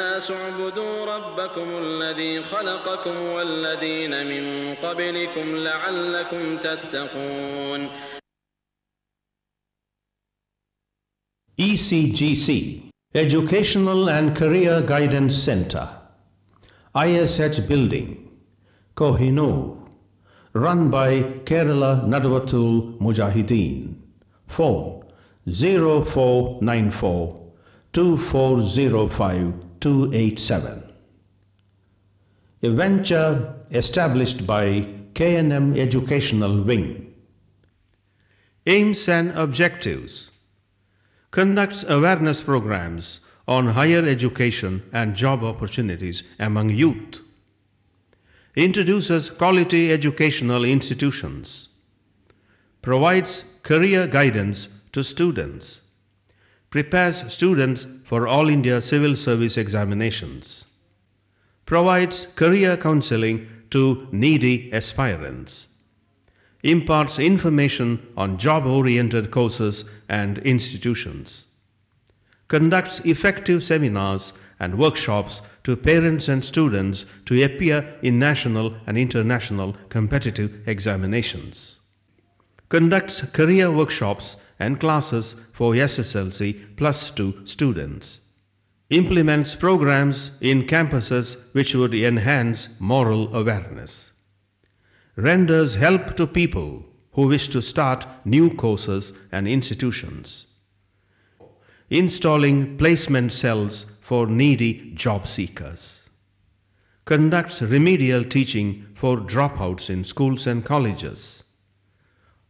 الناس اعبدوا ربكم الذي خلقكم والذين من قبلكم لعلكم تتقون ECGC Educational and Career Guidance Center ISH Building Kohinoor Run by Kerala Nadwatul Mujahideen Phone 0494 2405 287. A venture established by K N M Educational Wing. Aims and Objectives Conducts awareness programs on higher education and job opportunities among youth. Introduces quality educational institutions. Provides career guidance to students prepares students for All India Civil Service examinations, provides career counseling to needy aspirants, imparts information on job oriented courses and institutions, conducts effective seminars and workshops to parents and students to appear in national and international competitive examinations, conducts career workshops and classes for SSLC plus 2 students. Implements programs in campuses which would enhance moral awareness. Renders help to people who wish to start new courses and institutions. Installing placement cells for needy job seekers. Conducts remedial teaching for dropouts in schools and colleges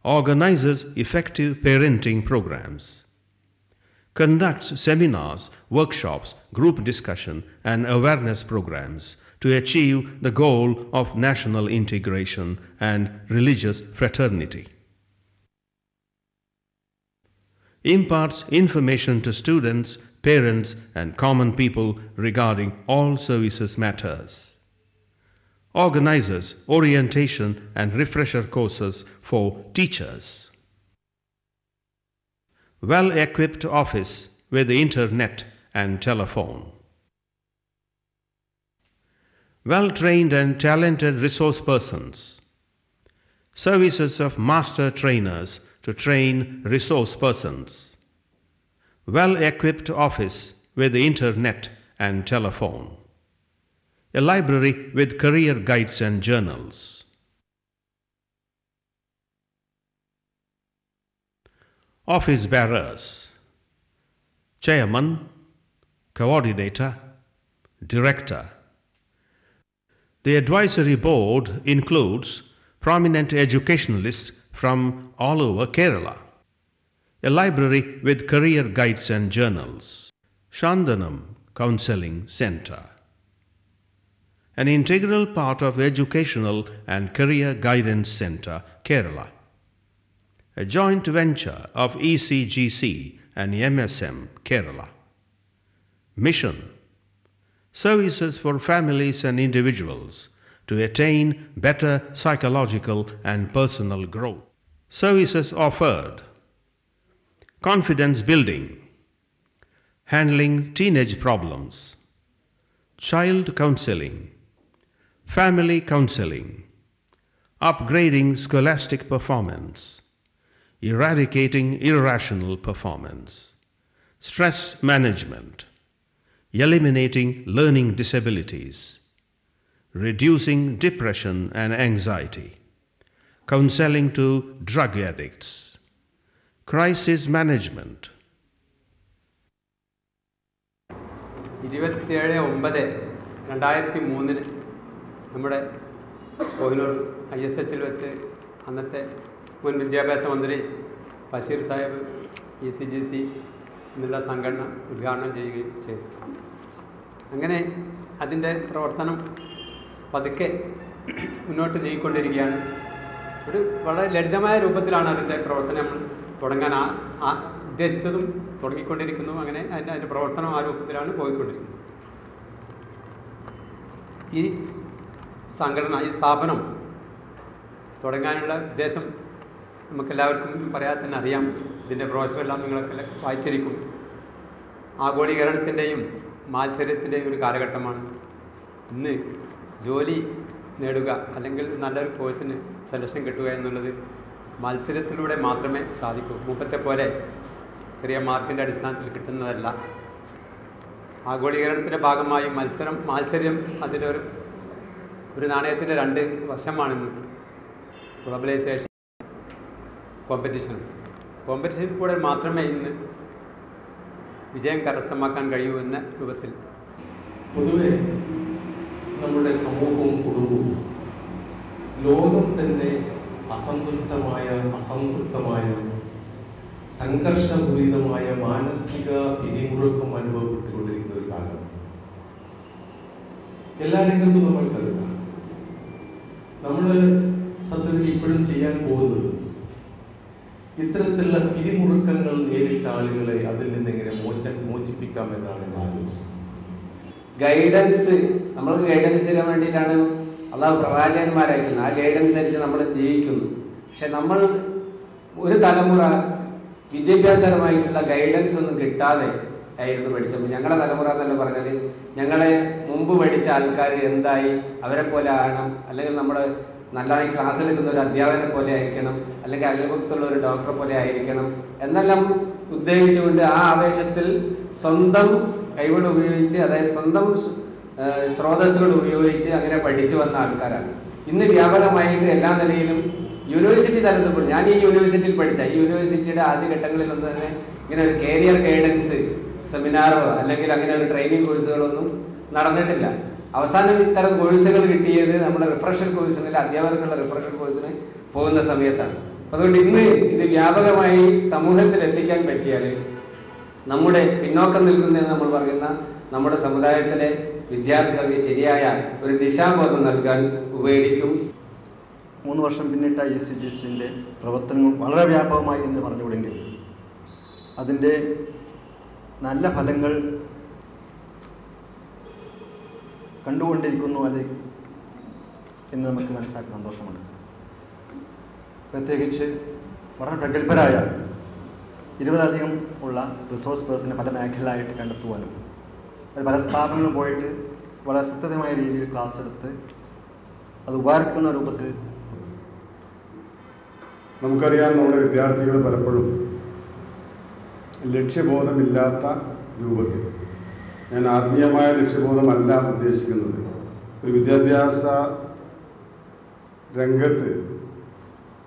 organizes effective parenting programs, conducts seminars, workshops, group discussion, and awareness programs to achieve the goal of national integration and religious fraternity. Imparts information to students, parents, and common people regarding all services matters organizes orientation and refresher courses for teachers. Well equipped office with internet and telephone. Well trained and talented resource persons. Services of master trainers to train resource persons. Well equipped office with internet and telephone a library with career guides and journals. Office bearers, chairman, coordinator, director. The advisory board includes prominent educationalists from all over Kerala. A library with career guides and journals. Shandanam Counseling Center an integral part of Educational and Career Guidance Center, Kerala. A joint venture of ECGC and MSM, Kerala. Mission Services for families and individuals to attain better psychological and personal growth. Services offered Confidence building, handling teenage problems, child counseling, family counseling, upgrading scholastic performance, eradicating irrational performance, stress management, eliminating learning disabilities, reducing depression and anxiety, counseling to drug addicts, crisis management. ഇരുപത്തിയേഴ് ഒമ്പത് രണ്ടായിരത്തി മൂന്നിൽ നമ്മുടെ Kohinoor I S എച്ചിൽ വെച്ച് അന്നത്തെ മുൻ വിദ്യാഭ്യാസ മന്ത്രി Basheer Sahib E C G C എന്നുള്ള സംഘടന ഉദ്ഘാടനം ചെയ്യുകയും ചെയ്തു അങ്ങനെ അതിൻ്റെ പ്രവർത്തനം പതുക്കെ മുന്നോട്ട് നീങ്ങിക്കൊണ്ടിരിക്കുകയാണ് ഒരു വളരെ ലളിതമായ രൂപത്തിലാണ് അതിൻ്റെ പ്രവർത്തനം നമ്മൾ തുടങ്ങാൻ ആ ഉദ്ദേശിച്ചതും തുടങ്ങിക്കൊണ്ടിരിക്കുന്നു അങ്ങനെ അതിൻ്റെ അതിൻ്റെ പ്രവർത്തനം ആ രൂപത്തിലാണ് പോയിക്കൊണ്ടിരിക്കുന്നത് ഈ സംഘടന ഈ സ്ഥാപനം തുടങ്ങാനുള്ള ഉദ്ദേശം നമുക്കെല്ലാവർക്കും പറയാൻ തന്നെ അറിയാം ഇതിൻ്റെ പ്രോസസ്സെല്ലാം നിങ്ങളൊക്കെ വായിച്ചിരിക്കും ആഗോളീകരണത്തിൻ്റെയും മാത്സര്യത്തിൻ്റെയും ഒരു കാലഘട്ടമാണ് ഇന്ന് ജോലി നേടുക അല്ലെങ്കിൽ നല്ലൊരു കോഴ്സിന് സെലക്ഷൻ കിട്ടുക എന്നുള്ളത് മത്സരത്തിലൂടെ മാത്രമേ സാധിക്കൂ മുമ്പത്തെ പോലെ ചെറിയ മാർക്കിൻ്റെ അടിസ്ഥാനത്തിൽ കിട്ടുന്നതല്ല ആഗോളീകരണത്തിൻ്റെ ഭാഗമായി മത്സരം മാത്സര്യം ഒരു ഒരു നാണയത്തിൻ്റെ രണ്ട് വശമാണ് ഗ്ലോബലൈസേഷൻ കോമ്പറ്റീഷൻ കോമ്പറ്റീഷനിൽ കൂടെ മാത്രമേ ഇന്ന് വിജയം കരസ്ഥമാക്കാൻ കഴിയൂ എന്ന രൂപത്തിൽ പൊതുവെ നമ്മുടെ സമൂഹവും കുടുംബവും ലോകം തന്നെ അസന്തുഷ്ടമായ അസംതൃപ്തമായ സംഘർഷപൂരിതമായ മാനസിക പിരിമുറുക്കം അനുഭവപ്പെട്ടുകൊണ്ടിരിക്കുന്ന ഒരു കാലം എല്ലാ രംഗത്തും നമ്മൾ കരുതും നമ്മൾ സത്യത്തിൽ ഇപ്പോഴും ചെയ്യാൻ പോകുന്നത് ഇത്തരത്തിലുള്ള പിരിമുറുക്കങ്ങൾ നേരിട്ട ആളുകളെ അതിൽ നിന്ന് എങ്ങനെ മോച മോചിപ്പിക്കാം എന്നാണ് ഞാൻ ആലോചിച്ചത് ഗൈഡൻസ് നമ്മൾക്ക് ഗൈഡൻസ് തരാൻ വേണ്ടിയിട്ടാണ് അള്ളാഹു പ്രവാചകന്മാരയക്കുന്നത് ആ ഗൈഡൻസ് അനുസരിച്ച് നമ്മൾ ജീവിക്കുന്നു പക്ഷെ നമ്മൾ ഒരു തലമുറ വിദ്യാഭ്യാസപരമായിട്ടുള്ള ഗൈഡൻസ് ഒന്നും കിട്ടാതെ ആയിരുന്നു പഠിച്ചപ്പോൾ ഞങ്ങളുടെ തലമുറ എന്നല്ല പറഞ്ഞാൽ ഞങ്ങളെ മുമ്പ് പഠിച്ച ആൾക്കാർ എന്തായി അവരെ പോലെ ആകണം അല്ലെങ്കിൽ നമ്മുടെ നല്ലതായി ക്ലാസ്സിൽ നിൽക്കുന്ന ഒരു അധ്യാപകനെ പോലെ ആയിരിക്കണം അല്ലെങ്കിൽ അയൽപക്കത്തുള്ള ഒരു ഡോക്ടറെ പോലെ ആയിരിക്കണം എന്നെല്ലാം ഉദ്ദേശിച്ചുകൊണ്ട് ആ ആവേശത്തിൽ സ്വന്തം കൈകൾ ഉപയോഗിച്ച് അതായത് സ്വന്തം സ്രോതസ്സുകൾ ഉപയോഗിച്ച് അങ്ങനെ പഠിച്ചു വന്ന ആൾക്കാരാണ് ഇന്ന് വ്യാപകമായിട്ട് എല്ലാ നിലയിലും യൂണിവേഴ്സിറ്റി തലത്തിൽ പോയി ഞാൻ ഈ യൂണിവേഴ്സിറ്റിയിൽ പഠിച്ച ഈ യൂണിവേഴ്സിറ്റിയുടെ ആദ്യ ഘട്ടങ്ങളിൽ ഒന്ന് തന്നെ ഇങ്ങനെ ഒരു കരിയർ ഗൈഡൻസ് സെമിനാറോ അല്ലെങ്കിൽ അങ്ങനെ ഒരു ട്രെയിനിങ് കോഴ്സുകളൊന്നും നടന്നിട്ടില്ല അവസാനം ഇത്തരം കോഴ്സുകൾ കിട്ടിയത് നമ്മുടെ റിഫ്രഷർ കോഴ്സിന് അധ്യാപകർക്കുള്ള റിഫ്രഷർ കോഴ്സിന് പോകുന്ന സമയത്താണ് അതുകൊണ്ട് ഇന്ന് ഇത് വ്യാപകമായി സമൂഹത്തിൽ എത്തിക്കാൻ പറ്റിയാൽ നമ്മുടെ പിന്നോക്കം നിൽക്കുന്നതെന്ന് നമ്മൾ പറയുന്ന നമ്മുടെ സമുദായത്തിലെ വിദ്യാർത്ഥികൾക്ക് ശരിയായ ഒരു ദിശാബോധം നൽകാൻ ഉപകരിക്കും മൂന്ന് വർഷം പിന്നിട്ട ഇ സി ജി സിൻ്റെ പ്രവർത്തനങ്ങൾ വളരെ വ്യാപകമായി എന്ന് പറഞ്ഞുവിടെങ്കിൽ അതിൻ്റെ നല്ല ഫലങ്ങൾ കണ്ടുകൊണ്ടിരിക്കുന്നു അല്ലെ എന്ന് നമുക്ക് മനസ്സിലാക്കി സന്തോഷമുണ്ട് പ്രത്യേകിച്ച് വളരെ പ്രഗത്ഭരായ ഇരുപതധികം ഉള്ള റിസോഴ്സ് പേഴ്സണെ പല മേഖലയിലായിട്ട് കണ്ടെത്തുവാനും പല സ്ഥാപനങ്ങളിൽ പോയിട്ട് വളരെ സുസ്ഥിരമായ രീതിയിൽ ക്ലാസ് എടുത്ത് അത് ഉപകരിക്കുന്ന രൂപത്തിൽ നമുക്കറിയാം നമ്മുടെ വിദ്യാർത്ഥികൾ പലപ്പോഴും ലക്ഷ്യബോധമില്ലാത്ത രൂപത്തിൽ ഞാൻ ആത്മീയമായ ലക്ഷ്യബോധമല്ല ഉദ്ദേശിക്കുന്നത് ഒരു വിദ്യാഭ്യാസ രംഗത്ത്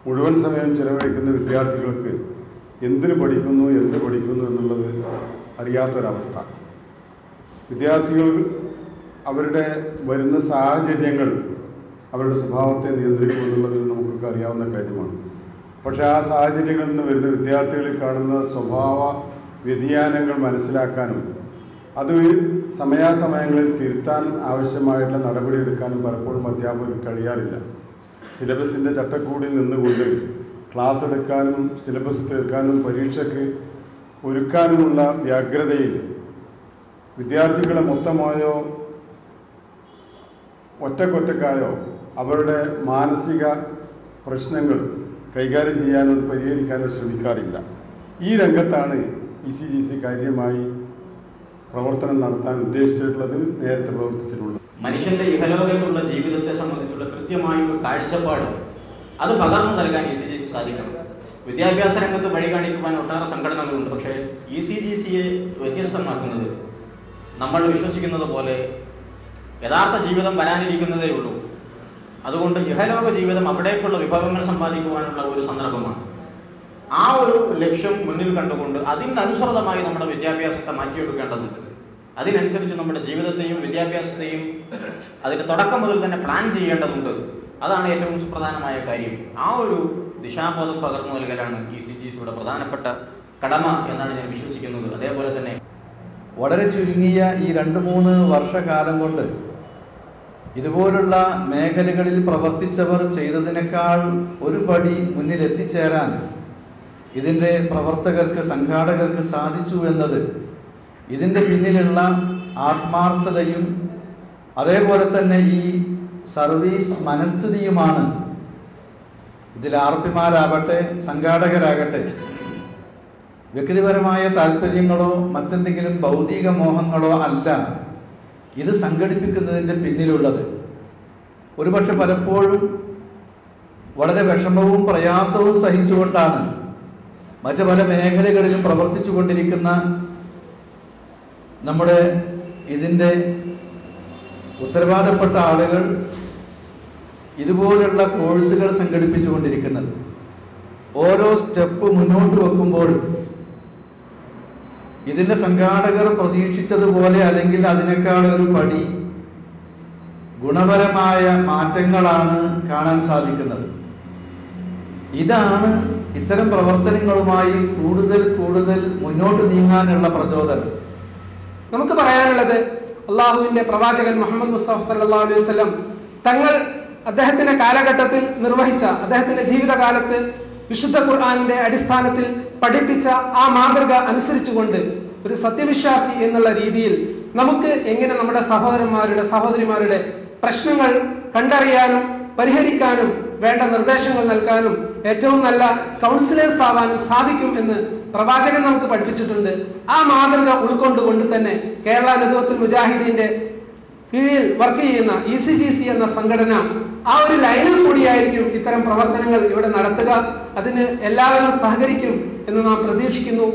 മുഴുവൻ സമയം ചെലവഴിക്കുന്ന വിദ്യാർത്ഥികൾക്ക് എന്തിനു പഠിക്കുന്നു എന്ത് പഠിക്കുന്നു എന്നുള്ളത് അറിയാത്തൊരവസ്ഥ വിദ്യാർത്ഥികൾ അവരുടെ വരുന്ന സാഹചര്യങ്ങൾ അവരുടെ സ്വഭാവത്തെ നിയന്ത്രിക്കുന്നുള്ളത് നമുക്കൊക്കെ അറിയാവുന്ന കാര്യമാണ് പക്ഷേ ആ സാഹചര്യങ്ങളിൽ നിന്ന് വരുന്ന വിദ്യാർത്ഥികളിൽ കാണുന്ന സ്വഭാവ വ്യതിയാനങ്ങൾ മനസ്സിലാക്കാനും അത് സമയാസമയങ്ങളിൽ തിരുത്താൻ ആവശ്യമായിട്ടുള്ള നടപടിയെടുക്കാനും പലപ്പോഴും അധ്യാപകർക്ക് കഴിയാറില്ല സിലബസിൻ്റെ ചട്ടക്കൂടിൽ നിന്നുകൊണ്ട് ക്ലാസ് എടുക്കാനും സിലബസ് തീർക്കാനും പരീക്ഷയ്ക്ക് ഒരുക്കാനുമുള്ള വ്യാഗ്രതയിൽ വിദ്യാർത്ഥികളെ മൊത്തമായോ ഒറ്റക്കൊറ്റക്കായോ അവരുടെ മാനസിക പ്രശ്നങ്ങൾ കൈകാര്യം ചെയ്യാനോ അത് പരിഹരിക്കാനോ ശ്രമിക്കാറില്ല ഈ രംഗത്താണ് ഇ സി ജി സി കാര്യമായി പ്രവർത്തനം നടത്താൻ ഉദ്ദേശിച്ചിട്ടുള്ളത് നേരത്തെ പ്രവർത്തിച്ചിട്ടുള്ളത് മനുഷ്യന്റെ ഇഹലോകത്തുള്ള ജീവിതത്തെ സംബന്ധിച്ചുള്ള കൃത്യമായ ഒരു കാഴ്ചപ്പാട് അത് പകർന്നു നൽകാൻ ഇ സി ജി സി സാധിക്കണം വിദ്യാഭ്യാസ രംഗത്ത് വഴി കാണിക്കുവാൻ ഒട്ടേറെ സംഘടനകളുണ്ട് പക്ഷേ ഇ സി ജി സിയെ വ്യത്യസ്തമാക്കുന്നത് നമ്മൾ വിശ്വസിക്കുന്നത് പോലെ യഥാർത്ഥ ജീവിതം വരാനിരിക്കുന്നതേ ഉള്ളൂ അതുകൊണ്ട് ഇഹലോക ജീവിതം അവിടേക്കുള്ള വിഭവങ്ങൾ സമ്പാദിക്കുവാനുള്ള ഒരു സന്ദർഭമാണ് ആ ഒരു ലക്ഷ്യം മുന്നിൽ കണ്ടുകൊണ്ട് അതിനനുസൃതമായി നമ്മുടെ വിദ്യാഭ്യാസത്തെ മാറ്റിയെടുക്കേണ്ടതുണ്ട് അതിനനുസരിച്ച് നമ്മുടെ ജീവിതത്തെയും വിദ്യാഭ്യാസത്തെയും അതിൻ്റെ തുടക്കം മുതൽ തന്നെ പ്ലാൻ ചെയ്യേണ്ടതുണ്ട് അതാണ് ഏറ്റവും സുപ്രധാനമായ കാര്യം ആ ഒരു ദിശാബോധം പകർന്നു നൽകലാണ് ഈ സി ജി സിയുടെ പ്രധാനപ്പെട്ട കടമ എന്നാണ് ഞാൻ വിശ്വസിക്കുന്നത് അതേപോലെ തന്നെ വളരെ ചുരുങ്ങിയ ഈ രണ്ട് മൂന്ന് വർഷക്കാലം കൊണ്ട് ഇതുപോലുള്ള മേഖലകളിൽ പ്രവർത്തിച്ചവർ ചെയ്തതിനേക്കാൾ ഒരു പടി മുന്നിലെത്തിച്ചേരാൻ ഇതിൻ്റെ പ്രവർത്തകർക്ക് സംഘാടകർക്ക് സാധിച്ചു എന്നത് ഇതിൻ്റെ പിന്നിലുള്ള ആത്മാർത്ഥതയും അതേപോലെ തന്നെ ഈ സർവീസ് മനസ്ഥിതിയുമാണ് ഇതിൽ ആർപിമാരാകട്ടെ സംഘാടകരാകട്ടെ വ്യക്തിപരമായ താല്പര്യങ്ങളോ മറ്റെന്തെങ്കിലും ഭൗതിക മോഹങ്ങളോ അല്ല ഇത് സംഘടിപ്പിക്കുന്നതിൻ്റെ പിന്നിലുള്ളത് ഒരുപക്ഷെ പലപ്പോഴും വളരെ വിഷമവും പ്രയാസവും സഹിച്ചുകൊണ്ടാണ് മറ്റു പല മേഖലകളിലും പ്രവർത്തിച്ചു കൊണ്ടിരിക്കുന്ന നമ്മുടെ ഇതിൻ്റെ ഉത്തരവാദപ്പെട്ട ആളുകൾ ഇതുപോലുള്ള കോഴ്സുകൾ സംഘടിപ്പിച്ചുകൊണ്ടിരിക്കുന്നത് ഓരോ സ്റ്റെപ്പ് മുന്നോട്ട് വെക്കുമ്പോഴും ഇതിന്റെ സംഘാടകർ പ്രതീക്ഷിച്ചതുപോലെ അല്ലെങ്കിൽ അതിനേക്കാൾ ഒരു പടി ഗുണപരമായ മാറ്റങ്ങളാണ് കാണാൻ സാധിക്കുന്നത് ഇതാണ് ഇത്തരം പ്രവർത്തനങ്ങളുമായി കൂടുതൽ കൂടുതൽ മുന്നോട്ട് നീങ്ങാനുള്ള പ്രചോദനം നമുക്ക് പറയാനുള്ളത് അള്ളാഹുവിന്റെ പ്രവാചകൻ മുഹമ്മദ് മുസ്തഫ് സല്ലാ അലൈഹി വസ്ലം തങ്ങൾ അദ്ദേഹത്തിന്റെ കാലഘട്ടത്തിൽ നിർവഹിച്ച അദ്ദേഹത്തിന്റെ ജീവിതകാലത്ത് വിശുദ്ധ ഖുർആാനിന്റെ അടിസ്ഥാനത്തിൽ പഠിപ്പിച്ച ആ മാതൃക അനുസരിച്ചുകൊണ്ട് ഒരു സത്യവിശ്വാസി എന്നുള്ള രീതിയിൽ നമുക്ക് എങ്ങനെ നമ്മുടെ സഹോദരന്മാരുടെ സഹോദരിമാരുടെ പ്രശ്നങ്ങൾ കണ്ടറിയാനും പരിഹരിക്കാനും വേണ്ട നിർദ്ദേശങ്ങൾ നൽകാനും ഏറ്റവും നല്ല കൗൺസിലേഴ്സ് ആവാനും സാധിക്കും എന്ന് പ്രവാചകൻ നമുക്ക് പഠിപ്പിച്ചിട്ടുണ്ട് ആ മാതൃക ഉൾക്കൊണ്ടുകൊണ്ട് തന്നെ കേരള നദുവത്തുൽ മുജാഹിദിന്റെ കീഴിൽ വർക്ക് ചെയ്യുന്ന ഇ സി ജി സി എന്ന സംഘടന ആ ഒരു ലൈനിൽ കൂടിയായിരിക്കും ഇത്തരം പ്രവർത്തനങ്ങൾ ഇവിടെ നടത്തുക അതിന് എല്ലാവരും സഹകരിക്കും എന്ന് നാം പ്രതീക്ഷിക്കുന്നു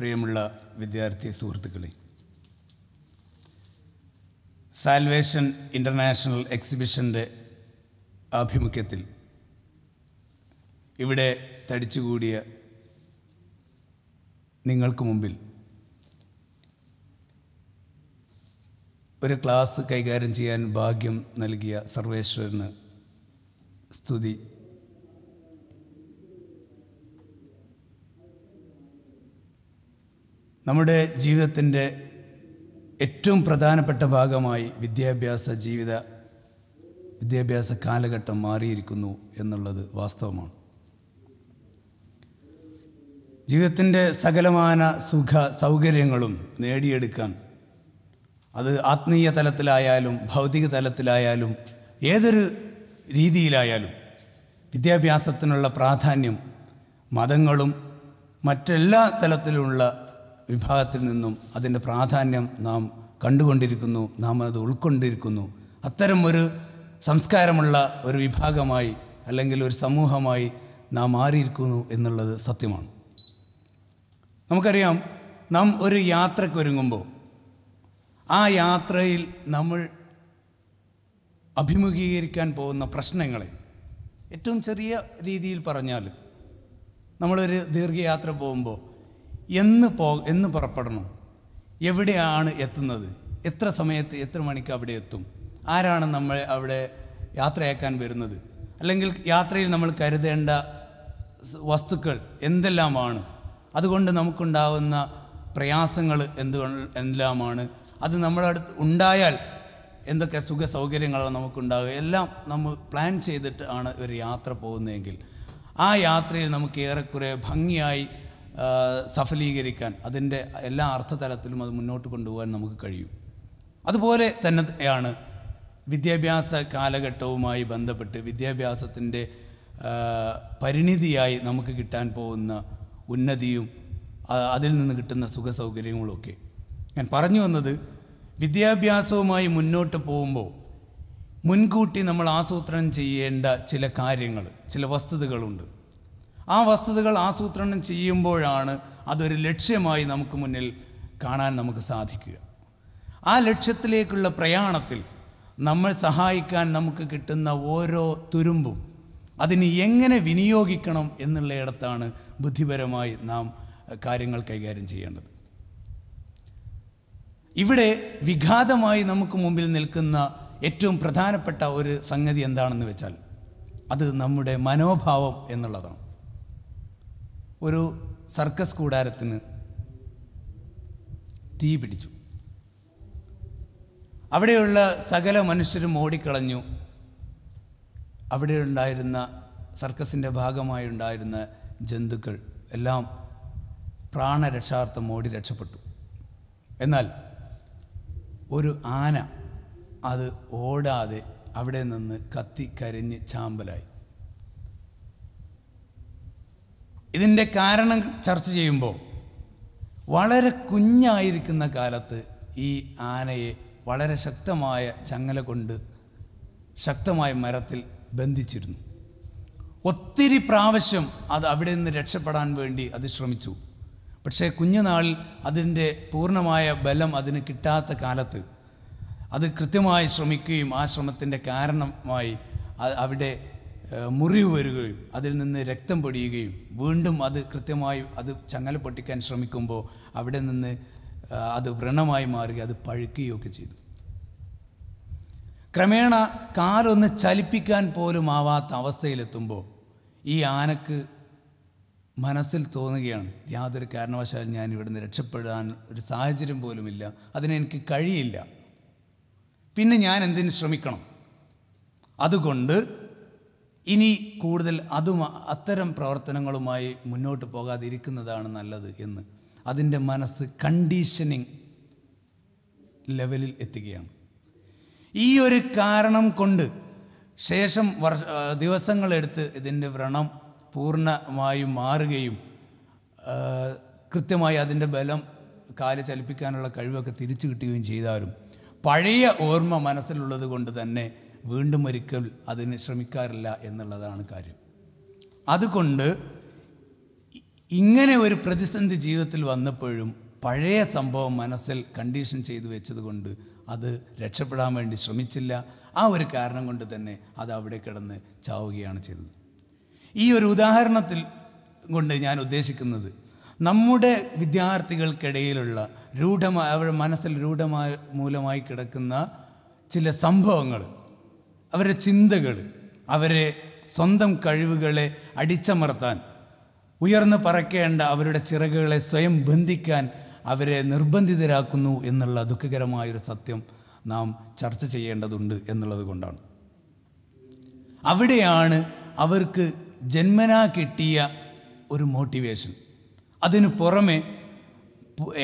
പ്രിയമുള്ള വിദ്യാർത്ഥി സുഹൃത്തുക്കളെ സാൽവേഷൻ ഇൻ്റർനാഷണൽ എക്സിബിഷൻ്റെ ആഭിമുഖ്യത്തിൽ ഇവിടെ തടിച്ചുകൂടിയ നിങ്ങൾക്ക് മുമ്പിൽ ഒരു ക്ലാസ് കൈകാര്യം ചെയ്യാൻ ഭാഗ്യം നൽകിയ സർവേശ്വരന് സ്തുതി നമ്മുടെ ജീവിതത്തിൻ്റെ ഏറ്റവും പ്രധാനപ്പെട്ട ഭാഗമായി വിദ്യാഭ്യാസ ജീവിത വിദ്യാഭ്യാസ കാലഘട്ടം മാറിയിരിക്കുന്നു എന്നുള്ളത് വാസ്തവമാണ് ജീവിതത്തിൻ്റെ സകലമാന സുഖ സൗകര്യങ്ങളും നേടിയെടുക്കാൻ അത് ആത്മീയ തലത്തിലായാലും ഭൗതിക തലത്തിലായാലും ഏതൊരു രീതിയിലായാലും വിദ്യാഭ്യാസത്തിനുള്ള പ്രാധാന്യം മതങ്ങളും മറ്റെല്ലാ തലത്തിലുള്ള വിഭാഗത്തിൽ നിന്നും അതിൻ്റെ പ്രാധാന്യം നാം കണ്ടുകൊണ്ടിരിക്കുന്നു നാം അത് ഉൾക്കൊണ്ടിരിക്കുന്നു അത്തരം ഒരു സംസ്കാരമുള്ള ഒരു വിഭാഗമായി അല്ലെങ്കിൽ ഒരു സമൂഹമായി നാം മാറിയിരിക്കുന്നു എന്നുള്ളത് സത്യമാണ് നമുക്കറിയാം നാം ഒരു യാത്രക്കൊരുങ്ങുമ്പോൾ ആ യാത്രയിൽ നമ്മൾ അഭിമുഖീകരിക്കാൻ പോകുന്ന പ്രശ്നങ്ങളെ ഏറ്റവും ചെറിയ രീതിയിൽ പറഞ്ഞാൽ നമ്മളൊരു ദീർഘയാത്ര പോകുമ്പോൾ എന്ന് പോ എന്ന് പുറപ്പെടണം എവിടെയാണ് എത്തുന്നത് എത്ര സമയത്ത് എത്ര മണിക്ക് അവിടെ എത്തും ആരാണ് നമ്മൾ അവിടെ യാത്രയാക്കാൻ വരുന്നത് അല്ലെങ്കിൽ യാത്രയിൽ നമ്മൾ കരുതേണ്ട വസ്തുക്കൾ എന്തെല്ലാമാണ് അതുകൊണ്ട് നമുക്കുണ്ടാവുന്ന പ്രയാസങ്ങൾ എന്ത് എന്തെല്ലാമാണ് അത് നമ്മളടുത്ത് ഉണ്ടായാൽ എന്തൊക്കെ സുഖ സൗകര്യങ്ങളാണ് നമുക്കുണ്ടാകുക എല്ലാം നമ്മൾ പ്ലാൻ ചെയ്തിട്ട് ആണ് ഒരു യാത്ര പോകുന്നതെങ്കിൽ ആ യാത്രയിൽ നമുക്ക് ഏറെക്കുറെ ഭംഗിയായി സഫലീകരിക്കാൻ അതിൻ്റെ എല്ലാ അർത്ഥതലത്തിലും അത് മുന്നോട്ട് കൊണ്ടുപോകാൻ നമുക്ക് കഴിയും അതുപോലെ തന്നെയാണ് വിദ്യാഭ്യാസ കാലഘട്ടവുമായി ബന്ധപ്പെട്ട് വിദ്യാഭ്യാസത്തിൻ്റെ പരിണിതിയായി നമുക്ക് കിട്ടാൻ പോകുന്ന ഉന്നതിയും അതിൽ നിന്ന് കിട്ടുന്ന സുഖസൗകര്യങ്ങളുമൊക്കെ ഞാൻ പറഞ്ഞു വന്നത് വിദ്യാഭ്യാസവുമായി മുന്നോട്ട് പോകുമ്പോൾ മുൻകൂട്ടി നമ്മൾ ആസൂത്രണം ചെയ്യേണ്ട ചില കാര്യങ്ങൾ ചില വസ്തുതകളുണ്ട് ആ വസ്തുതകൾ ആസൂത്രണം ചെയ്യുമ്പോഴാണ് അതൊരു ലക്ഷ്യമായി നമുക്ക് മുന്നിൽ കാണാൻ നമുക്ക് സാധിക്കുക ആ ലക്ഷ്യത്തിലേക്കുള്ള പ്രയാണത്തിൽ നമ്മൾ സഹായിക്കാൻ നമുക്ക് കിട്ടുന്ന ഓരോ തുരുമ്പും അതിന് എങ്ങനെ വിനിയോഗിക്കണം എന്നുള്ളയിടത്താണ് ബുദ്ധിപരമായി നാം കാര്യങ്ങൾ കൈകാര്യം ചെയ്യേണ്ടത് ഇവിടെ വിഘാതമായി നമുക്ക് മുമ്പിൽ നിൽക്കുന്ന ഏറ്റവും പ്രധാനപ്പെട്ട ഒരു സംഗതി എന്താണെന്ന് വെച്ചാൽ അത് നമ്മുടെ മനോഭാവം എന്നുള്ളതാണ് ഒരു സർക്കസ് കൂടാരത്തിന് തീ പിടിച്ചു അവിടെയുള്ള സകല മനുഷ്യരും ഓടിക്കളഞ്ഞു അവിടെ ഉണ്ടായിരുന്ന സർക്കസിൻ്റെ ഭാഗമായി ഉണ്ടായിരുന്ന ജന്തുക്കൾ എല്ലാം പ്രാണരക്ഷാർത്ഥം ഓടി രക്ഷപ്പെട്ടു എന്നാൽ ഒരു ആന അത് ഓടാതെ അവിടെ നിന്ന് കത്തി കരിഞ്ഞ് ചാമ്പലായി ഇതിൻ്റെ കാരണം ചർച്ച ചെയ്യുമ്പോൾ വളരെ കുഞ്ഞായിരിക്കുന്ന കാലത്ത് ഈ ആനയെ വളരെ ശക്തമായ ചങ്ങല കൊണ്ട് ശക്തമായ മരത്തിൽ ബന്ധിച്ചിരുന്നു ഒത്തിരി പ്രാവശ്യം അത് അവിടെ നിന്ന് രക്ഷപ്പെടാൻ വേണ്ടി അത് ശ്രമിച്ചു പക്ഷേ കുഞ്ഞുനാളിൽ അതിൻ്റെ പൂർണ്ണമായ ബലം അതിന് കിട്ടാത്ത കാലത്ത് അത് കൃത്യമായി ശ്രമിക്കുകയും ആ ശ്രമത്തിൻ്റെ കാരണമായി അവിടെ മുറിവ് വരികയും അതിൽ നിന്ന് രക്തം പൊടിയുകയും വീണ്ടും അത് കൃത്യമായി അത് ചങ്ങല പൊട്ടിക്കാൻ ശ്രമിക്കുമ്പോൾ അവിടെ നിന്ന് അത് വ്രണമായി മാറുകയും അത് പഴുക്കുകയൊക്കെ ചെയ്തു ക്രമേണ കാലൊന്ന് ചലിപ്പിക്കാൻ പോലും ആവാത്ത അവസ്ഥയിലെത്തുമ്പോൾ ഈ ആനക്ക് മനസ്സിൽ തോന്നുകയാണ് യാതൊരു കാരണവശാലും ഞാൻ ഇവിടുന്ന് രക്ഷപ്പെടാൻ ഒരു സാഹചര്യം പോലുമില്ല അതിനെനിക്ക് കഴിയില്ല പിന്നെ ഞാൻ എന്തിന് ശ്രമിക്കണം അതുകൊണ്ട് ഇനി കൂടുതൽ അതും അത്തരം പ്രവർത്തനങ്ങളുമായി മുന്നോട്ട് പോകാതിരിക്കുന്നതാണ് നല്ലത് എന്ന് അതിൻ്റെ മനസ്സ് കണ്ടീഷനിങ് ലെവലിൽ എത്തുകയാണ് ഈ ഒരു കാരണം കൊണ്ട് ശേഷം വർഷ ദിവസങ്ങളെടുത്ത് ഇതിൻ്റെ വ്രണം പൂർണ്ണമായും മാറുകയും കൃത്യമായി അതിൻ്റെ ബലം കാല് ചലിപ്പിക്കാനുള്ള കഴിവൊക്കെ തിരിച്ചു കിട്ടുകയും ചെയ്താലും പഴയ ഓർമ്മ മനസ്സിലുള്ളത് കൊണ്ട് തന്നെ വീണ്ടും ഒരിക്കൽ അതിന് ശ്രമിക്കാറില്ല എന്നുള്ളതാണ് കാര്യം അതുകൊണ്ട് ഇങ്ങനെ ഒരു പ്രതിസന്ധി ജീവിതത്തിൽ വന്നപ്പോഴും പഴയ സംഭവം മനസ്സിൽ കണ്ടീഷൻ ചെയ്തു വെച്ചതുകൊണ്ട് അത് രക്ഷപ്പെടാൻ വേണ്ടി ശ്രമിച്ചില്ല ആ ഒരു കാരണം കൊണ്ട് തന്നെ അത് അവിടെ കിടന്ന് ചാവുകയാണ് ചെയ്തത് ഈ ഒരു ഉദാഹരണത്തിൽ കൊണ്ട് ഞാൻ ഉദ്ദേശിക്കുന്നത് നമ്മുടെ വിദ്യാർത്ഥികൾക്കിടയിലുള്ള രൂഢമായ അവരുടെ മനസ്സിൽ രൂഢമായ മൂലമായി കിടക്കുന്ന ചില സംഭവങ്ങൾ അവരുടെ ചിന്തകൾ അവരെ സ്വന്തം കഴിവുകളെ അടിച്ചമർത്താൻ ഉയർന്നു പറക്കേണ്ട അവരുടെ ചിറകുകളെ സ്വയം ബന്ധിക്കാൻ അവരെ നിർബന്ധിതരാക്കുന്നു എന്നുള്ള ദുഃഖകരമായൊരു സത്യം നാം ചർച്ച ചെയ്യേണ്ടതുണ്ട് എന്നുള്ളത് കൊണ്ടാണ് അവിടെയാണ് അവർക്ക് ജന്മനാ കിട്ടിയ ഒരു മോട്ടിവേഷൻ അതിനു പുറമെ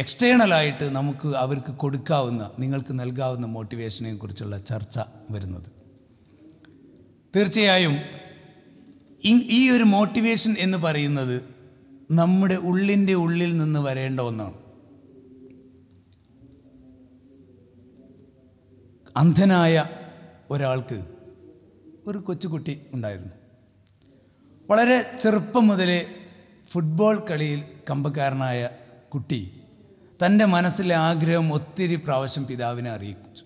എക്സ്റ്റേണലായിട്ട് നമുക്ക് അവർക്ക് കൊടുക്കാവുന്ന നിങ്ങൾക്ക് നൽകാവുന്ന മോട്ടിവേഷനെ കുറിച്ചുള്ള ചർച്ച വരുന്നത് തീർച്ചയായും ഈ ഒരു മോട്ടിവേഷൻ എന്ന് പറയുന്നത് നമ്മുടെ ഉള്ളിൻ്റെ ഉള്ളിൽ നിന്ന് വരേണ്ട ഒന്നാണ് അന്ധനായ ഒരാൾക്ക് ഒരു കൊച്ചുകുട്ടി ഉണ്ടായിരുന്നു വളരെ ചെറുപ്പം മുതലേ ഫുട്ബോൾ കളിയിൽ കമ്പക്കാരനായ കുട്ടി തൻ്റെ മനസ്സിലെ ആഗ്രഹം ഒത്തിരി പ്രാവശ്യം പിതാവിനെ അറിയിച്ചു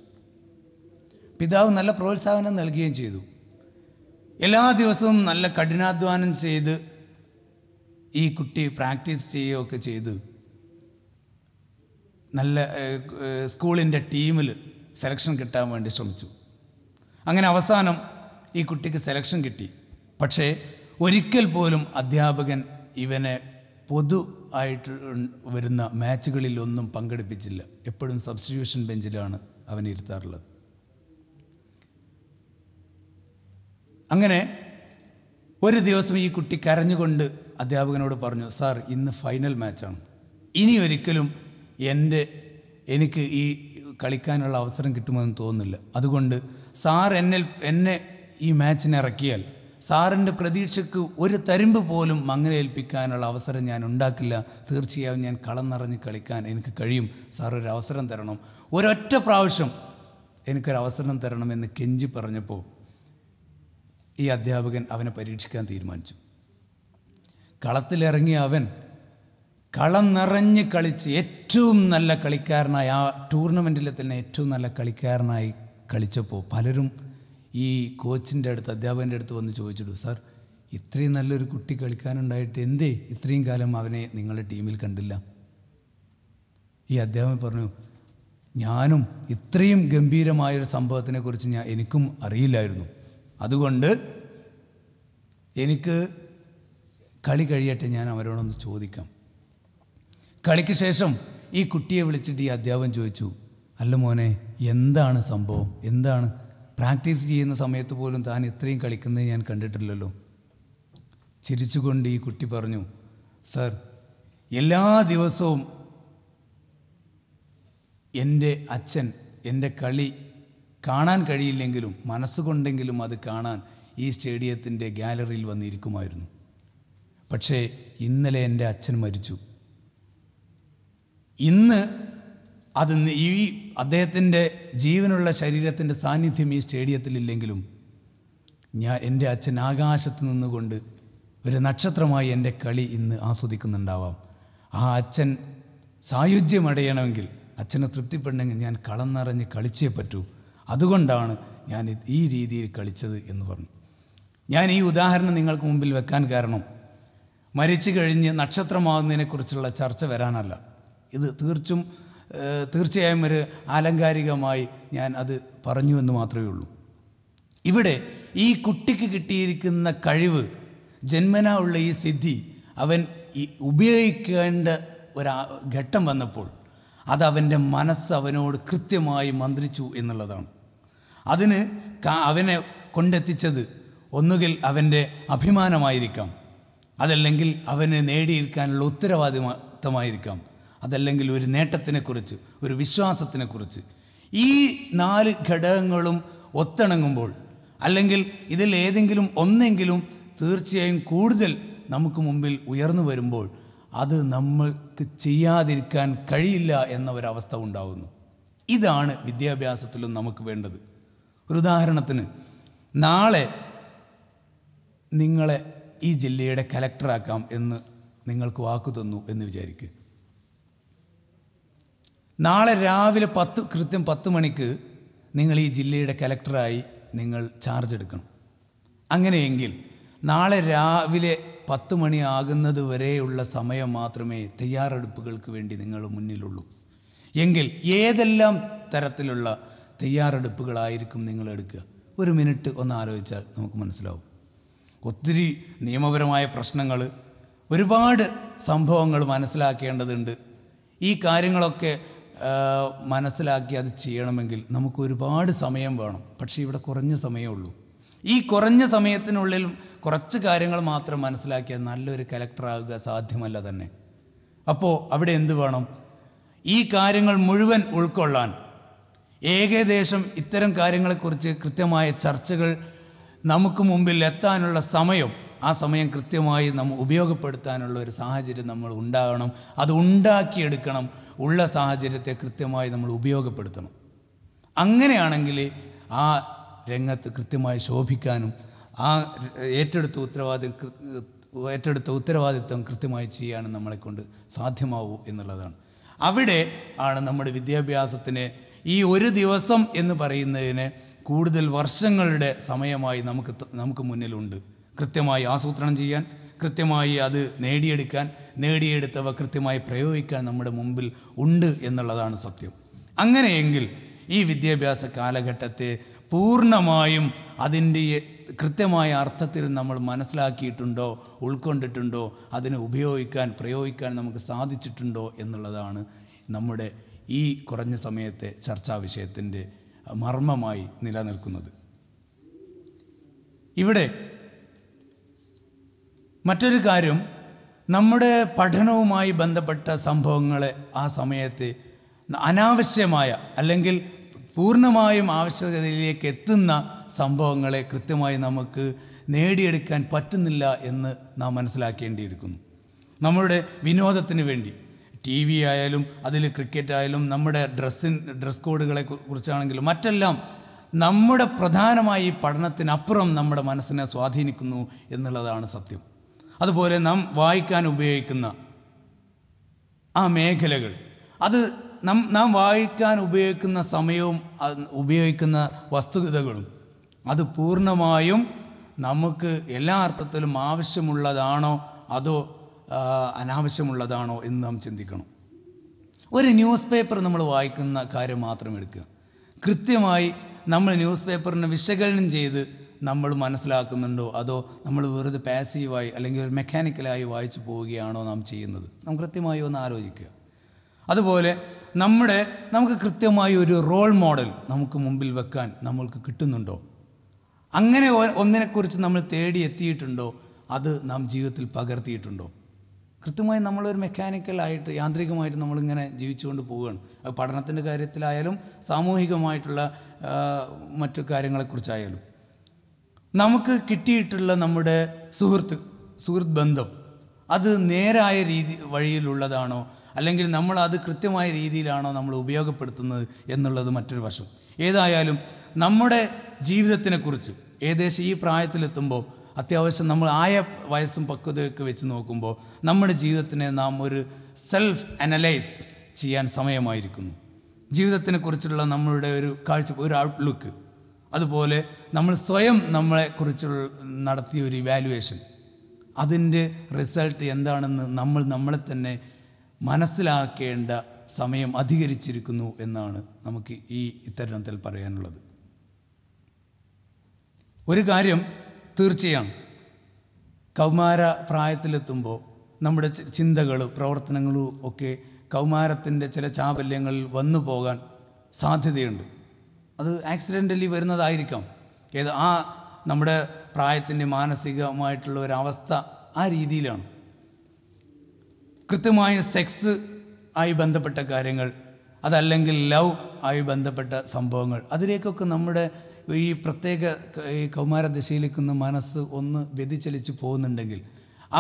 പിതാവ് നല്ല പ്രോത്സാഹനം നൽകുകയും ചെയ്തു എല്ലാ ദിവസവും നല്ല കഠിനാധ്വാനം ചെയ്ത് ഈ കുട്ടി പ്രാക്ടീസ് ചെയ്യുകയൊക്കെ ചെയ്ത് നല്ല സ്കൂളിൻ്റെ ടീമിൽ സെലക്ഷൻ കിട്ടാൻ വേണ്ടി ശ്രമിച്ചു അങ്ങനെ അവസാനം ഈ കുട്ടിക്ക് സെലക്ഷൻ കിട്ടി പക്ഷേ ഒരിക്കൽ പോലും അധ്യാപകൻ ഇവനെ പൊതു ആയിട്ട് വരുന്ന മാച്ചുകളിലൊന്നും പങ്കെടുപ്പിച്ചില്ല എപ്പോഴും സബ്സ്റ്റിറ്റ്യൂഷൻ ബെഞ്ചിലാണ് അവനിരുത്താറുള്ളത് അങ്ങനെ ഒരു ദിവസം ഈ കുട്ടി കരഞ്ഞുകൊണ്ട് അധ്യാപകനോട് പറഞ്ഞു സാർ ഇന്ന് ഫൈനൽ മാച്ചാണ് ഇനി ഒരിക്കലും എൻ്റെ എനിക്ക് ഈ കളിക്കാനുള്ള അവസരം കിട്ടുമെന്ന് തോന്നുന്നില്ല അതുകൊണ്ട് സാർ എന്നെ എന്നെ ഈ മാച്ചിന് ഇറക്കിയാൽ സാറിൻ്റെ പ്രതീക്ഷയ്ക്ക് ഒരു തരിമ്പ് പോലും മങ്ങലേൽപ്പിക്കാനുള്ള അവസരം ഞാൻ ഉണ്ടാക്കില്ല തീർച്ചയായും ഞാൻ കളം നിറഞ്ഞ് കളിക്കാൻ എനിക്ക് കഴിയും സാർ ഒരു അവസരം തരണം ഒരൊറ്റ പ്രാവശ്യം എനിക്കൊരവസരം തരണമെന്ന് കെഞ്ചി പറഞ്ഞപ്പോൾ ഈ അധ്യാപകൻ അവനെ പരീക്ഷിക്കാൻ തീരുമാനിച്ചു കളത്തിലിറങ്ങിയ അവൻ കളം നിറഞ്ഞ് കളിച്ച് ഏറ്റവും നല്ല കളിക്കാരനായി ആ ടൂർണമെൻറ്റിൽ തന്നെ ഏറ്റവും നല്ല കളിക്കാരനായി കളിച്ചപ്പോൾ പലരും ഈ കോച്ചിൻ്റെ അടുത്ത് അധ്യാപകൻ്റെ അടുത്ത് വന്ന് ചോദിച്ചിട്ടു സാർ ഇത്രയും നല്ലൊരു കുട്ടി കളിക്കാനുണ്ടായിട്ട് എന്തേ ഇത്രയും കാലം അവനെ നിങ്ങളുടെ ടീമിൽ കണ്ടില്ല ഈ അധ്യാപകൻ പറഞ്ഞു ഞാനും ഇത്രയും ഗംഭീരമായൊരു സംഭവത്തിനെക്കുറിച്ച് ഞാൻ എനിക്കും അറിയില്ലായിരുന്നു അതുകൊണ്ട് എനിക്ക് കളി കഴിയട്ടെ ഞാൻ അവരോടൊന്ന് ചോദിക്കാം കളിക്ക് ശേഷം ഈ കുട്ടിയെ വിളിച്ചിട്ട് ഈ അധ്യാപകൻ ചോദിച്ചു അല്ല മോനെ എന്താണ് സംഭവം എന്താണ് പ്രാക്ടീസ് ചെയ്യുന്ന സമയത്ത് പോലും താൻ ഇത്രയും കളിക്കുന്നത് ഞാൻ കണ്ടിട്ടില്ലല്ലോ ചിരിച്ചുകൊണ്ട് ഈ കുട്ടി പറഞ്ഞു സർ എല്ലാ ദിവസവും എൻ്റെ അച്ഛൻ എൻ്റെ കളി കാണാൻ കഴിയില്ലെങ്കിലും മനസ്സുകൊണ്ടെങ്കിലും അത് കാണാൻ ഈ സ്റ്റേഡിയത്തിൻ്റെ ഗാലറിയിൽ വന്നിരിക്കുമായിരുന്നു പക്ഷേ ഇന്നലെ എൻ്റെ അച്ഛൻ മരിച്ചു ഇന്ന് അത് ഈ അദ്ദേഹത്തിൻ്റെ ജീവനുള്ള ശരീരത്തിൻ്റെ സാന്നിധ്യം ഈ സ്റ്റേഡിയത്തിലില്ലെങ്കിലും ഞാൻ എൻ്റെ അച്ഛൻ ആകാശത്ത് നിന്നുകൊണ്ട് ഒരു നക്ഷത്രമായി എൻ്റെ കളി ഇന്ന് ആസ്വദിക്കുന്നുണ്ടാവാം ആ അച്ഛൻ സായുജ്യമടയണമെങ്കിൽ അച്ഛനെ തൃപ്തിപ്പെടണമെങ്കിൽ ഞാൻ കളം നിറഞ്ഞ് കളിച്ചേ പറ്റൂ അതുകൊണ്ടാണ് ഞാൻ ഈ രീതിയിൽ കളിച്ചത് എന്ന് പറഞ്ഞു ഞാൻ ഈ ഉദാഹരണം നിങ്ങൾക്ക് മുമ്പിൽ വെക്കാൻ കാരണം മരിച്ചു കഴിഞ്ഞ് നക്ഷത്രമാകുന്നതിനെക്കുറിച്ചുള്ള ചർച്ച വരാനല്ല ഇത് തീർച്ചും തീർച്ചയായും ഒരു ആലങ്കാരികമായി ഞാൻ അത് പറഞ്ഞു എന്ന് മാത്രമേ ഉള്ളൂ ഇവിടെ ഈ കുട്ടിക്ക് കിട്ടിയിരിക്കുന്ന കഴിവ് ജന്മനാ ഉള്ള ഈ സിദ്ധി അവൻ ഈ ഉപയോഗിക്കേണ്ട ഒരു ഘട്ടം വന്നപ്പോൾ അത് അവൻ്റെ മനസ്സ് അവനോട് കൃത്യമായി മന്ത്രിച്ചു എന്നുള്ളതാണ് അതിന് അവനെ കൊണ്ടെത്തിച്ചത് ഒന്നുകിൽ അവൻ്റെ അഭിമാനമായിരിക്കാം അതല്ലെങ്കിൽ അവന് നേടിയിരിക്കാനുള്ള ഉത്തരവാദിത്തമായിരിക്കാം അതല്ലെങ്കിൽ ഒരു നേട്ടത്തിനെക്കുറിച്ച് ഒരു വിശ്വാസത്തിനെക്കുറിച്ച് ഈ നാല് ഘടകങ്ങളും ഒത്തിണങ്ങുമ്പോൾ അല്ലെങ്കിൽ ഇതിൽ ഏതെങ്കിലും ഒന്നെങ്കിലും തീർച്ചയായും കൂടുതൽ നമുക്ക് മുമ്പിൽ ഉയർന്നു വരുമ്പോൾ അത് നമ്മൾക്ക് ചെയ്യാതിരിക്കാൻ കഴിയില്ല എന്ന ഒരവസ്ഥ ഉണ്ടാകുന്നു ഇതാണ് വിദ്യാഭ്യാസത്തിലും നമുക്ക് വേണ്ടത് ഒരു ഉദാഹരണത്തിന് നാളെ നിങ്ങളെ ഈ ജില്ലയുടെ കലക്ടറാക്കാം എന്ന് നിങ്ങൾക്ക് വാക്കു തന്നു എന്ന് വിചാരിക്കുക നാളെ രാവിലെ പത്ത് കൃത്യം പത്ത് മണിക്ക് നിങ്ങൾ ഈ ജില്ലയുടെ കലക്ടറായി നിങ്ങൾ ചാർജ് എടുക്കണം അങ്ങനെയെങ്കിൽ നാളെ രാവിലെ പത്ത് മണിയാകുന്നത് വരെയുള്ള സമയം മാത്രമേ തയ്യാറെടുപ്പുകൾക്ക് വേണ്ടി നിങ്ങൾ മുന്നിലുള്ളൂ എങ്കിൽ ഏതെല്ലാം തരത്തിലുള്ള തയ്യാറെടുപ്പുകളായിരിക്കും നിങ്ങൾ എടുക്കുക ഒരു മിനിറ്റ് ഒന്ന് ആലോചിച്ചാൽ നമുക്ക് മനസ്സിലാവും ഒത്തിരി നിയമപരമായ പ്രശ്നങ്ങൾ ഒരുപാട് സംഭവങ്ങൾ മനസ്സിലാക്കേണ്ടതുണ്ട് ഈ കാര്യങ്ങളൊക്കെ മനസ്സിലാക്കി അത് ചെയ്യണമെങ്കിൽ നമുക്ക് ഒരുപാട് സമയം വേണം പക്ഷേ ഇവിടെ കുറഞ്ഞ സമയമേ ഉള്ളൂ ഈ കുറഞ്ഞ സമയത്തിനുള്ളിൽ കുറച്ച് കാര്യങ്ങൾ മാത്രം മനസ്സിലാക്കിയാൽ നല്ലൊരു കലക്ടറാകുക സാധ്യമല്ല തന്നെ അപ്പോൾ അവിടെ എന്ത് വേണം ഈ കാര്യങ്ങൾ മുഴുവൻ ഉൾക്കൊള്ളാൻ ഏകദേശം ഇത്തരം കാര്യങ്ങളെക്കുറിച്ച് കൃത്യമായ ചർച്ചകൾ നമുക്ക് മുമ്പിൽ എത്താനുള്ള സമയം ആ സമയം കൃത്യമായി നമ്മൾ ഉപയോഗപ്പെടുത്താനുള്ള ഒരു സാഹചര്യം നമ്മൾ ഉണ്ടാകണം അത് ഉണ്ടാക്കിയെടുക്കണം ഉള്ള സാഹചര്യത്തെ കൃത്യമായി നമ്മൾ ഉപയോഗപ്പെടുത്തണം അങ്ങനെയാണെങ്കിൽ ആ രംഗത്ത് കൃത്യമായി ശോഭിക്കാനും ആ ഏറ്റെടുത്ത ഉത്തരവാദിത്വം ഏറ്റെടുത്ത ഉത്തരവാദിത്വം കൃത്യമായി ചെയ്യാനും നമ്മളെക്കൊണ്ട് സാധ്യമാവൂ എന്നുള്ളതാണ് അവിടെ ആണ് നമ്മുടെ വിദ്യാഭ്യാസത്തിനെ ഈ ഒരു ദിവസം എന്ന് പറയുന്നതിന് കൂടുതൽ വർഷങ്ങളുടെ സമയമായി നമുക്ക് നമുക്ക് മുന്നിലുണ്ട് കൃത്യമായി ആസൂത്രണം ചെയ്യാൻ കൃത്യമായി അത് നേടിയെടുക്കാൻ നേടിയെടുത്തവ കൃത്യമായി പ്രയോഗിക്കാൻ നമ്മുടെ മുമ്പിൽ ഉണ്ട് എന്നുള്ളതാണ് സത്യം അങ്ങനെയെങ്കിൽ ഈ വിദ്യാഭ്യാസ കാലഘട്ടത്തെ പൂർണ്ണമായും അതിൻ്റെ കൃത്യമായ അർത്ഥത്തിൽ നമ്മൾ മനസ്സിലാക്കിയിട്ടുണ്ടോ ഉൾക്കൊണ്ടിട്ടുണ്ടോ അതിനെ ഉപയോഗിക്കാൻ പ്രയോഗിക്കാൻ നമുക്ക് സാധിച്ചിട്ടുണ്ടോ എന്നുള്ളതാണ് നമ്മുടെ ഈ കുറഞ്ഞ സമയത്തെ ചർച്ചാ വിഷയത്തിൻ്റെ മർമ്മമായി നിലനിൽക്കുന്നത് ഇവിടെ മറ്റൊരു കാര്യം നമ്മുടെ പഠനവുമായി ബന്ധപ്പെട്ട സംഭവങ്ങളെ ആ സമയത്ത് അനാവശ്യമായ അല്ലെങ്കിൽ പൂർണ്ണമായും ആവശ്യകതയിലേക്ക് എത്തുന്ന സംഭവങ്ങളെ കൃത്യമായി നമുക്ക് നേടിയെടുക്കാൻ പറ്റുന്നില്ല എന്ന് നാം മനസ്സിലാക്കേണ്ടിയിരിക്കുന്നു നമ്മുടെ വിനോദത്തിന് വേണ്ടി ടി വി ആയാലും അതിൽ ക്രിക്കറ്റ് ആയാലും നമ്മുടെ ഡ്രസ്സിൻ ഡ്രസ് കോഡുകളെ കുറിച്ചാണെങ്കിലും മറ്റെല്ലാം നമ്മുടെ പ്രധാനമായി പഠനത്തിനപ്പുറം നമ്മുടെ മനസ്സിനെ സ്വാധീനിക്കുന്നു എന്നുള്ളതാണ് സത്യം അതുപോലെ നാം വായിക്കാൻ ഉപയോഗിക്കുന്ന ആ മേഖലകൾ അത് നം നാം വായിക്കാൻ ഉപയോഗിക്കുന്ന സമയവും ഉപയോഗിക്കുന്ന വസ്തുതകളും അത് പൂർണ്ണമായും നമുക്ക് എല്ലാ അർത്ഥത്തിലും ആവശ്യമുള്ളതാണോ അതോ അനാവശ്യമുള്ളതാണോ എന്ന് നാം ചിന്തിക്കണം ഒരു ന്യൂസ് പേപ്പർ നമ്മൾ വായിക്കുന്ന കാര്യം മാത്രം എടുക്കുക കൃത്യമായി നമ്മൾ ന്യൂസ് പേപ്പറിനെ വിശകലനം ചെയ്ത് നമ്മൾ മനസ്സിലാക്കുന്നുണ്ടോ അതോ നമ്മൾ വെറുതെ പാസീവായി അല്ലെങ്കിൽ ഒരു മെക്കാനിക്കലായി വായിച്ചു പോവുകയാണോ നാം ചെയ്യുന്നത് നാം കൃത്യമായി ഒന്ന് ആലോചിക്കുക അതുപോലെ നമ്മുടെ നമുക്ക് കൃത്യമായി ഒരു റോൾ മോഡൽ നമുക്ക് മുമ്പിൽ വെക്കാൻ നമ്മൾക്ക് കിട്ടുന്നുണ്ടോ അങ്ങനെ ഒന്നിനെക്കുറിച്ച് നമ്മൾ തേടി എത്തിയിട്ടുണ്ടോ അത് നാം ജീവിതത്തിൽ പകർത്തിയിട്ടുണ്ടോ കൃത്യമായി നമ്മളൊരു മെക്കാനിക്കലായിട്ട് യാന്ത്രികമായിട്ട് നമ്മളിങ്ങനെ ജീവിച്ചുകൊണ്ട് പോവുകയാണ് അത് പഠനത്തിൻ്റെ കാര്യത്തിലായാലും സാമൂഹികമായിട്ടുള്ള മറ്റു കാര്യങ്ങളെക്കുറിച്ചായാലും നമുക്ക് കിട്ടിയിട്ടുള്ള നമ്മുടെ സുഹൃത്ത് സുഹൃത്ത് ബന്ധം അത് നേരായ രീതി വഴിയിലുള്ളതാണോ അല്ലെങ്കിൽ നമ്മൾ അത് കൃത്യമായ രീതിയിലാണോ നമ്മൾ ഉപയോഗപ്പെടുത്തുന്നത് എന്നുള്ളത് മറ്റൊരു വശം ഏതായാലും നമ്മുടെ ജീവിതത്തിനെക്കുറിച്ച് ഏകദേശം ഈ പ്രായത്തിലെത്തുമ്പോൾ അത്യാവശ്യം നമ്മൾ ആയ വയസ്സും പക്വതയൊക്കെ വെച്ച് നോക്കുമ്പോൾ നമ്മുടെ ജീവിതത്തിനെ നാം ഒരു സെൽഫ് അനലൈസ് ചെയ്യാൻ സമയമായിരിക്കുന്നു ജീവിതത്തിനെക്കുറിച്ചുള്ള നമ്മളുടെ ഒരു കാഴ്ച ഒരു ഔട്ട്ലുക്ക് അതുപോലെ നമ്മൾ സ്വയം നമ്മളെക്കുറിച്ചുള്ള നടത്തിയ ഒരു ഇവാലുവേഷൻ അതിൻ്റെ റിസൾട്ട് എന്താണെന്ന് നമ്മൾ നമ്മളെ തന്നെ മനസ്സിലാക്കേണ്ട സമയം അധികരിച്ചിരിക്കുന്നു എന്നാണ് നമുക്ക് ഈ ഇത്തരണത്തിൽ പറയാനുള്ളത് ഒരു കാര്യം തീർച്ചയാണ് കൗമാര പ്രായത്തിലെത്തുമ്പോൾ നമ്മുടെ ചിന്തകളും പ്രവർത്തനങ്ങളും ഒക്കെ കൗമാരത്തിൻ്റെ ചില ചാബല്യങ്ങളിൽ വന്നു പോകാൻ സാധ്യതയുണ്ട് അത് ആക്സിഡൻ്റലി വരുന്നതായിരിക്കാം ഏത് ആ നമ്മുടെ പ്രായത്തിൻ്റെ മാനസികമായിട്ടുള്ള ഒരവസ്ഥ ആ രീതിയിലാണ് കൃത്യമായ സെക്സ് ആയി ബന്ധപ്പെട്ട കാര്യങ്ങൾ അതല്ലെങ്കിൽ ലവ് ആയി ബന്ധപ്പെട്ട സംഭവങ്ങൾ അതിലേക്കൊക്കെ നമ്മുടെ ഈ പ്രത്യേക ഈ കൗമാര ദശയിലേക്കൊന്ന് മനസ്സ് ഒന്ന് വ്യതിചലിച്ച് പോകുന്നുണ്ടെങ്കിൽ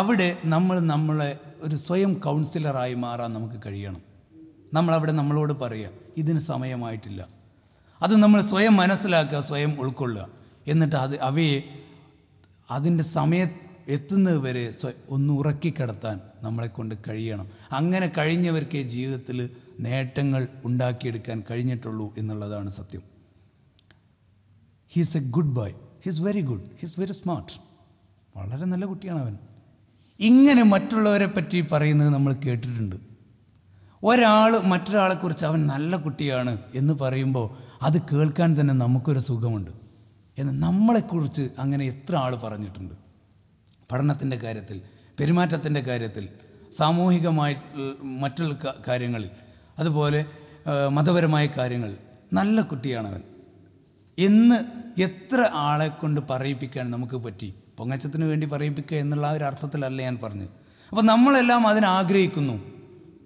അവിടെ നമ്മൾ നമ്മളെ ഒരു സ്വയം കൗൺസിലറായി മാറാൻ നമുക്ക് കഴിയണം നമ്മളവിടെ നമ്മളോട് പറയുക ഇതിന് സമയമായിട്ടില്ല അത് നമ്മൾ സ്വയം മനസ്സിലാക്കുക സ്വയം ഉൾക്കൊള്ളുക എന്നിട്ട് അത് അവയെ അതിൻ്റെ സമയ വരെ ഒന്ന് ഉറക്കിക്കിടത്താൻ നമ്മളെക്കൊണ്ട് കഴിയണം അങ്ങനെ കഴിഞ്ഞവർക്കേ ജീവിതത്തിൽ നേട്ടങ്ങൾ ഉണ്ടാക്കിയെടുക്കാൻ കഴിഞ്ഞിട്ടുള്ളൂ എന്നുള്ളതാണ് സത്യം he's a good boy he's very good he's very smart വളരെ നല്ല കുട്ടിയാണ് അവൻ ഇങ്ങനെ മറ്റുള്ളവരെ പറ്റി പറയുന്നത് നമ്മൾ കേട്ടിട്ടുണ്ട് ഒരാൾ മറ്റൊരാളെക്കുറിച്ച് അവൻ നല്ല കുട്ടിയാണ് എന്ന് പറയുമ്പോൾ അത് കേൾക്കാൻ തന്നെ നമുക്കൊരു സുഖമുണ്ട് എന്ന് നമ്മളെക്കുറിച്ച് അങ്ങനെ എത്ര ആൾ പറഞ്ഞിട്ടുണ്ട് പഠനത്തിൻ്റെ കാര്യത്തിൽ പെരുമാറ്റത്തിൻ്റെ കാര്യത്തിൽ സാമൂഹികമായി മറ്റുള്ള കാര്യങ്ങളിൽ അതുപോലെ മതപരമായ കാര്യങ്ങൾ നല്ല കുട്ടിയാണവൻ എന്ന് എത്ര ആളെ കൊണ്ട് പറയിപ്പിക്കാൻ നമുക്ക് പറ്റി പൊങ്ങച്ചത്തിന് വേണ്ടി പറയിപ്പിക്കുക എന്നുള്ള ആ ഒരു അർത്ഥത്തിലല്ല ഞാൻ പറഞ്ഞത് അപ്പോൾ നമ്മളെല്ലാം അതിനാഗ്രഹിക്കുന്നു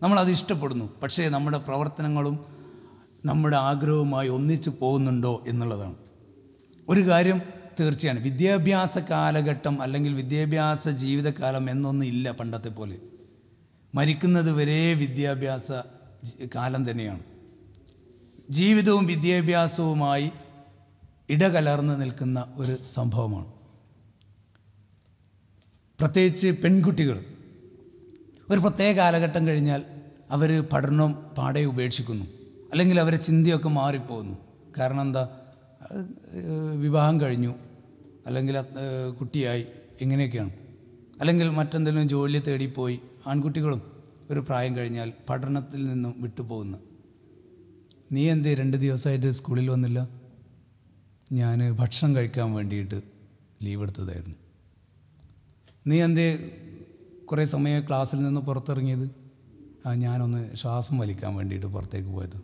നമ്മളത് ഇഷ്ടപ്പെടുന്നു പക്ഷേ നമ്മുടെ പ്രവർത്തനങ്ങളും നമ്മുടെ ആഗ്രഹവുമായി ഒന്നിച്ചു പോകുന്നുണ്ടോ എന്നുള്ളതാണ് ഒരു കാര്യം തീർച്ചയാണ് വിദ്യാഭ്യാസ കാലഘട്ടം അല്ലെങ്കിൽ വിദ്യാഭ്യാസ ജീവിതകാലം എന്നൊന്നും ഇല്ല പണ്ടത്തെ പോലെ മരിക്കുന്നത് വരെ വിദ്യാഭ്യാസ കാലം തന്നെയാണ് ജീവിതവും വിദ്യാഭ്യാസവുമായി ഇടകലർന്ന് നിൽക്കുന്ന ഒരു സംഭവമാണ് പ്രത്യേകിച്ച് പെൺകുട്ടികൾ ഒരു പ്രത്യേക കാലഘട്ടം കഴിഞ്ഞാൽ അവർ പഠനം പാടെ ഉപേക്ഷിക്കുന്നു അല്ലെങ്കിൽ അവരെ ചിന്തയൊക്കെ മാറിപ്പോകുന്നു കാരണം എന്താ വിവാഹം കഴിഞ്ഞു അല്ലെങ്കിൽ കുട്ടിയായി ഇങ്ങനെയൊക്കെയാണ് അല്ലെങ്കിൽ മറ്റെന്തെങ്കിലും ജോലി തേടിപ്പോയി ആൺകുട്ടികളും ഒരു പ്രായം കഴിഞ്ഞാൽ പഠനത്തിൽ നിന്നും വിട്ടുപോകുന്നു നീ എന്തേ രണ്ട് ദിവസമായിട്ട് സ്കൂളിൽ വന്നില്ല ഞാൻ ഭക്ഷണം കഴിക്കാൻ വേണ്ടിയിട്ട് ലീവ് എടുത്തതായിരുന്നു നീ എന്തേ കുറേ സമയം ക്ലാസ്സിൽ നിന്ന് പുറത്തിറങ്ങിയത് ആ ഞാനൊന്ന് ശ്വാസം വലിക്കാൻ വേണ്ടിയിട്ട് പുറത്തേക്ക് പോയത്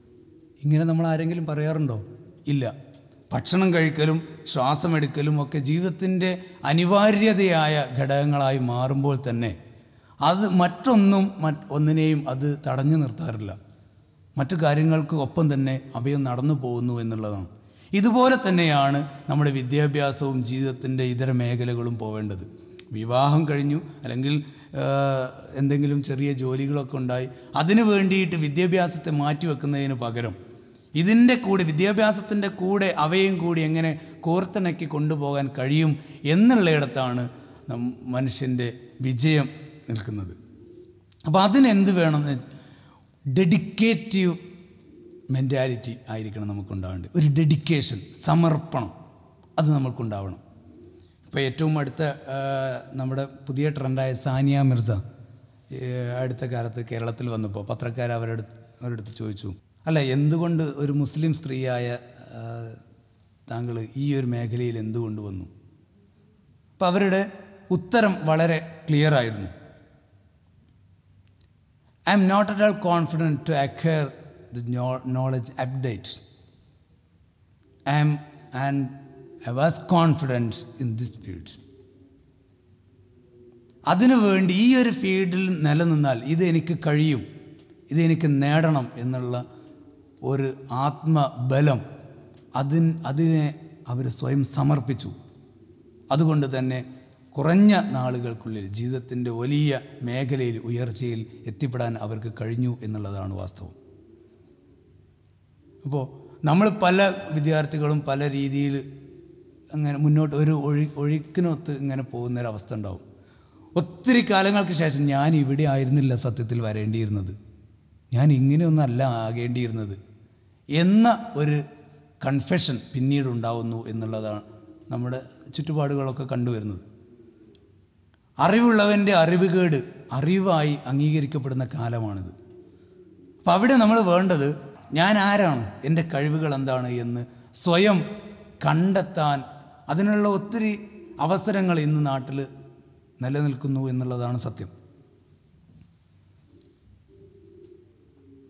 ഇങ്ങനെ നമ്മൾ ആരെങ്കിലും പറയാറുണ്ടോ ഇല്ല ഭക്ഷണം കഴിക്കലും ശ്വാസം എടുക്കലും ഒക്കെ ജീവിതത്തിൻ്റെ അനിവാര്യതയായ ഘടകങ്ങളായി മാറുമ്പോൾ തന്നെ അത് മറ്റൊന്നും മറ്റ് ഒന്നിനെയും അത് തടഞ്ഞു നിർത്താറില്ല മറ്റു കാര്യങ്ങൾക്ക് ഒപ്പം തന്നെ അവയും നടന്നു പോകുന്നു എന്നുള്ളതാണ് ഇതുപോലെ തന്നെയാണ് നമ്മുടെ വിദ്യാഭ്യാസവും ജീവിതത്തിൻ്റെ ഇതര മേഖലകളും പോവേണ്ടത് വിവാഹം കഴിഞ്ഞു അല്ലെങ്കിൽ എന്തെങ്കിലും ചെറിയ ജോലികളൊക്കെ ഉണ്ടായി അതിനു വേണ്ടിയിട്ട് വിദ്യാഭ്യാസത്തെ മാറ്റിവെക്കുന്നതിന് പകരം ഇതിൻ്റെ കൂടെ വിദ്യാഭ്യാസത്തിൻ്റെ കൂടെ അവയും കൂടി എങ്ങനെ കോർത്തിണക്കി കൊണ്ടുപോകാൻ കഴിയും എന്നുള്ളയിടത്താണ് മനുഷ്യൻ്റെ വിജയം നിൽക്കുന്നത് അപ്പോൾ അതിനെന്ത് വേണം ഡെഡിക്കേറ്റീവ് മെൻറ്റാലിറ്റി ആയിരിക്കണം നമുക്കുണ്ടാവേണ്ടത് ഒരു ഡെഡിക്കേഷൻ സമർപ്പണം അത് നമുക്കുണ്ടാവണം ഇപ്പോൾ ഏറ്റവും അടുത്ത നമ്മുടെ പുതിയ ട്രെൻഡായ സാനിയ മിർസ അടുത്ത കാലത്ത് കേരളത്തിൽ വന്നപ്പോൾ പത്രക്കാർ അവരുടെ അവരടുത്ത് ചോദിച്ചു അല്ല എന്തുകൊണ്ട് ഒരു മുസ്ലിം സ്ത്രീയായ താങ്കൾ ഈ ഒരു മേഖലയിൽ എന്തുകൊണ്ട് വന്നു അപ്പം അവരുടെ ഉത്തരം വളരെ ക്ലിയർ ആയിരുന്നു I'm not at all confident to acquire the knowledge updates. I am, and I was confident in this field. അതിനു വേണ്ടി ഈ ഒരു ഫീൽഡിൽ നിലനിന്നാൽ ഇത് എനിക്ക് കഴിയും ഇത് എനിക്ക് നേടണം എന്നുള്ള ഒരു ആത്മബലം അതിന് അതിനെ അവർ സ്വയം സമർപ്പിച്ചു അതുകൊണ്ട് തന്നെ കുറഞ്ഞ നാളുകൾക്കുള്ളിൽ ജീവിതത്തിൻ്റെ വലിയ മേഖലയിൽ ഉയർച്ചയിൽ എത്തിപ്പെടാൻ അവർക്ക് കഴിഞ്ഞു എന്നുള്ളതാണ് വാസ്തവം അപ്പോൾ നമ്മൾ പല വിദ്യാർത്ഥികളും പല രീതിയിൽ അങ്ങനെ മുന്നോട്ട് ഒരു ഒഴി ഒഴുക്കിനൊത്ത് ഇങ്ങനെ പോകുന്നൊരവസ്ഥ ഉണ്ടാവും ഒത്തിരി കാലങ്ങൾക്ക് ശേഷം ഞാൻ ഇവിടെ ആയിരുന്നില്ല സത്യത്തിൽ വരേണ്ടിയിരുന്നത് ഞാൻ ഇങ്ങനെയൊന്നല്ല ആകേണ്ടിയിരുന്നത് എന്ന ഒരു കൺഫെഷൻ പിന്നീട് ഉണ്ടാവുന്നു എന്നുള്ളതാണ് നമ്മുടെ ചുറ്റുപാടുകളൊക്കെ കണ്ടുവരുന്നത് അറിവുള്ളവൻ്റെ അറിവുകേട് അറിവായി അംഗീകരിക്കപ്പെടുന്ന കാലമാണിത് അപ്പോൾ അവിടെ നമ്മൾ വേണ്ടത് ഞാൻ ആരാണ് എൻ്റെ കഴിവുകൾ എന്താണ് എന്ന് സ്വയം കണ്ടെത്താൻ അതിനുള്ള ഒത്തിരി അവസരങ്ങൾ ഇന്ന് നാട്ടിൽ നിലനിൽക്കുന്നു എന്നുള്ളതാണ് സത്യം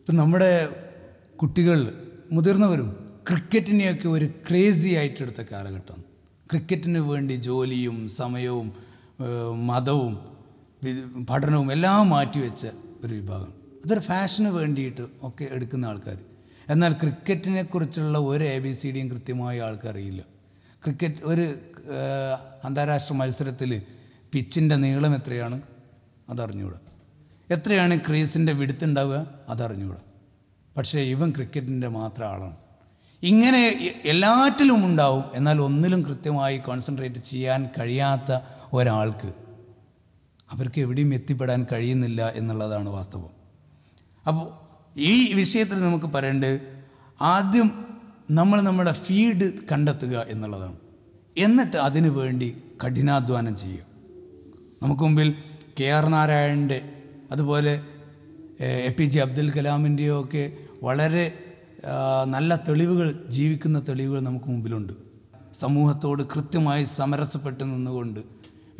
ഇപ്പം നമ്മുടെ കുട്ടികൾ മുതിർന്നവരും ക്രിക്കറ്റിനെയൊക്കെ ഒരു ക്രേസി ആയിട്ടെടുത്ത കാലഘട്ടം ക്രിക്കറ്റിന് വേണ്ടി ജോലിയും സമയവും മതവും പഠനവും എല്ലാം മാറ്റിവെച്ച ഒരു വിഭാഗം അതൊരു ഫാഷന് വേണ്ടിയിട്ട് ഒക്കെ എടുക്കുന്ന ആൾക്കാർ എന്നാൽ ക്രിക്കറ്റിനെ കുറിച്ചുള്ള ഒരു എ ബി സി ഡിയും കൃത്യമായി ആൾക്കറിയില്ല ക്രിക്കറ്റ് ഒരു അന്താരാഷ്ട്ര മത്സരത്തിൽ പിച്ചിൻ്റെ നീളം എത്രയാണ് അതറിഞ്ഞുകൂടാ എത്രയാണ് ക്രീസിൻ്റെ വിടുത്തുണ്ടാവുക അതറിഞ്ഞുകൂടാ പക്ഷേ ഇവൻ ക്രിക്കറ്റിൻ്റെ മാത്രം ആളാണ് ഇങ്ങനെ എല്ലാറ്റിലും ഉണ്ടാവും എന്നാൽ ഒന്നിലും കൃത്യമായി കോൺസെൻട്രേറ്റ് ചെയ്യാൻ കഴിയാത്ത ഒരാൾക്ക് അവർക്ക് എവിടെയും എത്തിപ്പെടാൻ കഴിയുന്നില്ല എന്നുള്ളതാണ് വാസ്തവം അപ്പോൾ ഈ വിഷയത്തിൽ നമുക്ക് പറയേണ്ടത് ആദ്യം നമ്മൾ നമ്മുടെ ഫീഡ് കണ്ടെത്തുക എന്നുള്ളതാണ് എന്നിട്ട് അതിനു വേണ്ടി കഠിനാധ്വാനം ചെയ്യുക നമുക്ക് മുമ്പിൽ കെ ആർ നാരായണൻ്റെ അതുപോലെ എ പി ജെ അബ്ദുൽ കലാമിൻ്റെയോ ഒക്കെ വളരെ നല്ല തെളിവുകൾ ജീവിക്കുന്ന തെളിവുകൾ നമുക്ക് മുമ്പിലുണ്ട് സമൂഹത്തോട് കൃത്യമായി സമരസപ്പെട്ട് നിന്നുകൊണ്ട്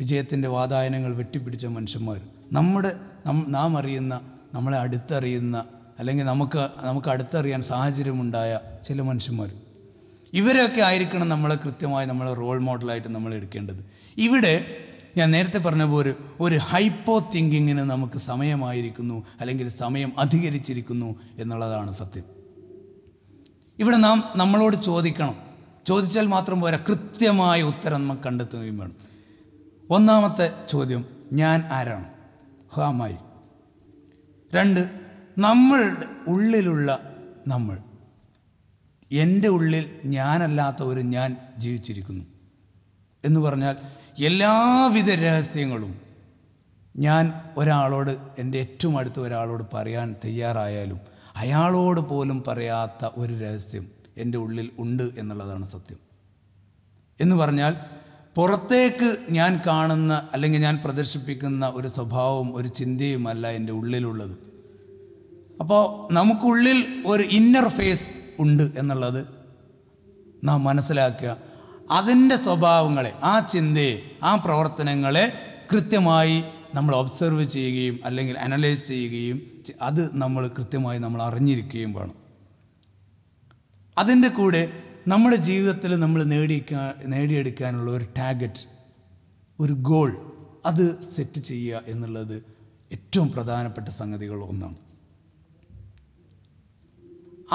വിജയത്തിൻ്റെ വാതായനങ്ങൾ വെട്ടിപ്പിടിച്ച മനുഷ്യന്മാർ നമ്മുടെ നാം അറിയുന്ന നമ്മളെ അടുത്തറിയുന്ന അല്ലെങ്കിൽ നമുക്ക് നമുക്ക് അടുത്തറിയാൻ സാഹചര്യമുണ്ടായ ചില മനുഷ്യന്മാർ ഇവരൊക്കെ ആയിരിക്കണം നമ്മളെ കൃത്യമായി നമ്മളെ റോൾ മോഡലായിട്ട് നമ്മൾ എടുക്കേണ്ടത് ഇവിടെ ഞാൻ നേരത്തെ പറഞ്ഞ പോലെ ഒരു ഹൈപ്പോ തിങ്കിങ്ങിന് നമുക്ക് സമയമായിരിക്കുന്നു അല്ലെങ്കിൽ സമയം അധികരിച്ചിരിക്കുന്നു എന്നുള്ളതാണ് സത്യം ഇവിടെ നാം നമ്മളോട് ചോദിക്കണം ചോദിച്ചാൽ മാത്രം പോരാ കൃത്യമായ ഉത്തരം നമ്മൾ കണ്ടെത്തുകയും വേണം ഒന്നാമത്തെ ചോദ്യം ഞാൻ ആരാണ് ഹാമായി രണ്ട് നമ്മളുടെ ഉള്ളിലുള്ള നമ്മൾ എൻ്റെ ഉള്ളിൽ ഞാനല്ലാത്ത ഒരു ഞാൻ ജീവിച്ചിരിക്കുന്നു എന്ന് പറഞ്ഞാൽ എല്ലാവിധ രഹസ്യങ്ങളും ഞാൻ ഒരാളോട് എൻ്റെ ഏറ്റവും അടുത്ത ഒരാളോട് പറയാൻ തയ്യാറായാലും അയാളോട് പോലും പറയാത്ത ഒരു രഹസ്യം എൻ്റെ ഉള്ളിൽ ഉണ്ട് എന്നുള്ളതാണ് സത്യം എന്ന് പറഞ്ഞാൽ പുറത്തേക്ക് ഞാൻ കാണുന്ന അല്ലെങ്കിൽ ഞാൻ പ്രദർശിപ്പിക്കുന്ന ഒരു സ്വഭാവവും ഒരു ചിന്തയുമല്ല എൻ്റെ ഉള്ളിലുള്ളത് അപ്പോൾ നമുക്കുള്ളിൽ ഒരു ഇന്നർ ഫേസ് ഉണ്ട് എന്നുള്ളത് നാം മനസ്സിലാക്കുക അതിൻ്റെ സ്വഭാവങ്ങളെ ആ ചിന്തയെ ആ പ്രവർത്തനങ്ങളെ കൃത്യമായി നമ്മൾ ഒബ്സർവ് ചെയ്യുകയും അല്ലെങ്കിൽ അനലൈസ് ചെയ്യുകയും അത് നമ്മൾ കൃത്യമായി നമ്മൾ അറിഞ്ഞിരിക്കുകയും വേണം അതിൻ്റെ കൂടെ നമ്മുടെ ജീവിതത്തിൽ നമ്മൾ നേടിയെടുക്കാൻ നേടിയെടുക്കാനുള്ള ഒരു ടാർഗറ്റ് ഒരു ഗോൾ അത് സെറ്റ് ചെയ്യുക എന്നുള്ളത് ഏറ്റവും പ്രധാനപ്പെട്ട സംഗതികൾ ഒന്നാണ്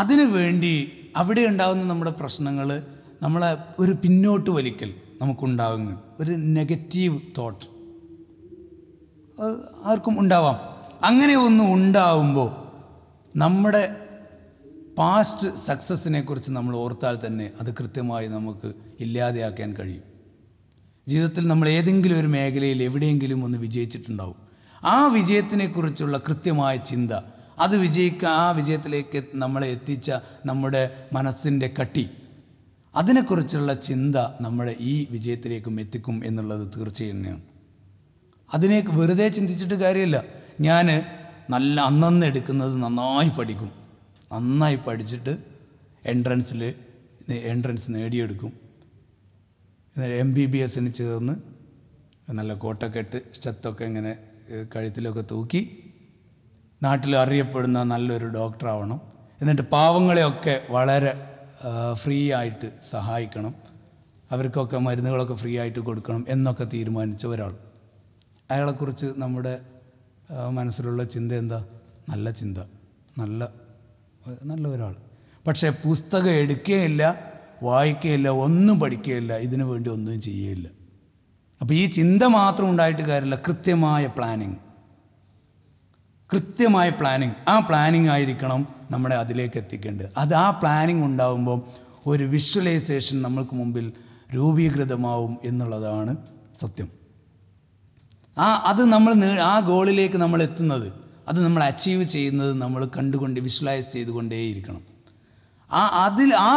അതിനു വേണ്ടി അവിടെ ഉണ്ടാകുന്ന നമ്മുടെ പ്രശ്നങ്ങൾ നമ്മളെ ഒരു പിന്നോട്ട് വലിക്കൽ നമുക്കുണ്ടാകുന്നു ഒരു നെഗറ്റീവ് തോട്ട് ആർക്കും ഉണ്ടാവാം അങ്ങനെ ഒന്നും ഉണ്ടാവുമ്പോൾ നമ്മുടെ പാസ്റ്റ് സക്സസ്സിനെ കുറിച്ച് നമ്മൾ ഓർത്താൽ തന്നെ അത് കൃത്യമായി നമുക്ക് ഇല്ലാതെയാക്കാൻ കഴിയും ജീവിതത്തിൽ നമ്മൾ ഏതെങ്കിലും ഒരു മേഖലയിൽ എവിടെയെങ്കിലും ഒന്ന് വിജയിച്ചിട്ടുണ്ടാവും ആ വിജയത്തിനെക്കുറിച്ചുള്ള കൃത്യമായ ചിന്ത അത് വിജയിക്കുക ആ വിജയത്തിലേക്ക് നമ്മളെ എത്തിച്ച നമ്മുടെ മനസ്സിൻ്റെ കട്ടി അതിനെക്കുറിച്ചുള്ള ചിന്ത നമ്മളെ ഈ വിജയത്തിലേക്കും എത്തിക്കും എന്നുള്ളത് തീർച്ചയായും തന്നെയാണ് അതിനെ വെറുതെ ചിന്തിച്ചിട്ട് കാര്യമില്ല ഞാൻ നല്ല അന്നന്ന് എടുക്കുന്നത് നന്നായി പഠിക്കും നന്നായി പഠിച്ചിട്ട് എൻട്രൻസിൽ എൻട്രൻസ് നേടിയെടുക്കും എം ബി ബി എസിന് ചേർന്ന് നല്ല കോട്ടക്കെട്ട് സ്റ്റത്തൊക്കെ ഇങ്ങനെ കഴുത്തിലൊക്കെ തൂക്കി നാട്ടിൽ അറിയപ്പെടുന്ന നല്ലൊരു ഡോക്ടറാവണം എന്നിട്ട് പാവങ്ങളെയൊക്കെ വളരെ ഫ്രീ ആയിട്ട് സഹായിക്കണം അവർക്കൊക്കെ മരുന്നുകളൊക്കെ ഫ്രീ ആയിട്ട് കൊടുക്കണം എന്നൊക്കെ തീരുമാനിച്ച ഒരാൾ അയാളെക്കുറിച്ച് നമ്മുടെ മനസ്സിലുള്ള ചിന്ത എന്താ നല്ല ചിന്ത നല്ല നല്ല ഒരാൾ പക്ഷേ പുസ്തകം എടുക്കുകയില്ല വായിക്കുകയില്ല ഒന്നും പഠിക്കുകയില്ല ഇതിനു വേണ്ടി ഒന്നും ചെയ്യുകയില്ല അപ്പോൾ ഈ ചിന്ത മാത്രം ഉണ്ടായിട്ട് കാര്യമില്ല കൃത്യമായ പ്ലാനിങ് കൃത്യമായ പ്ലാനിങ് ആ പ്ലാനിങ് ആയിരിക്കണം നമ്മളെ അതിലേക്ക് എത്തിക്കേണ്ടത് അത് ആ പ്ലാനിങ് ഉണ്ടാകുമ്പോൾ ഒരു വിഷ്വലൈസേഷൻ നമ്മൾക്ക് മുമ്പിൽ രൂപീകൃതമാവും എന്നുള്ളതാണ് സത്യം ആ അത് നമ്മൾ ആ ഗോളിലേക്ക് നമ്മൾ എത്തുന്നത് അത് നമ്മൾ അച്ചീവ് ചെയ്യുന്നത് നമ്മൾ കണ്ടുകൊണ്ട് വിഷ്വലൈസ് ചെയ്തുകൊണ്ടേയിരിക്കണം ആ അതിൽ ആ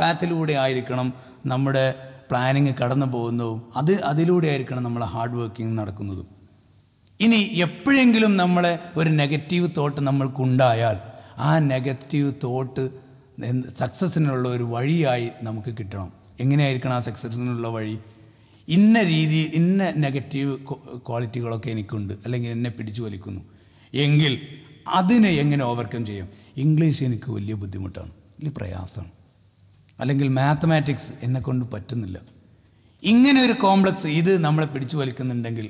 പാത്തിലൂടെ ആയിരിക്കണം നമ്മുടെ പ്ലാനിങ് കടന്നു പോകുന്നതും അത് അതിലൂടെ ആയിരിക്കണം നമ്മൾ ഹാർഡ് വർക്കിംഗ് നടക്കുന്നതും ഇനി എപ്പോഴെങ്കിലും നമ്മളെ ഒരു നെഗറ്റീവ് തോട്ട് നമ്മൾക്കുണ്ടായാൽ ആ നെഗറ്റീവ് തോട്ട് സക്സസ്സിനുള്ള ഒരു വഴിയായി നമുക്ക് കിട്ടണം എങ്ങനെയായിരിക്കണം ആ സക്സസ്സിനുള്ള വഴി ഇന്ന രീതി ഇന്ന നെഗറ്റീവ് ക്വാളിറ്റികളൊക്കെ എനിക്കുണ്ട് അല്ലെങ്കിൽ എന്നെ പിടിച്ചു വലിക്കുന്നു എങ്കിൽ അതിനെ എങ്ങനെ ഓവർകം ചെയ്യും ഇംഗ്ലീഷ് എനിക്ക് വലിയ ബുദ്ധിമുട്ടാണ് വലിയ പ്രയാസമാണ് അല്ലെങ്കിൽ മാത്തമാറ്റിക്സ് എന്നെക്കൊണ്ട് പറ്റുന്നില്ല ഇങ്ങനെ ഒരു കോംപ്ലക്സ് ഇത് നമ്മളെ പിടിച്ചു വലിക്കുന്നുണ്ടെങ്കിൽ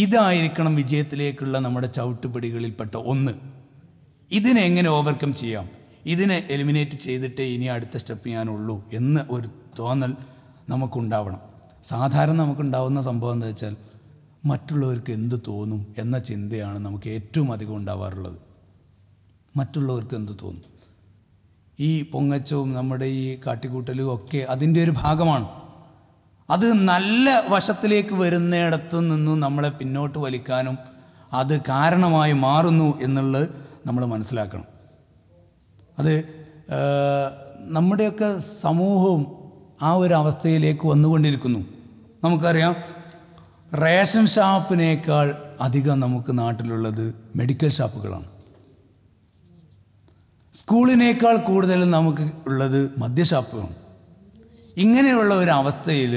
ഇതായിരിക്കണം വിജയത്തിലേക്കുള്ള നമ്മുടെ ചവിട്ടുപടികളിൽപ്പെട്ട ഒന്ന് ഇതിനെ എങ്ങനെ ഓവർകം ചെയ്യാം ഇതിനെ എലിമിനേറ്റ് ചെയ്തിട്ടേ ഇനി അടുത്ത സ്റ്റെപ്പ് ചെയ്യാനുള്ളൂ എന്ന് ഒരു തോന്നൽ നമുക്കുണ്ടാവണം സാധാരണ നമുക്കുണ്ടാവുന്ന സംഭവം എന്താ വെച്ചാൽ മറ്റുള്ളവർക്ക് എന്ത് തോന്നും എന്ന ചിന്തയാണ് നമുക്ക് ഏറ്റവും അധികം ഉണ്ടാവാറുള്ളത് മറ്റുള്ളവർക്ക് എന്ത് തോന്നും ഈ പൊങ്ങച്ചവും നമ്മുടെ ഈ കാട്ടിക്കൂട്ടലും ഒക്കെ അതിൻ്റെ ഒരു ഭാഗമാണ് അത് നല്ല വശത്തിലേക്ക് വരുന്നിടത്തു നിന്നും നമ്മളെ പിന്നോട്ട് വലിക്കാനും അത് കാരണമായി മാറുന്നു എന്നുള്ളത് നമ്മൾ മനസ്സിലാക്കണം അത് നമ്മുടെയൊക്കെ സമൂഹവും ആ ഒരു അവസ്ഥയിലേക്ക് വന്നുകൊണ്ടിരിക്കുന്നു നമുക്കറിയാം റേഷൻ ഷാപ്പിനേക്കാൾ അധികം നമുക്ക് നാട്ടിലുള്ളത് മെഡിക്കൽ ഷാപ്പുകളാണ് സ്കൂളിനേക്കാൾ കൂടുതൽ നമുക്ക് ഉള്ളത് മദ്യഷാപ്പുകളാണ് ഇങ്ങനെയുള്ള ഒരു അവസ്ഥയിൽ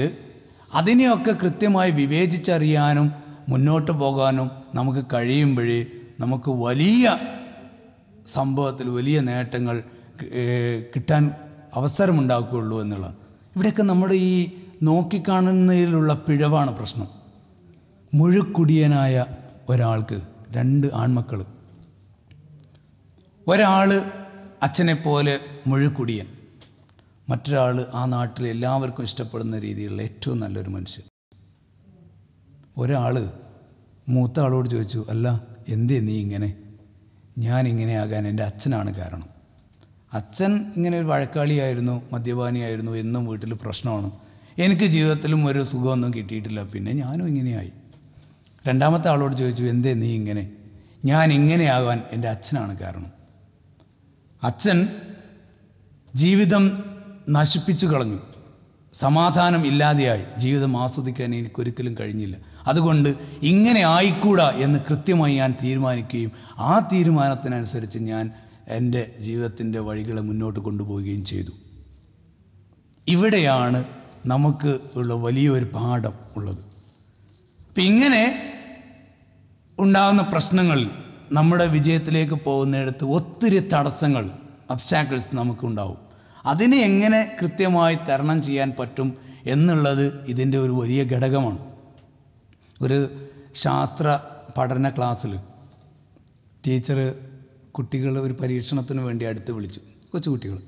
അതിനെയൊക്കെ കൃത്യമായി വിവേചിച്ചറിയാനും മുന്നോട്ട് പോകാനും നമുക്ക് കഴിയുമ്പോഴേ നമുക്ക് വലിയ സംഭവത്തിൽ വലിയ നേട്ടങ്ങൾ കിട്ടാൻ അവസരമുണ്ടാക്കുകയുള്ളൂ എന്നുള്ളത് ഇവിടെയൊക്കെ നമ്മുടെ ഈ നോക്കിക്കാണുന്നതിലുള്ള പിഴവാണ് പ്രശ്നം മുഴുക്കുടിയനായ ഒരാൾക്ക് രണ്ട് ആൺമക്കൾ ഒരാൾ അച്ഛനെപ്പോലെ മുഴുക്കുടിയൻ മറ്റൊരാൾ ആ നാട്ടിൽ എല്ലാവർക്കും ഇഷ്ടപ്പെടുന്ന രീതിയിലുള്ള ഏറ്റവും നല്ലൊരു മനുഷ്യൻ ഒരാൾ മൂത്ത ആളോട് ചോദിച്ചു അല്ല എന്തേ നീ ഇങ്ങനെ ഞാൻ ഇങ്ങനെ ആകാൻ എൻ്റെ അച്ഛനാണ് കാരണം അച്ഛൻ ഇങ്ങനെ ഒരു വഴക്കാളിയായിരുന്നു മദ്യപാനിയായിരുന്നു എന്നും വീട്ടിൽ പ്രശ്നമാണ് എനിക്ക് ജീവിതത്തിലും ഒരു സുഖമൊന്നും കിട്ടിയിട്ടില്ല പിന്നെ ഞാനും ഇങ്ങനെയായി രണ്ടാമത്തെ ആളോട് ചോദിച്ചു എന്തേ നീ ഇങ്ങനെ ഞാൻ ഇങ്ങനെയാകാൻ എൻ്റെ അച്ഛനാണ് കാരണം അച്ഛൻ ജീവിതം നശിപ്പിച്ചു കളഞ്ഞു സമാധാനം ഇല്ലാതെയായി ജീവിതം ആസ്വദിക്കാൻ എനിക്കൊരിക്കലും കഴിഞ്ഞില്ല അതുകൊണ്ട് ഇങ്ങനെ ആയിക്കൂടാ എന്ന് കൃത്യമായി ഞാൻ തീരുമാനിക്കുകയും ആ തീരുമാനത്തിനനുസരിച്ച് ഞാൻ എൻ്റെ ജീവിതത്തിൻ്റെ വഴികളെ മുന്നോട്ട് കൊണ്ടുപോവുകയും ചെയ്തു ഇവിടെയാണ് നമുക്ക് ഉള്ള വലിയൊരു പാഠം ഉള്ളത് അപ്പം ഇങ്ങനെ ഉണ്ടാകുന്ന പ്രശ്നങ്ങൾ നമ്മുടെ വിജയത്തിലേക്ക് പോകുന്നിടത്ത് ഒത്തിരി തടസ്സങ്ങൾ അബ്സ്റ്റാക്കിൾസ് നമുക്കുണ്ടാവും അതിനെ എങ്ങനെ കൃത്യമായി തരണം ചെയ്യാൻ പറ്റും എന്നുള്ളത് ഇതിൻ്റെ ഒരു വലിയ ഘടകമാണ് ഒരു ശാസ്ത്ര പഠന ക്ലാസ്സിൽ ടീച്ചർ കുട്ടികൾ ഒരു പരീക്ഷണത്തിന് വേണ്ടി അടുത്ത് വിളിച്ചു കൊച്ചുകുട്ടികൾ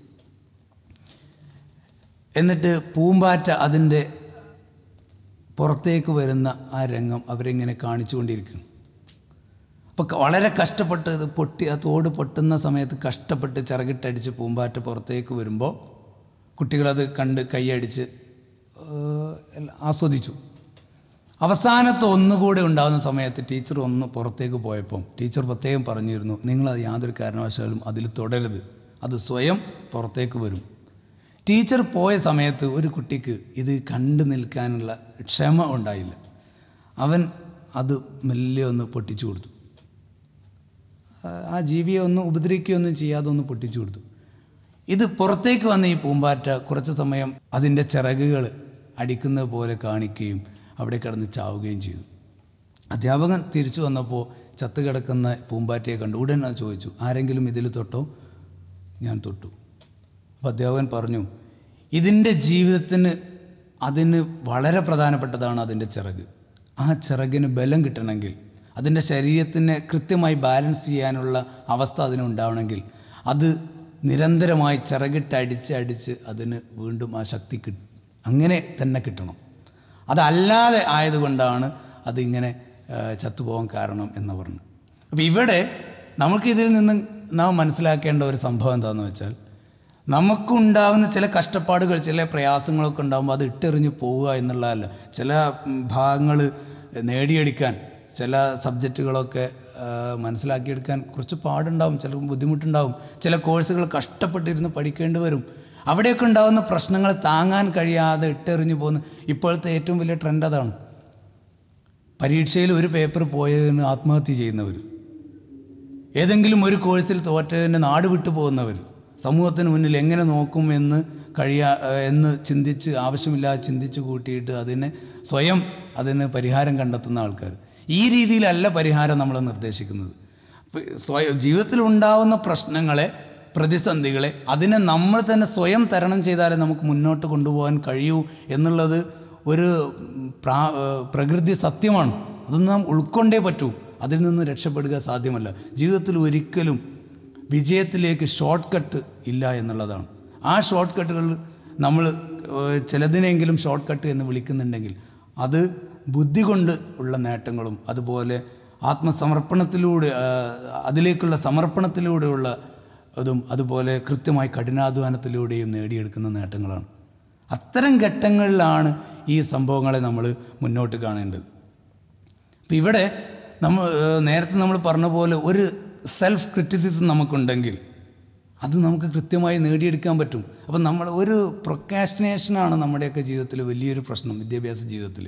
എന്നിട്ട് പൂമ്പാറ്റ അതിൻ്റെ പുറത്തേക്ക് വരുന്ന ആ രംഗം അവരെങ്ങനെ കാണിച്ചുകൊണ്ടിരിക്കും ഇപ്പം വളരെ കഷ്ടപ്പെട്ട് ഇത് പൊട്ടി ആ തോട് പൊട്ടുന്ന സമയത്ത് കഷ്ടപ്പെട്ട് ചിറകിട്ടടിച്ച് പൂമ്പാറ്റ പുറത്തേക്ക് വരുമ്പോൾ കുട്ടികളത് കണ്ട് കൈയടിച്ച് ആസ്വദിച്ചു അവസാനത്തെ ഒന്നുകൂടെ ഉണ്ടാകുന്ന സമയത്ത് ടീച്ചർ ഒന്ന് പുറത്തേക്ക് പോയപ്പോൾ ടീച്ചർ പ്രത്യേകം പറഞ്ഞിരുന്നു നിങ്ങളത് യാതൊരു കാരണവശാലും അതിൽ തുടരുത് അത് സ്വയം പുറത്തേക്ക് വരും ടീച്ചർ പോയ സമയത്ത് ഒരു കുട്ടിക്ക് ഇത് കണ്ടു നിൽക്കാനുള്ള ക്ഷമ ഉണ്ടായില്ല അവൻ അത് മെല്ലെ ഒന്ന് പൊട്ടിച്ചു കൊടുത്തു ആ ജീവിയെ ഒന്ന് ഉപദ്രവിക്കുകയൊന്നും ചെയ്യാതെ ഒന്ന് പൊട്ടിച്ചു കൊടുത്തു ഇത് പുറത്തേക്ക് വന്ന ഈ പൂമ്പാറ്റ കുറച്ച് സമയം അതിൻ്റെ ചിറകുകൾ അടിക്കുന്നത് പോലെ കാണിക്കുകയും അവിടെ കിടന്ന് ചാവുകയും ചെയ്തു അധ്യാപകൻ തിരിച്ചു വന്നപ്പോൾ ചത്തു കിടക്കുന്ന പൂമ്പാറ്റയെ കണ്ടു ഉടനെ ചോദിച്ചു ആരെങ്കിലും ഇതിൽ തൊട്ടോ ഞാൻ തൊട്ടു അപ്പോൾ അധ്യാപകൻ പറഞ്ഞു ഇതിൻ്റെ ജീവിതത്തിന് അതിന് വളരെ പ്രധാനപ്പെട്ടതാണ് അതിൻ്റെ ചിറക് ആ ചിറകിന് ബലം കിട്ടണമെങ്കിൽ അതിൻ്റെ ശരീരത്തിനെ കൃത്യമായി ബാലൻസ് ചെയ്യാനുള്ള അവസ്ഥ അതിനുണ്ടാവണമെങ്കിൽ അത് നിരന്തരമായി ചിറകിട്ടടിച്ച് അടിച്ച് അതിന് വീണ്ടും ആ ശക്തി കിട്ടും അങ്ങനെ തന്നെ കിട്ടണം അതല്ലാതെ ആയതുകൊണ്ടാണ് അതിങ്ങനെ ചത്തുപോകാൻ കാരണം എന്ന് പറഞ്ഞു അപ്പോൾ ഇവിടെ നമുക്ക് ഇതിൽ നിന്ന് നാം മനസ്സിലാക്കേണ്ട ഒരു സംഭവം എന്താണെന്ന് വെച്ചാൽ നമുക്കുണ്ടാകുന്ന ചില കഷ്ടപ്പാടുകൾ ചില പ്രയാസങ്ങളൊക്കെ ഉണ്ടാകുമ്പോൾ അത് ഇട്ടെറിഞ്ഞ് പോവുക എന്നുള്ളതല്ല ചില ഭാഗങ്ങൾ നേടിയെടുക്കാൻ ചില സബ്ജക്റ്റുകളൊക്കെ മനസ്സിലാക്കിയെടുക്കാൻ കുറച്ച് പാടുണ്ടാവും ചില ബുദ്ധിമുട്ടുണ്ടാവും ചില കോഴ്സുകൾ കഷ്ടപ്പെട്ടിരുന്ന് പഠിക്കേണ്ടി വരും അവിടെയൊക്കെ ഉണ്ടാകുന്ന പ്രശ്നങ്ങൾ താങ്ങാൻ കഴിയാതെ ഇട്ടെറിഞ്ഞു പോകുന്ന ഇപ്പോഴത്തെ ഏറ്റവും വലിയ ട്രെൻഡ് അതാണ് പരീക്ഷയിൽ ഒരു പേപ്പർ പോയതിന് ആത്മഹത്യ ചെയ്യുന്നവർ ഏതെങ്കിലും ഒരു കോഴ്സിൽ തോറ്റതിന് നാട് വിട്ടു പോകുന്നവർ സമൂഹത്തിന് മുന്നിൽ എങ്ങനെ നോക്കും എന്ന് കഴിയാ എന്ന് ചിന്തിച്ച് ആവശ്യമില്ലാതെ ചിന്തിച്ച് കൂട്ടിയിട്ട് അതിന് സ്വയം അതിന് പരിഹാരം കണ്ടെത്തുന്ന ആൾക്കാർ ഈ രീതിയിലല്ല പരിഹാരം നമ്മൾ നിർദ്ദേശിക്കുന്നത് സ്വയം ജീവിതത്തിലുണ്ടാവുന്ന പ്രശ്നങ്ങളെ പ്രതിസന്ധികളെ അതിനെ നമ്മൾ തന്നെ സ്വയം തരണം ചെയ്താലേ നമുക്ക് മുന്നോട്ട് കൊണ്ടുപോകാൻ കഴിയൂ എന്നുള്ളത് ഒരു പ്രാ പ്രകൃതി സത്യമാണ് അതൊന്നും നാം ഉൾക്കൊണ്ടേ പറ്റൂ അതിൽ നിന്ന് രക്ഷപ്പെടുക സാധ്യമല്ല ജീവിതത്തിൽ ഒരിക്കലും വിജയത്തിലേക്ക് ഷോർട്ട് കട്ട് ഇല്ല എന്നുള്ളതാണ് ആ ഷോർട്ട് കട്ടുകൾ നമ്മൾ ചിലതിനെങ്കിലും ഷോർട്ട് കട്ട് എന്ന് വിളിക്കുന്നുണ്ടെങ്കിൽ അത് ബുദ്ധി കൊണ്ട് ഉള്ള നേട്ടങ്ങളും അതുപോലെ ആത്മസമർപ്പണത്തിലൂടെ അതിലേക്കുള്ള സമർപ്പണത്തിലൂടെയുള്ള അതും അതുപോലെ കൃത്യമായി കഠിനാധ്വാനത്തിലൂടെയും നേടിയെടുക്കുന്ന നേട്ടങ്ങളാണ് അത്തരം ഘട്ടങ്ങളിലാണ് ഈ സംഭവങ്ങളെ നമ്മൾ മുന്നോട്ട് കാണേണ്ടത് അപ്പം ഇവിടെ നമ്മൾ നേരത്തെ നമ്മൾ പറഞ്ഞ പോലെ ഒരു സെൽഫ് ക്രിറ്റിസിസം നമുക്കുണ്ടെങ്കിൽ അത് നമുക്ക് കൃത്യമായി നേടിയെടുക്കാൻ പറ്റും അപ്പം നമ്മൾ ഒരു പ്രൊക്കാസ്റ്റിനേഷനാണ് നമ്മുടെയൊക്കെ ജീവിതത്തിൽ വലിയൊരു പ്രശ്നം വിദ്യാഭ്യാസ ജീവിതത്തിൽ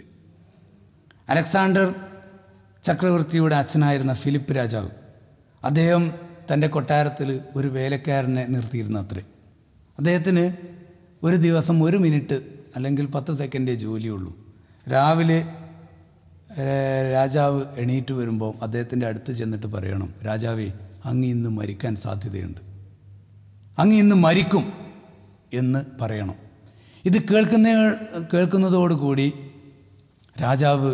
അലക്സാണ്ടർ ചക്രവർത്തിയുടെ അച്ഛനായിരുന്ന ഫിലിപ്പ് രാജാവ് അദ്ദേഹം തൻ്റെ കൊട്ടാരത്തിൽ ഒരു വേലക്കാരനെ നിർത്തിയിരുന്നു അത്രേ അദ്ദേഹത്തിന് ഒരു ദിവസം ഒരു മിനിറ്റ് അല്ലെങ്കിൽ പത്ത് സെക്കൻഡേ ജോലിയുള്ളൂ രാവിലെ രാജാവ് എണീറ്റ് വരുമ്പോൾ അദ്ദേഹത്തിൻ്റെ അടുത്ത് ചെന്നിട്ട് പറയണം രാജാവേ അങ്ങ് ഇന്ന് മരിക്കാൻ സാധ്യതയുണ്ട് അങ്ങ് ഇന്ന് മരിക്കും എന്ന് പറയണം ഇത് കേൾക്കുന്ന കേൾക്കുന്നതോടുകൂടി രാജാവ്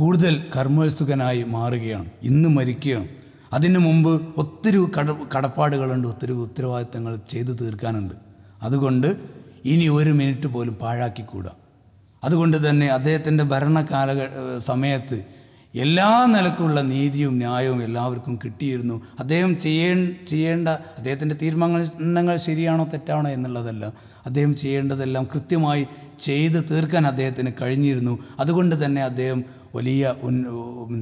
കൂടുതൽ കർമ്മസുഖനായി മാറുകയാണ് ഇന്ന് മരിക്കുകയാണ് അതിനു മുമ്പ് ഒത്തിരി കട കടപ്പാടുകളുണ്ട് ഒത്തിരി ഉത്തരവാദിത്തങ്ങൾ ചെയ്തു തീർക്കാനുണ്ട് അതുകൊണ്ട് ഇനി ഒരു മിനിറ്റ് പോലും പാഴാക്കിക്കൂടാ അതുകൊണ്ട് തന്നെ അദ്ദേഹത്തിൻ്റെ ഭരണകാല സമയത്ത് എല്ലാ നിലക്കുള്ള നീതിയും ന്യായവും എല്ലാവർക്കും കിട്ടിയിരുന്നു അദ്ദേഹം ചെയ്യേ ചെയ്യേണ്ട അദ്ദേഹത്തിൻ്റെ തീരുമാനങ്ങൾ ശരിയാണോ തെറ്റാണോ എന്നുള്ളതല്ല അദ്ദേഹം ചെയ്യേണ്ടതെല്ലാം കൃത്യമായി ചെയ്ത് തീർക്കാൻ അദ്ദേഹത്തിന് കഴിഞ്ഞിരുന്നു അതുകൊണ്ട് തന്നെ അദ്ദേഹം വലിയ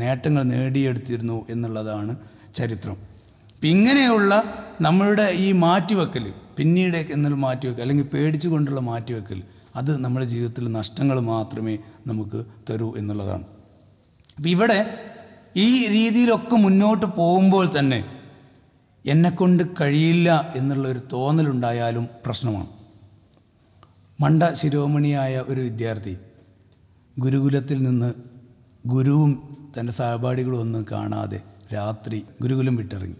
നേട്ടങ്ങൾ നേടിയെടുത്തിരുന്നു എന്നുള്ളതാണ് ചരിത്രം ഇപ്പം ഇങ്ങനെയുള്ള നമ്മളുടെ ഈ മാറ്റിവെക്കൽ പിന്നീട് എന്നുള്ള മാറ്റിവെക്കൽ അല്ലെങ്കിൽ പേടിച്ചു കൊണ്ടുള്ള മാറ്റിവെക്കൽ അത് നമ്മുടെ ജീവിതത്തിൽ നഷ്ടങ്ങൾ മാത്രമേ നമുക്ക് തരൂ എന്നുള്ളതാണ് അപ്പം ഇവിടെ ഈ രീതിയിലൊക്കെ മുന്നോട്ട് പോകുമ്പോൾ തന്നെ എന്നെക്കൊണ്ട് കഴിയില്ല എന്നുള്ളൊരു തോന്നലുണ്ടായാലും പ്രശ്നമാണ് മണ്ട ശിരോമണിയായ ഒരു വിദ്യാർത്ഥി ഗുരുകുലത്തിൽ നിന്ന് ഗുരുവും തൻ്റെ സഹപാഠികളും ഒന്നും കാണാതെ രാത്രി ഗുരുകുലം വിട്ടിറങ്ങി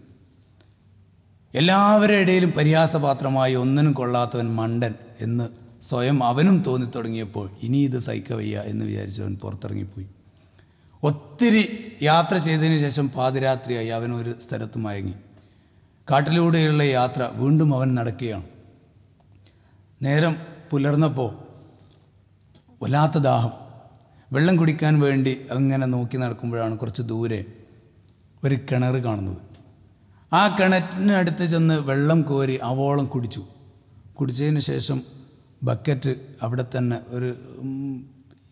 എല്ലാവരുടെ ഇടയിലും പരിഹാസപാത്രമായി ഒന്നിനും കൊള്ളാത്തവൻ മണ്ടൻ എന്ന് സ്വയം അവനും തോന്നിത്തുടങ്ങിയപ്പോൾ ഇനി ഇത് സഹിക്കവയ്യ എന്ന് വിചാരിച്ചവൻ പുറത്തിറങ്ങിപ്പോയി ഒത്തിരി യാത്ര ചെയ്തതിന് ശേഷം പാതിരാത്രിയായി അവൻ ഒരു സ്ഥലത്ത് മയങ്ങി കാട്ടിലൂടെയുള്ള യാത്ര വീണ്ടും അവൻ നടക്കുകയാണ് നേരം പുലർന്നപ്പോൾ വല്ലാത്ത ദാഹം വെള്ളം കുടിക്കാൻ വേണ്ടി അങ്ങനെ നോക്കി നടക്കുമ്പോഴാണ് കുറച്ച് ദൂരെ ഒരു കിണർ കാണുന്നത് ആ കിണറ്റിനടുത്ത് ചെന്ന് വെള്ളം കോരി അവോളം കുടിച്ചു കുടിച്ചതിന് ശേഷം ബക്കറ്റ് അവിടെ തന്നെ ഒരു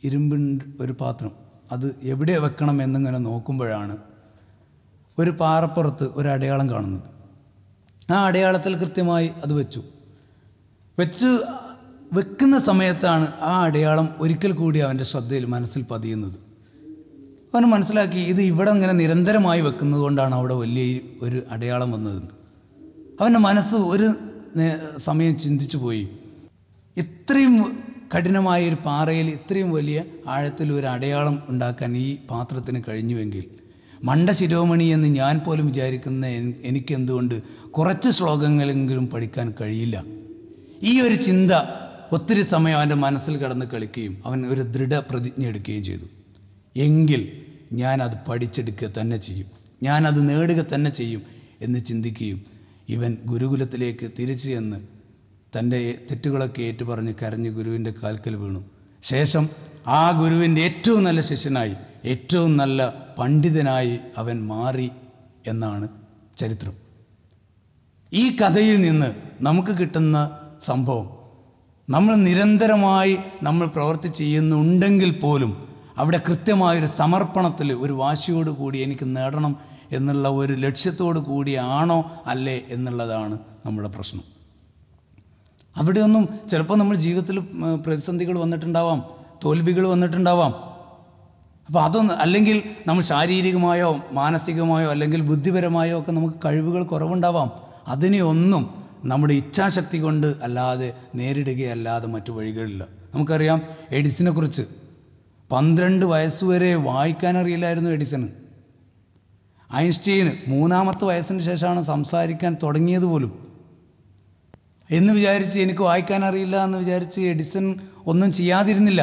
ഇരുമ്പിൻ്റെ ഒരു പാത്രം അത് എവിടെ വെക്കണം എന്നിങ്ങനെ നോക്കുമ്പോഴാണ് ഒരു പാറപ്പുറത്ത് ഒരു അടയാളം കാണുന്നത് ആ അടയാളത്തിൽ കൃത്യമായി അത് വെച്ചു വെച്ച് വെക്കുന്ന സമയത്താണ് ആ അടയാളം ഒരിക്കൽ കൂടി അവൻ്റെ ശ്രദ്ധയിൽ മനസ്സിൽ പതിയുന്നത് അവന് മനസ്സിലാക്കി ഇത് ഇവിടെ ഇങ്ങനെ നിരന്തരമായി വെക്കുന്നത് കൊണ്ടാണ് അവിടെ വലിയ ഒരു അടയാളം വന്നത് അവൻ്റെ മനസ്സ് ഒരു സമയം ചിന്തിച്ചു പോയി ഇത്രയും കഠിനമായ ഒരു പാറയിൽ ഇത്രയും വലിയ ആഴത്തിൽ ഒരു അടയാളം ഉണ്ടാക്കാൻ ഈ പാത്രത്തിന് കഴിഞ്ഞുവെങ്കിൽ മണ്ട ശിരോമണി എന്ന് ഞാൻ പോലും വിചാരിക്കുന്ന എനിക്കെന്തുകൊണ്ട് കുറച്ച് ശ്ലോകങ്ങളെങ്കിലും പഠിക്കാൻ കഴിയില്ല ഈ ഒരു ചിന്ത ഒത്തിരി സമയം അവൻ്റെ മനസ്സിൽ കടന്ന് കളിക്കുകയും അവൻ ഒരു ദൃഢ പ്രതിജ്ഞ എടുക്കുകയും ചെയ്തു എങ്കിൽ ഞാനത് പഠിച്ചെടുക്കുക തന്നെ ചെയ്യും ഞാനത് നേടുക തന്നെ ചെയ്യും എന്ന് ചിന്തിക്കുകയും ഇവൻ ഗുരുകുലത്തിലേക്ക് തിരിച്ചു ചെന്ന് തൻ്റെ തെറ്റുകളൊക്കെ ഏറ്റുപറഞ്ഞ് കരഞ്ഞ് ഗുരുവിൻ്റെ കാൽക്കൽ വീണു ശേഷം ആ ഗുരുവിൻ്റെ ഏറ്റവും നല്ല ശിഷ്യനായി ഏറ്റവും നല്ല പണ്ഡിതനായി അവൻ മാറി എന്നാണ് ചരിത്രം ഈ കഥയിൽ നിന്ന് നമുക്ക് കിട്ടുന്ന സംഭവം നമ്മൾ നിരന്തരമായി നമ്മൾ പ്രവർത്തി ചെയ്യുന്നുണ്ടെങ്കിൽ പോലും അവിടെ കൃത്യമായൊരു സമർപ്പണത്തിൽ ഒരു വാശിയോട് കൂടി എനിക്ക് നേടണം എന്നുള്ള ഒരു ലക്ഷ്യത്തോടു കൂടിയാണോ അല്ലേ എന്നുള്ളതാണ് നമ്മുടെ പ്രശ്നം അവിടെയൊന്നും ചിലപ്പോൾ നമ്മൾ ജീവിതത്തിൽ പ്രതിസന്ധികൾ വന്നിട്ടുണ്ടാവാം തോൽവികൾ വന്നിട്ടുണ്ടാവാം അപ്പോൾ അതൊന്ന് അല്ലെങ്കിൽ നമ്മൾ ശാരീരികമായോ മാനസികമായോ അല്ലെങ്കിൽ ബുദ്ധിപരമായോ ഒക്കെ നമുക്ക് കഴിവുകൾ കുറവുണ്ടാവാം അതിനെയൊന്നും നമ്മുടെ ഇച്ഛാശക്തി കൊണ്ട് അല്ലാതെ നേരിടുകയല്ലാതെ മറ്റു വഴികളില്ല നമുക്കറിയാം എഡിസിനെ കുറിച്ച് പന്ത്രണ്ട് വയസ്സുവരെ വായിക്കാനറിയില്ലായിരുന്നു എഡിസന് ഐൻസ്റ്റീന് മൂന്നാമത്തെ വയസ്സിന് ശേഷമാണ് സംസാരിക്കാൻ തുടങ്ങിയത് പോലും എന്ന് വിചാരിച്ച് എനിക്ക് വായിക്കാൻ അറിയില്ല എന്ന് വിചാരിച്ച് എഡിസൺ ഒന്നും ചെയ്യാതിരുന്നില്ല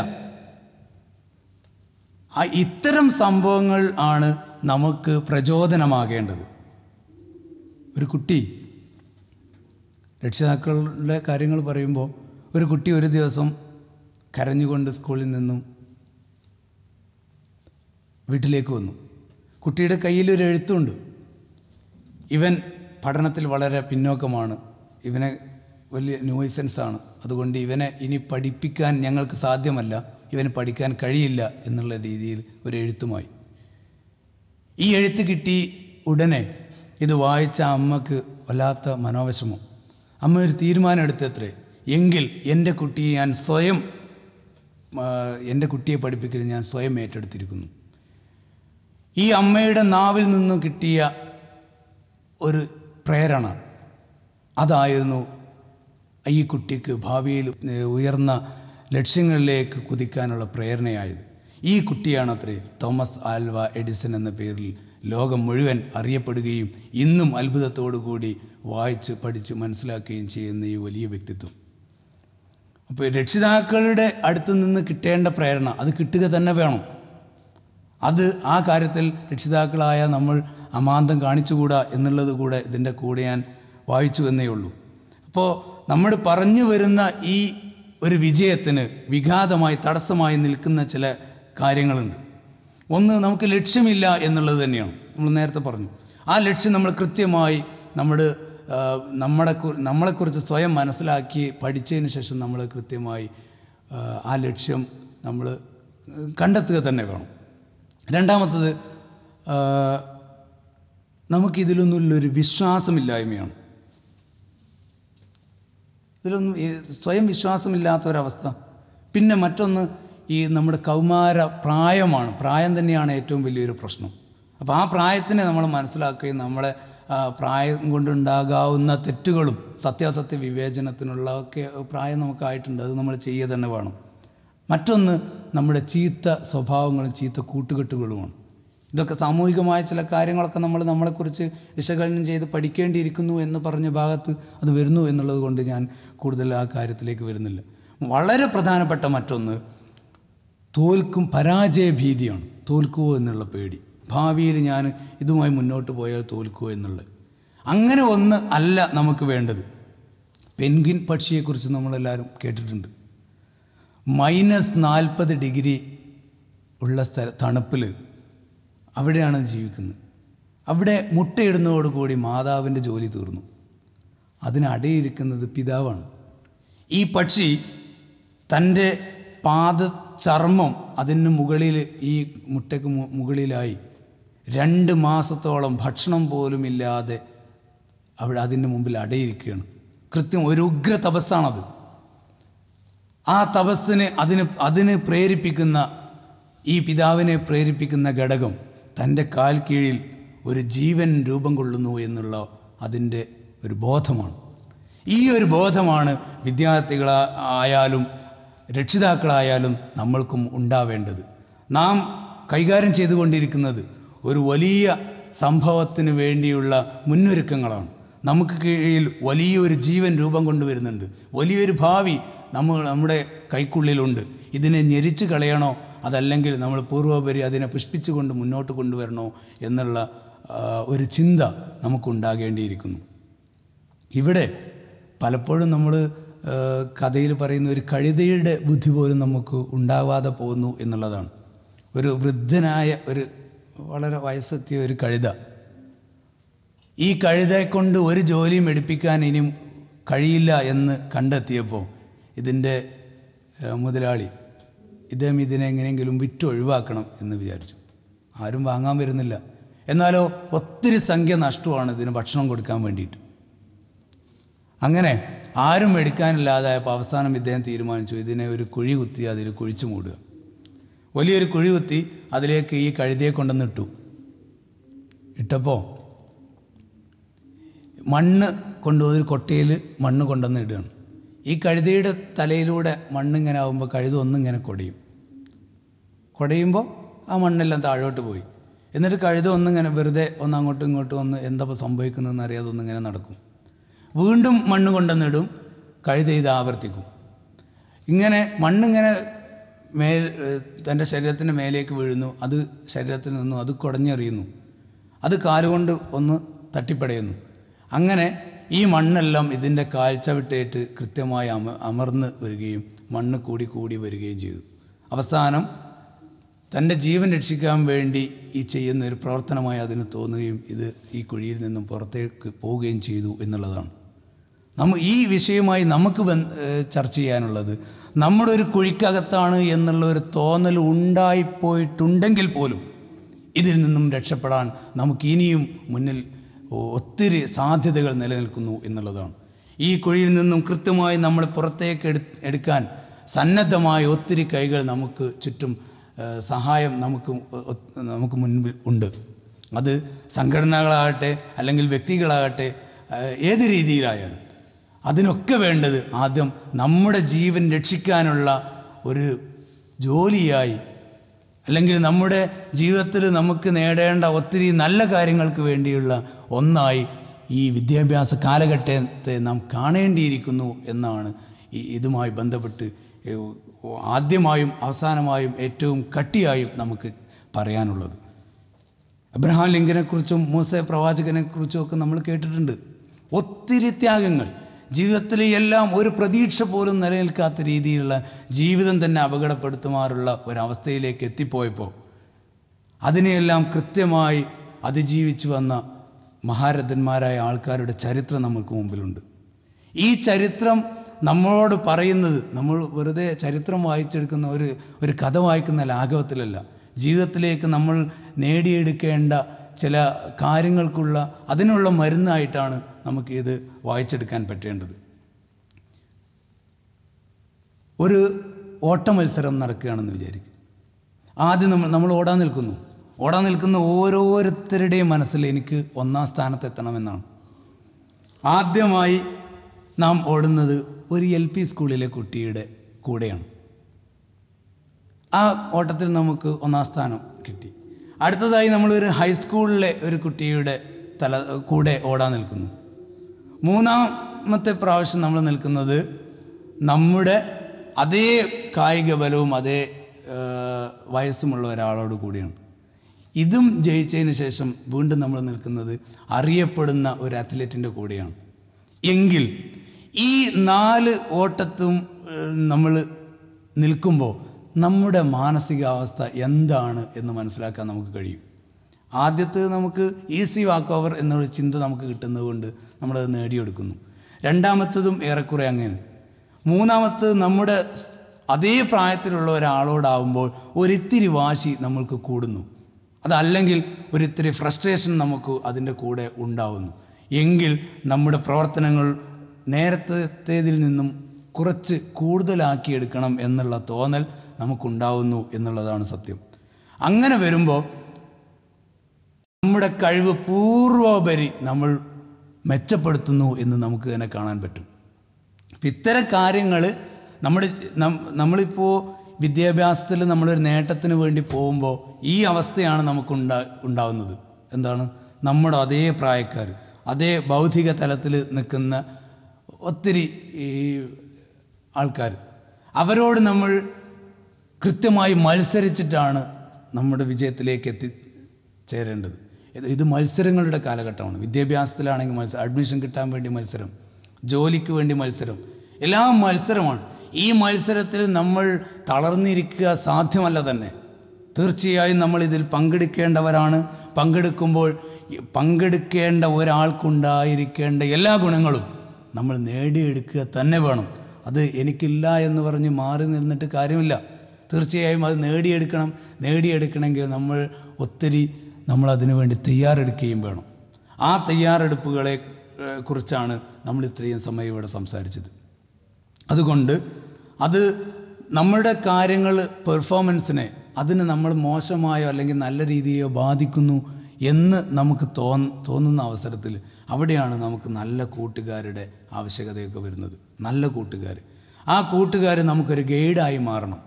ഇത്തരം സംഭവങ്ങൾ ആണ് നമുക്ക് പ്രചോദനമാകേണ്ടത് ഒരു കുട്ടി രക്ഷിതാക്കളുടെ കാര്യങ്ങൾ പറയുമ്പോൾ ഒരു കുട്ടി ഒരു ദിവസം കരഞ്ഞുകൊണ്ട് സ്കൂളിൽ നിന്നും വീട്ടിലേക്ക് വന്നു കുട്ടിയുടെ കയ്യിലൊരു എഴുത്തുണ്ട് ഇവൻ പഠനത്തിൽ വളരെ പിന്നോക്കമാണ് ഇവനെ വലിയ ആണ് അതുകൊണ്ട് ഇവനെ ഇനി പഠിപ്പിക്കാൻ ഞങ്ങൾക്ക് സാധ്യമല്ല ഇവന് പഠിക്കാൻ കഴിയില്ല എന്നുള്ള രീതിയിൽ ഒരു എഴുത്തുമായി ഈ എഴുത്ത് കിട്ടി ഉടനെ ഇത് വായിച്ച അമ്മക്ക് വല്ലാത്ത മനോവിഷമം അമ്മ ഒരു തീരുമാനം എടുത്തത്രേ എങ്കിൽ എൻ്റെ കുട്ടിയെ ഞാൻ സ്വയം എൻ്റെ കുട്ടിയെ പഠിപ്പിക്കുന്നത് ഞാൻ സ്വയം ഏറ്റെടുത്തിരിക്കുന്നു ഈ അമ്മയുടെ നാവിൽ നിന്ന് കിട്ടിയ ഒരു പ്രേരണ അതായിരുന്നു ഈ കുട്ടിക്ക് ഭാവിയിൽ ഉയർന്ന ലക്ഷ്യങ്ങളിലേക്ക് കുതിക്കാനുള്ള പ്രേരണയായത് ഈ കുട്ടിയാണത്രേ തോമസ് ആൽവ എഡിസൺ എന്ന പേരിൽ ലോകം മുഴുവൻ അറിയപ്പെടുകയും ഇന്നും അത്ഭുതത്തോടു കൂടി വായിച്ച് പഠിച്ച് മനസ്സിലാക്കുകയും ചെയ്യുന്ന ഈ വലിയ വ്യക്തിത്വം അപ്പോൾ രക്ഷിതാക്കളുടെ അടുത്ത് നിന്ന് കിട്ടേണ്ട പ്രേരണ അത് കിട്ടുക തന്നെ വേണം അത് ആ കാര്യത്തിൽ രക്ഷിതാക്കളായ നമ്മൾ അമാന്തം കാണിച്ചുകൂടാ എന്നുള്ളത് കൂടെ ഇതിൻ്റെ കൂടെ ഞാൻ വായിച്ചു എന്നേ ഉള്ളൂ അപ്പോൾ നമ്മൾ പറഞ്ഞു വരുന്ന ഈ ഒരു വിജയത്തിന് വിഘാതമായി തടസ്സമായി നിൽക്കുന്ന ചില കാര്യങ്ങളുണ്ട് ഒന്ന് നമുക്ക് ലക്ഷ്യമില്ല എന്നുള്ളത് തന്നെയാണ് നമ്മൾ നേരത്തെ പറഞ്ഞു ആ ലക്ഷ്യം നമ്മൾ കൃത്യമായി നമ്മുടെ നമ്മളെ നമ്മളെക്കുറിച്ച് സ്വയം മനസ്സിലാക്കി പഠിച്ചതിന് ശേഷം നമ്മൾ കൃത്യമായി ആ ലക്ഷ്യം നമ്മൾ കണ്ടെത്തുക തന്നെ വേണം രണ്ടാമത്തത് നമുക്കിതിലൊന്നുമില്ലൊരു വിശ്വാസമില്ലായ്മയാണ് ഇതിലൊന്നും സ്വയം വിശ്വാസമില്ലാത്തൊരവസ്ഥ പിന്നെ മറ്റൊന്ന് ഈ നമ്മുടെ കൗമാര പ്രായമാണ് പ്രായം തന്നെയാണ് ഏറ്റവും വലിയൊരു പ്രശ്നം അപ്പോൾ ആ പ്രായത്തിനെ നമ്മൾ മനസ്സിലാക്കുകയും നമ്മളെ പ്രായം കൊണ്ടുണ്ടാകാവുന്ന തെറ്റുകളും സത്യാസത്യ വിവേചനത്തിനുള്ള ഒക്കെ പ്രായം നമുക്കായിട്ടുണ്ട് അത് നമ്മൾ ചെയ്യുക തന്നെ വേണം മറ്റൊന്ന് നമ്മുടെ ചീത്ത സ്വഭാവങ്ങളും ചീത്ത കൂട്ടുകെട്ടുകളുമാണ് ഇതൊക്കെ സാമൂഹികമായ ചില കാര്യങ്ങളൊക്കെ നമ്മൾ നമ്മളെക്കുറിച്ച് വിശകലനം ചെയ്ത് പഠിക്കേണ്ടിയിരിക്കുന്നു എന്ന് പറഞ്ഞ ഭാഗത്ത് അത് വരുന്നു എന്നുള്ളത് കൊണ്ട് ഞാൻ കൂടുതൽ ആ കാര്യത്തിലേക്ക് വരുന്നില്ല വളരെ പ്രധാനപ്പെട്ട മറ്റൊന്ന് തോൽക്കും പരാജയ ഭീതിയാണ് തോൽക്കുമോ എന്നുള്ള പേടി ഭാവിയിൽ ഞാൻ ഇതുമായി മുന്നോട്ട് പോയാൽ തോൽക്കുമോ എന്നുള്ളത് അങ്ങനെ ഒന്ന് അല്ല നമുക്ക് വേണ്ടത് പെൻഗിൻ പക്ഷിയെക്കുറിച്ച് നമ്മളെല്ലാവരും കേട്ടിട്ടുണ്ട് മൈനസ് നാൽപ്പത് ഡിഗ്രി ഉള്ള സ്ഥല തണുപ്പിൽ അവിടെയാണ് ജീവിക്കുന്നത് അവിടെ മുട്ടയിടുന്നതോടുകൂടി മാതാവിൻ്റെ ജോലി തീർന്നു അതിനടയിരിക്കുന്നത് പിതാവാണ് ഈ പക്ഷി തൻ്റെ പാദ ചർമ്മം അതിന് മുകളിൽ ഈ മുട്ടയ്ക്ക് മുകളിലായി രണ്ട് മാസത്തോളം ഭക്ഷണം പോലും ഇല്ലാതെ അവിടെ അതിൻ്റെ മുമ്പിൽ അടയിരിക്കുകയാണ് കൃത്യം ഒരു ഉഗ്ര തപസ്സാണത് ആ തപസ്സിന് അതിന് അതിന് പ്രേരിപ്പിക്കുന്ന ഈ പിതാവിനെ പ്രേരിപ്പിക്കുന്ന ഘടകം തൻ്റെ കാൽ കീഴിൽ ഒരു ജീവൻ രൂപം കൊള്ളുന്നു എന്നുള്ള അതിൻ്റെ ഒരു ബോധമാണ് ഈ ഒരു ബോധമാണ് വിദ്യാർത്ഥികളായാലും രക്ഷിതാക്കളായാലും നമ്മൾക്കും ഉണ്ടാവേണ്ടത് നാം കൈകാര്യം ചെയ്തുകൊണ്ടിരിക്കുന്നത് ഒരു വലിയ സംഭവത്തിന് വേണ്ടിയുള്ള മുന്നൊരുക്കങ്ങളാണ് നമുക്ക് കീഴിൽ വലിയൊരു ജീവൻ രൂപം കൊണ്ടുവരുന്നുണ്ട് വലിയൊരു ഭാവി നമ്മൾ നമ്മുടെ കൈക്കുള്ളിലുണ്ട് ഇതിനെ ഞെരിച്ച് കളയണോ അതല്ലെങ്കിൽ നമ്മൾ പൂർവോപരി അതിനെ പുഷ്പിച്ചുകൊണ്ട് മുന്നോട്ട് കൊണ്ടുവരണോ എന്നുള്ള ഒരു ചിന്ത നമുക്കുണ്ടാകേണ്ടിയിരിക്കുന്നു ഇവിടെ പലപ്പോഴും നമ്മൾ കഥയിൽ പറയുന്ന ഒരു കഴുതയുടെ ബുദ്ധി പോലും നമുക്ക് ഉണ്ടാവാതെ പോകുന്നു എന്നുള്ളതാണ് ഒരു വൃദ്ധനായ ഒരു വളരെ വയസ്സെത്തിയ ഒരു കഴുത ഈ കഴുതയെക്കൊണ്ട് കൊണ്ട് ഒരു ജോലിയും എടുപ്പിക്കാൻ ഇനിയും കഴിയില്ല എന്ന് കണ്ടെത്തിയപ്പോൾ ഇതിൻ്റെ മുതലാളി ഇദ്ദേഹം ഇതിനെ എങ്ങനെയെങ്കിലും വിറ്റ് ഒഴിവാക്കണം എന്ന് വിചാരിച്ചു ആരും വാങ്ങാൻ വരുന്നില്ല എന്നാലോ ഒത്തിരി സംഖ്യ നഷ്ടമാണ് ഇതിന് ഭക്ഷണം കൊടുക്കാൻ വേണ്ടിയിട്ട് അങ്ങനെ ആരും എടുക്കാനില്ലാതായപ്പോൾ അവസാനം ഇദ്ദേഹം തീരുമാനിച്ചു ഇതിനെ ഒരു കുഴി കുത്തി അതിൽ കുഴിച്ചു മൂടുക വലിയൊരു കുഴി കുത്തി അതിലേക്ക് ഈ കഴുതിയെ കൊണ്ടുവന്ന് ഇട്ടു ഇട്ടപ്പോൾ മണ്ണ് കൊണ്ടുപോയി ഒരു കൊട്ടയിൽ മണ്ണ് കൊണ്ടുവന്ന് ഇടുകയാണ് ഈ കഴുതിയുടെ തലയിലൂടെ മണ്ണിങ്ങനെ ആകുമ്പോൾ കഴുത ഒന്നിങ്ങനെ കൊടയും കൊടയുമ്പോൾ ആ മണ്ണെല്ലാം താഴോട്ട് പോയി എന്നിട്ട് കഴുത ഒന്നിങ്ങനെ വെറുതെ ഒന്ന് അങ്ങോട്ടും ഇങ്ങോട്ടും ഒന്ന് എന്താ സംഭവിക്കുന്നതെന്ന് അറിയാതെ ഒന്നിങ്ങനെ നടക്കും വീണ്ടും മണ്ണ് കൊണ്ടുവന്നിടും ഇത് ആവർത്തിക്കും ഇങ്ങനെ മണ്ണിങ്ങനെ മേൽ തൻ്റെ ശരീരത്തിൻ്റെ മേലേക്ക് വീഴുന്നു അത് ശരീരത്തിൽ നിന്നു അത് കുടഞ്ഞെറിയുന്നു അത് കാലുകൊണ്ട് ഒന്ന് തട്ടിപ്പടയുന്നു അങ്ങനെ ഈ മണ്ണെല്ലാം ഇതിൻ്റെ കാഴ്ച വിട്ടേറ്റ് കൃത്യമായി അമ അമർന്ന് വരികയും മണ്ണ് കൂടി കൂടി വരികയും ചെയ്തു അവസാനം തൻ്റെ ജീവൻ രക്ഷിക്കാൻ വേണ്ടി ഈ ചെയ്യുന്ന ഒരു പ്രവർത്തനമായി അതിന് തോന്നുകയും ഇത് ഈ കുഴിയിൽ നിന്നും പുറത്തേക്ക് പോവുകയും ചെയ്തു എന്നുള്ളതാണ് നമ്മ ഈ വിഷയവുമായി നമുക്ക് ചർച്ച ചെയ്യാനുള്ളത് നമ്മുടെ ഒരു കുഴിക്കകത്താണ് എന്നുള്ള ഒരു തോന്നൽ ഉണ്ടായിപ്പോയിട്ടുണ്ടെങ്കിൽ പോലും ഇതിൽ നിന്നും രക്ഷപ്പെടാൻ നമുക്ക് ഇനിയും മുന്നിൽ ഒത്തിരി സാധ്യതകൾ നിലനിൽക്കുന്നു എന്നുള്ളതാണ് ഈ കുഴിയിൽ നിന്നും കൃത്യമായി നമ്മൾ പുറത്തേക്ക് എടുക്കാൻ സന്നദ്ധമായ ഒത്തിരി കൈകൾ നമുക്ക് ചുറ്റും സഹായം നമുക്ക് നമുക്ക് മുൻപിൽ ഉണ്ട് അത് സംഘടനകളാകട്ടെ അല്ലെങ്കിൽ വ്യക്തികളാകട്ടെ ഏത് രീതിയിലായാലും അതിനൊക്കെ വേണ്ടത് ആദ്യം നമ്മുടെ ജീവൻ രക്ഷിക്കാനുള്ള ഒരു ജോലിയായി അല്ലെങ്കിൽ നമ്മുടെ ജീവിതത്തിൽ നമുക്ക് നേടേണ്ട ഒത്തിരി നല്ല കാര്യങ്ങൾക്ക് വേണ്ടിയുള്ള ഒന്നായി ഈ വിദ്യാഭ്യാസ കാലഘട്ടത്തെ നാം കാണേണ്ടിയിരിക്കുന്നു എന്നാണ് ഇതുമായി ബന്ധപ്പെട്ട് ആദ്യമായും അവസാനമായും ഏറ്റവും കട്ടിയായും നമുക്ക് പറയാനുള്ളത് അബ്രഹാം ലിങ്കനെക്കുറിച്ചും മൂസ പ്രവാചകനെക്കുറിച്ചും ഒക്കെ നമ്മൾ കേട്ടിട്ടുണ്ട് ഒത്തിരി ത്യാഗങ്ങൾ ജീവിതത്തിലെ എല്ലാം ഒരു പ്രതീക്ഷ പോലും നിലനിൽക്കാത്ത രീതിയിലുള്ള ജീവിതം തന്നെ അപകടപ്പെടുത്തുമാറുള്ള ഒരവസ്ഥയിലേക്ക് എത്തിപ്പോയപ്പോൾ അതിനെയെല്ലാം കൃത്യമായി അതിജീവിച്ചു വന്ന മഹാരഥന്മാരായ ആൾക്കാരുടെ ചരിത്രം നമുക്ക് മുമ്പിലുണ്ട് ഈ ചരിത്രം നമ്മളോട് പറയുന്നത് നമ്മൾ വെറുതെ ചരിത്രം വായിച്ചെടുക്കുന്ന ഒരു ഒരു കഥ വായിക്കുന്ന ലാഘവത്തിലല്ല ജീവിതത്തിലേക്ക് നമ്മൾ നേടിയെടുക്കേണ്ട ചില കാര്യങ്ങൾക്കുള്ള അതിനുള്ള മരുന്നായിട്ടാണ് നമുക്ക് ഇത് വായിച്ചെടുക്കാൻ പറ്റേണ്ടത് ഒരു ഓട്ട മത്സരം നടക്കുകയാണെന്ന് വിചാരിക്കും ആദ്യം നമ്മൾ നമ്മൾ ഓടാൻ നിൽക്കുന്നു ഓടാൻ നിൽക്കുന്ന ഓരോരുത്തരുടെയും മനസ്സിൽ എനിക്ക് ഒന്നാം എത്തണമെന്നാണ് ആദ്യമായി നാം ഓടുന്നത് ഒരു എൽ പി സ്കൂളിലെ കുട്ടിയുടെ കൂടെയാണ് ആ ഓട്ടത്തിൽ നമുക്ക് ഒന്നാം സ്ഥാനം കിട്ടി അടുത്തതായി നമ്മളൊരു ഹൈസ്കൂളിലെ ഒരു കുട്ടിയുടെ തല കൂടെ ഓടാൻ നിൽക്കുന്നു മൂന്നാമത്തെ പ്രാവശ്യം നമ്മൾ നിൽക്കുന്നത് നമ്മുടെ അതേ കായിക ബലവും അതേ വയസ്സുമുള്ള ഒരാളോട് കൂടിയാണ് ഇതും ജയിച്ചതിന് ശേഷം വീണ്ടും നമ്മൾ നിൽക്കുന്നത് അറിയപ്പെടുന്ന ഒരു അത്ലറ്റിൻ്റെ കൂടെയാണ് എങ്കിൽ ഈ നാല് ഓട്ടത്തും നമ്മൾ നിൽക്കുമ്പോൾ നമ്മുടെ മാനസികാവസ്ഥ എന്താണ് എന്ന് മനസ്സിലാക്കാൻ നമുക്ക് കഴിയും ആദ്യത്തെ നമുക്ക് ഈസി വാക്ക് ഓവർ എന്നൊരു ചിന്ത നമുക്ക് കിട്ടുന്നതുകൊണ്ട് നമ്മളത് നേടിയെടുക്കുന്നു രണ്ടാമത്തതും ഏറെക്കുറെ അങ്ങനെ മൂന്നാമത്തത് നമ്മുടെ അതേ പ്രായത്തിലുള്ള ഒരാളോടാവുമ്പോൾ ഒരിത്തിരി വാശി നമ്മൾക്ക് കൂടുന്നു അതല്ലെങ്കിൽ ഒരിത്തിരി ഫ്രസ്ട്രേഷൻ നമുക്ക് അതിൻ്റെ കൂടെ ഉണ്ടാവുന്നു എങ്കിൽ നമ്മുടെ പ്രവർത്തനങ്ങൾ നേരത്തേതിൽ നിന്നും കുറച്ച് കൂടുതലാക്കിയെടുക്കണം എന്നുള്ള തോന്നൽ നമുക്കുണ്ടാവുന്നു എന്നുള്ളതാണ് സത്യം അങ്ങനെ വരുമ്പോൾ നമ്മുടെ കഴിവ് പൂർവോപരി നമ്മൾ മെച്ചപ്പെടുത്തുന്നു എന്ന് നമുക്ക് തന്നെ കാണാൻ പറ്റും അപ്പം ഇത്തരം കാര്യങ്ങൾ നമ്മുടെ നമ്മളിപ്പോൾ വിദ്യാഭ്യാസത്തിൽ നമ്മളൊരു നേട്ടത്തിന് വേണ്ടി പോകുമ്പോൾ ഈ അവസ്ഥയാണ് നമുക്ക് ഉണ്ടാവുന്നത് എന്താണ് നമ്മുടെ അതേ പ്രായക്കാർ അതേ ബൗദ്ധിക തലത്തിൽ നിൽക്കുന്ന ഒത്തിരി ആൾക്കാർ അവരോട് നമ്മൾ കൃത്യമായി മത്സരിച്ചിട്ടാണ് നമ്മുടെ വിജയത്തിലേക്ക് എത്തിച്ചേരേണ്ടത് ഇത് മത്സരങ്ങളുടെ കാലഘട്ടമാണ് വിദ്യാഭ്യാസത്തിലാണെങ്കിൽ മത്സരം അഡ്മിഷൻ കിട്ടാൻ വേണ്ടി മത്സരം ജോലിക്ക് വേണ്ടി മത്സരം എല്ലാം മത്സരമാണ് ഈ മത്സരത്തിൽ നമ്മൾ തളർന്നിരിക്കുക സാധ്യമല്ല തന്നെ തീർച്ചയായും നമ്മൾ ഇതിൽ പങ്കെടുക്കേണ്ടവരാണ് പങ്കെടുക്കുമ്പോൾ പങ്കെടുക്കേണ്ട ഒരാൾക്കുണ്ടായിരിക്കേണ്ട എല്ലാ ഗുണങ്ങളും നമ്മൾ നേടിയെടുക്കുക തന്നെ വേണം അത് എനിക്കില്ല എന്ന് പറഞ്ഞ് മാറി നിന്നിട്ട് കാര്യമില്ല തീർച്ചയായും അത് നേടിയെടുക്കണം നേടിയെടുക്കണമെങ്കിൽ നമ്മൾ ഒത്തിരി നമ്മൾ അതിനുവേണ്ടി തയ്യാറെടുക്കുകയും വേണം ആ തയ്യാറെടുപ്പുകളെ കുറിച്ചാണ് നമ്മൾ ഇത്രയും സമയം ഇവിടെ സംസാരിച്ചത് അതുകൊണ്ട് അത് നമ്മുടെ കാര്യങ്ങൾ പെർഫോമൻസിനെ അതിന് നമ്മൾ മോശമായോ അല്ലെങ്കിൽ നല്ല രീതിയോ ബാധിക്കുന്നു എന്ന് നമുക്ക് തോന്ന തോന്നുന്ന അവസരത്തിൽ അവിടെയാണ് നമുക്ക് നല്ല കൂട്ടുകാരുടെ ആവശ്യകതയൊക്കെ വരുന്നത് നല്ല കൂട്ടുകാർ ആ കൂട്ടുകാർ നമുക്കൊരു ഗൈഡായി മാറണം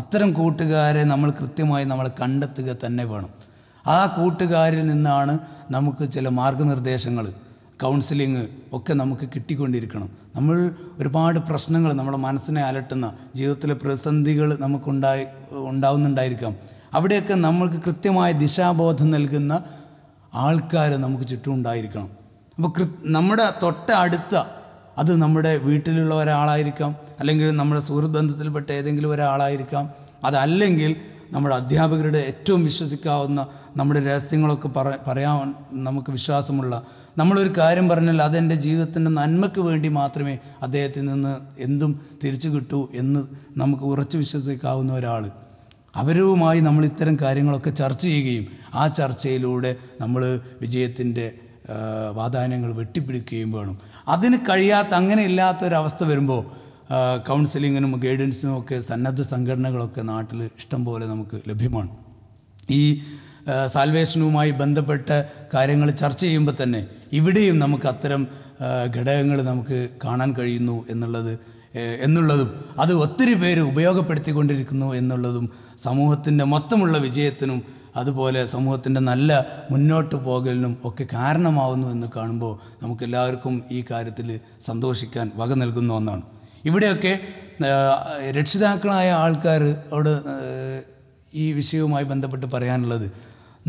അത്തരം കൂട്ടുകാരെ നമ്മൾ കൃത്യമായി നമ്മൾ കണ്ടെത്തുക തന്നെ വേണം ആ കൂട്ടുകാരിൽ നിന്നാണ് നമുക്ക് ചില മാർഗനിർദ്ദേശങ്ങൾ കൗൺസിലിങ് ഒക്കെ നമുക്ക് കിട്ടിക്കൊണ്ടിരിക്കണം നമ്മൾ ഒരുപാട് പ്രശ്നങ്ങൾ നമ്മുടെ മനസ്സിനെ അലട്ടുന്ന ജീവിതത്തിലെ പ്രതിസന്ധികൾ നമുക്കുണ്ടായി ഉണ്ടാവുന്നുണ്ടായിരിക്കാം അവിടെയൊക്കെ നമ്മൾക്ക് കൃത്യമായ ദിശാബോധം നൽകുന്ന ആൾക്കാർ നമുക്ക് ചുറ്റും ഉണ്ടായിരിക്കണം അപ്പോൾ കൃ നമ്മുടെ തൊട്ട അടുത്ത അത് നമ്മുടെ വീട്ടിലുള്ള ഒരാളായിരിക്കാം അല്ലെങ്കിൽ നമ്മുടെ ബന്ധത്തിൽപ്പെട്ട ഏതെങ്കിലും ഒരാളായിരിക്കാം അതല്ലെങ്കിൽ നമ്മുടെ അധ്യാപകരുടെ ഏറ്റവും വിശ്വസിക്കാവുന്ന നമ്മുടെ രഹസ്യങ്ങളൊക്കെ പറ പറയാൻ നമുക്ക് വിശ്വാസമുള്ള നമ്മളൊരു കാര്യം പറഞ്ഞാൽ അതെൻ്റെ ജീവിതത്തിൻ്റെ നന്മയ്ക്ക് വേണ്ടി മാത്രമേ അദ്ദേഹത്തിൽ നിന്ന് എന്തും തിരിച്ചു കിട്ടൂ എന്ന് നമുക്ക് ഉറച്ചു വിശ്വസിക്കാവുന്ന ഒരാൾ അവരുമായി നമ്മൾ ഇത്തരം കാര്യങ്ങളൊക്കെ ചർച്ച ചെയ്യുകയും ആ ചർച്ചയിലൂടെ നമ്മൾ വിജയത്തിൻ്റെ വാതായനങ്ങൾ വെട്ടിപ്പിടിക്കുകയും വേണം അതിന് കഴിയാത്ത അങ്ങനെ ഇല്ലാത്തൊരവസ്ഥ വരുമ്പോൾ കൗൺസിലിങ്ങിനും ഗൈഡൻസിനും ഒക്കെ സന്നദ്ധ സംഘടനകളൊക്കെ നാട്ടിൽ ഇഷ്ടം പോലെ നമുക്ക് ലഭ്യമാണ് ഈ സാൽവേഷനുമായി ബന്ധപ്പെട്ട കാര്യങ്ങൾ ചർച്ച ചെയ്യുമ്പോൾ തന്നെ ഇവിടെയും നമുക്ക് അത്തരം ഘടകങ്ങൾ നമുക്ക് കാണാൻ കഴിയുന്നു എന്നുള്ളത് എന്നുള്ളതും അത് ഒത്തിരി പേര് ഉപയോഗപ്പെടുത്തിക്കൊണ്ടിരിക്കുന്നു എന്നുള്ളതും സമൂഹത്തിൻ്റെ മൊത്തമുള്ള വിജയത്തിനും അതുപോലെ സമൂഹത്തിൻ്റെ നല്ല മുന്നോട്ട് പോകലിനും ഒക്കെ കാരണമാവുന്നു എന്ന് കാണുമ്പോൾ നമുക്കെല്ലാവർക്കും ഈ കാര്യത്തിൽ സന്തോഷിക്കാൻ വക നൽകുന്ന ഒന്നാണ് ഇവിടെയൊക്കെ രക്ഷിതാക്കളായ ആൾക്കാരോട് ഈ വിഷയവുമായി ബന്ധപ്പെട്ട് പറയാനുള്ളത്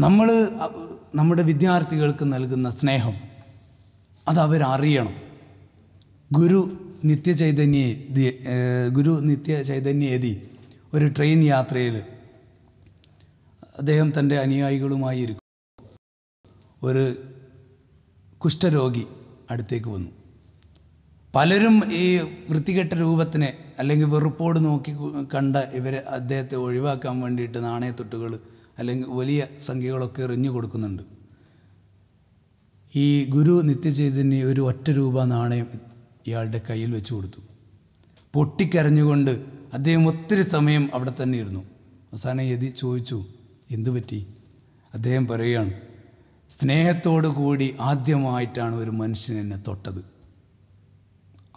നമ്മൾ നമ്മുടെ വിദ്യാർത്ഥികൾക്ക് നൽകുന്ന സ്നേഹം അത് അവരറിയണം ഗുരു നിത്യചൈതന്യെ ഗുരു നിത്യ ചൈതന്യേതി ഒരു ട്രെയിൻ യാത്രയിൽ അദ്ദേഹം തൻ്റെ അനുയായികളുമായി ഇരിക്കും ഒരു കുഷ്ഠരോഗി അടുത്തേക്ക് വന്നു പലരും ഈ വൃത്തികെട്ട രൂപത്തിനെ അല്ലെങ്കിൽ വെറുപ്പോട് നോക്കി കണ്ട ഇവരെ അദ്ദേഹത്തെ ഒഴിവാക്കാൻ വേണ്ടിയിട്ട് നാണയത്തൊട്ടുകൾ അല്ലെങ്കിൽ വലിയ സംഖ്യകളൊക്കെ എറിഞ്ഞു കൊടുക്കുന്നുണ്ട് ഈ ഗുരു നിത്യചൈതന്യ ഒരു ഒറ്റ രൂപ നാണയം ഇയാളുടെ കയ്യിൽ വെച്ച് കൊടുത്തു പൊട്ടിക്കരഞ്ഞുകൊണ്ട് അദ്ദേഹം ഒത്തിരി സമയം അവിടെ തന്നെ ഇരുന്നു അവസാനം യതി ചോദിച്ചു എന്തു പറ്റി അദ്ദേഹം പറയുകയാണ് സ്നേഹത്തോടു കൂടി ആദ്യമായിട്ടാണ് ഒരു മനുഷ്യൻ എന്നെ തൊട്ടത്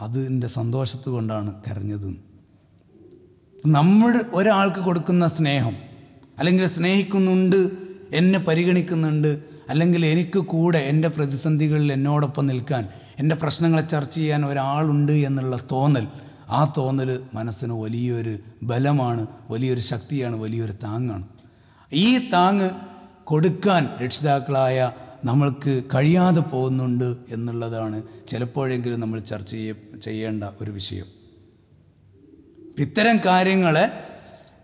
അത് എൻ്റെ സന്തോഷത്തു കരഞ്ഞത് നമ്മൾ ഒരാൾക്ക് കൊടുക്കുന്ന സ്നേഹം അല്ലെങ്കിൽ സ്നേഹിക്കുന്നുണ്ട് എന്നെ പരിഗണിക്കുന്നുണ്ട് അല്ലെങ്കിൽ എനിക്ക് കൂടെ എൻ്റെ പ്രതിസന്ധികളിൽ എന്നോടൊപ്പം നിൽക്കാൻ എൻ്റെ പ്രശ്നങ്ങളെ ചർച്ച ചെയ്യാൻ ഒരാളുണ്ട് എന്നുള്ള തോന്നൽ ആ തോന്നൽ മനസ്സിന് വലിയൊരു ബലമാണ് വലിയൊരു ശക്തിയാണ് വലിയൊരു താങ്ങാണ് ഈ താങ്ങ് കൊടുക്കാൻ രക്ഷിതാക്കളായ നമ്മൾക്ക് കഴിയാതെ പോകുന്നുണ്ട് എന്നുള്ളതാണ് ചിലപ്പോഴെങ്കിലും നമ്മൾ ചർച്ച ചെയ്യേണ്ട ഒരു വിഷയം ഇത്തരം കാര്യങ്ങളെ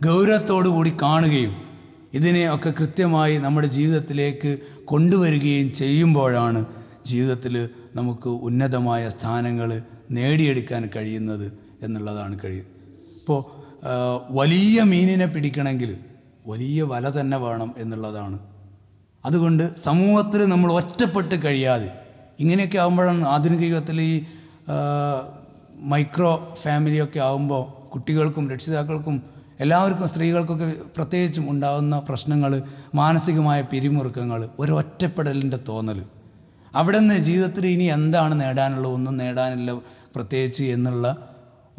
ഗൗരവത്തോടു കൂടി കാണുകയും ഇതിനെ ഒക്കെ കൃത്യമായി നമ്മുടെ ജീവിതത്തിലേക്ക് കൊണ്ടുവരികയും ചെയ്യുമ്പോഴാണ് ജീവിതത്തിൽ നമുക്ക് ഉന്നതമായ സ്ഥാനങ്ങൾ നേടിയെടുക്കാൻ കഴിയുന്നത് എന്നുള്ളതാണ് കഴിയും ഇപ്പോൾ വലിയ മീനിനെ പിടിക്കണമെങ്കിൽ വലിയ വല തന്നെ വേണം എന്നുള്ളതാണ് അതുകൊണ്ട് സമൂഹത്തിൽ നമ്മൾ ഒറ്റപ്പെട്ട് കഴിയാതെ ഇങ്ങനെയൊക്കെ ആകുമ്പോഴാണ് ആധുനിക യുഗത്തിൽ ഈ മൈക്രോ ഫാമിലിയൊക്കെ ആകുമ്പോൾ കുട്ടികൾക്കും രക്ഷിതാക്കൾക്കും എല്ലാവർക്കും സ്ത്രീകൾക്കൊക്കെ പ്രത്യേകിച്ചും ഉണ്ടാകുന്ന പ്രശ്നങ്ങൾ മാനസികമായ പിരിമുറുക്കങ്ങൾ ഒരു ഒറ്റപ്പെടലിൻ്റെ തോന്നൽ അവിടെ നിന്ന് ജീവിതത്തിൽ ഇനി എന്താണ് നേടാനുള്ള ഒന്നും നേടാനില്ല പ്രത്യേകിച്ച് എന്നുള്ള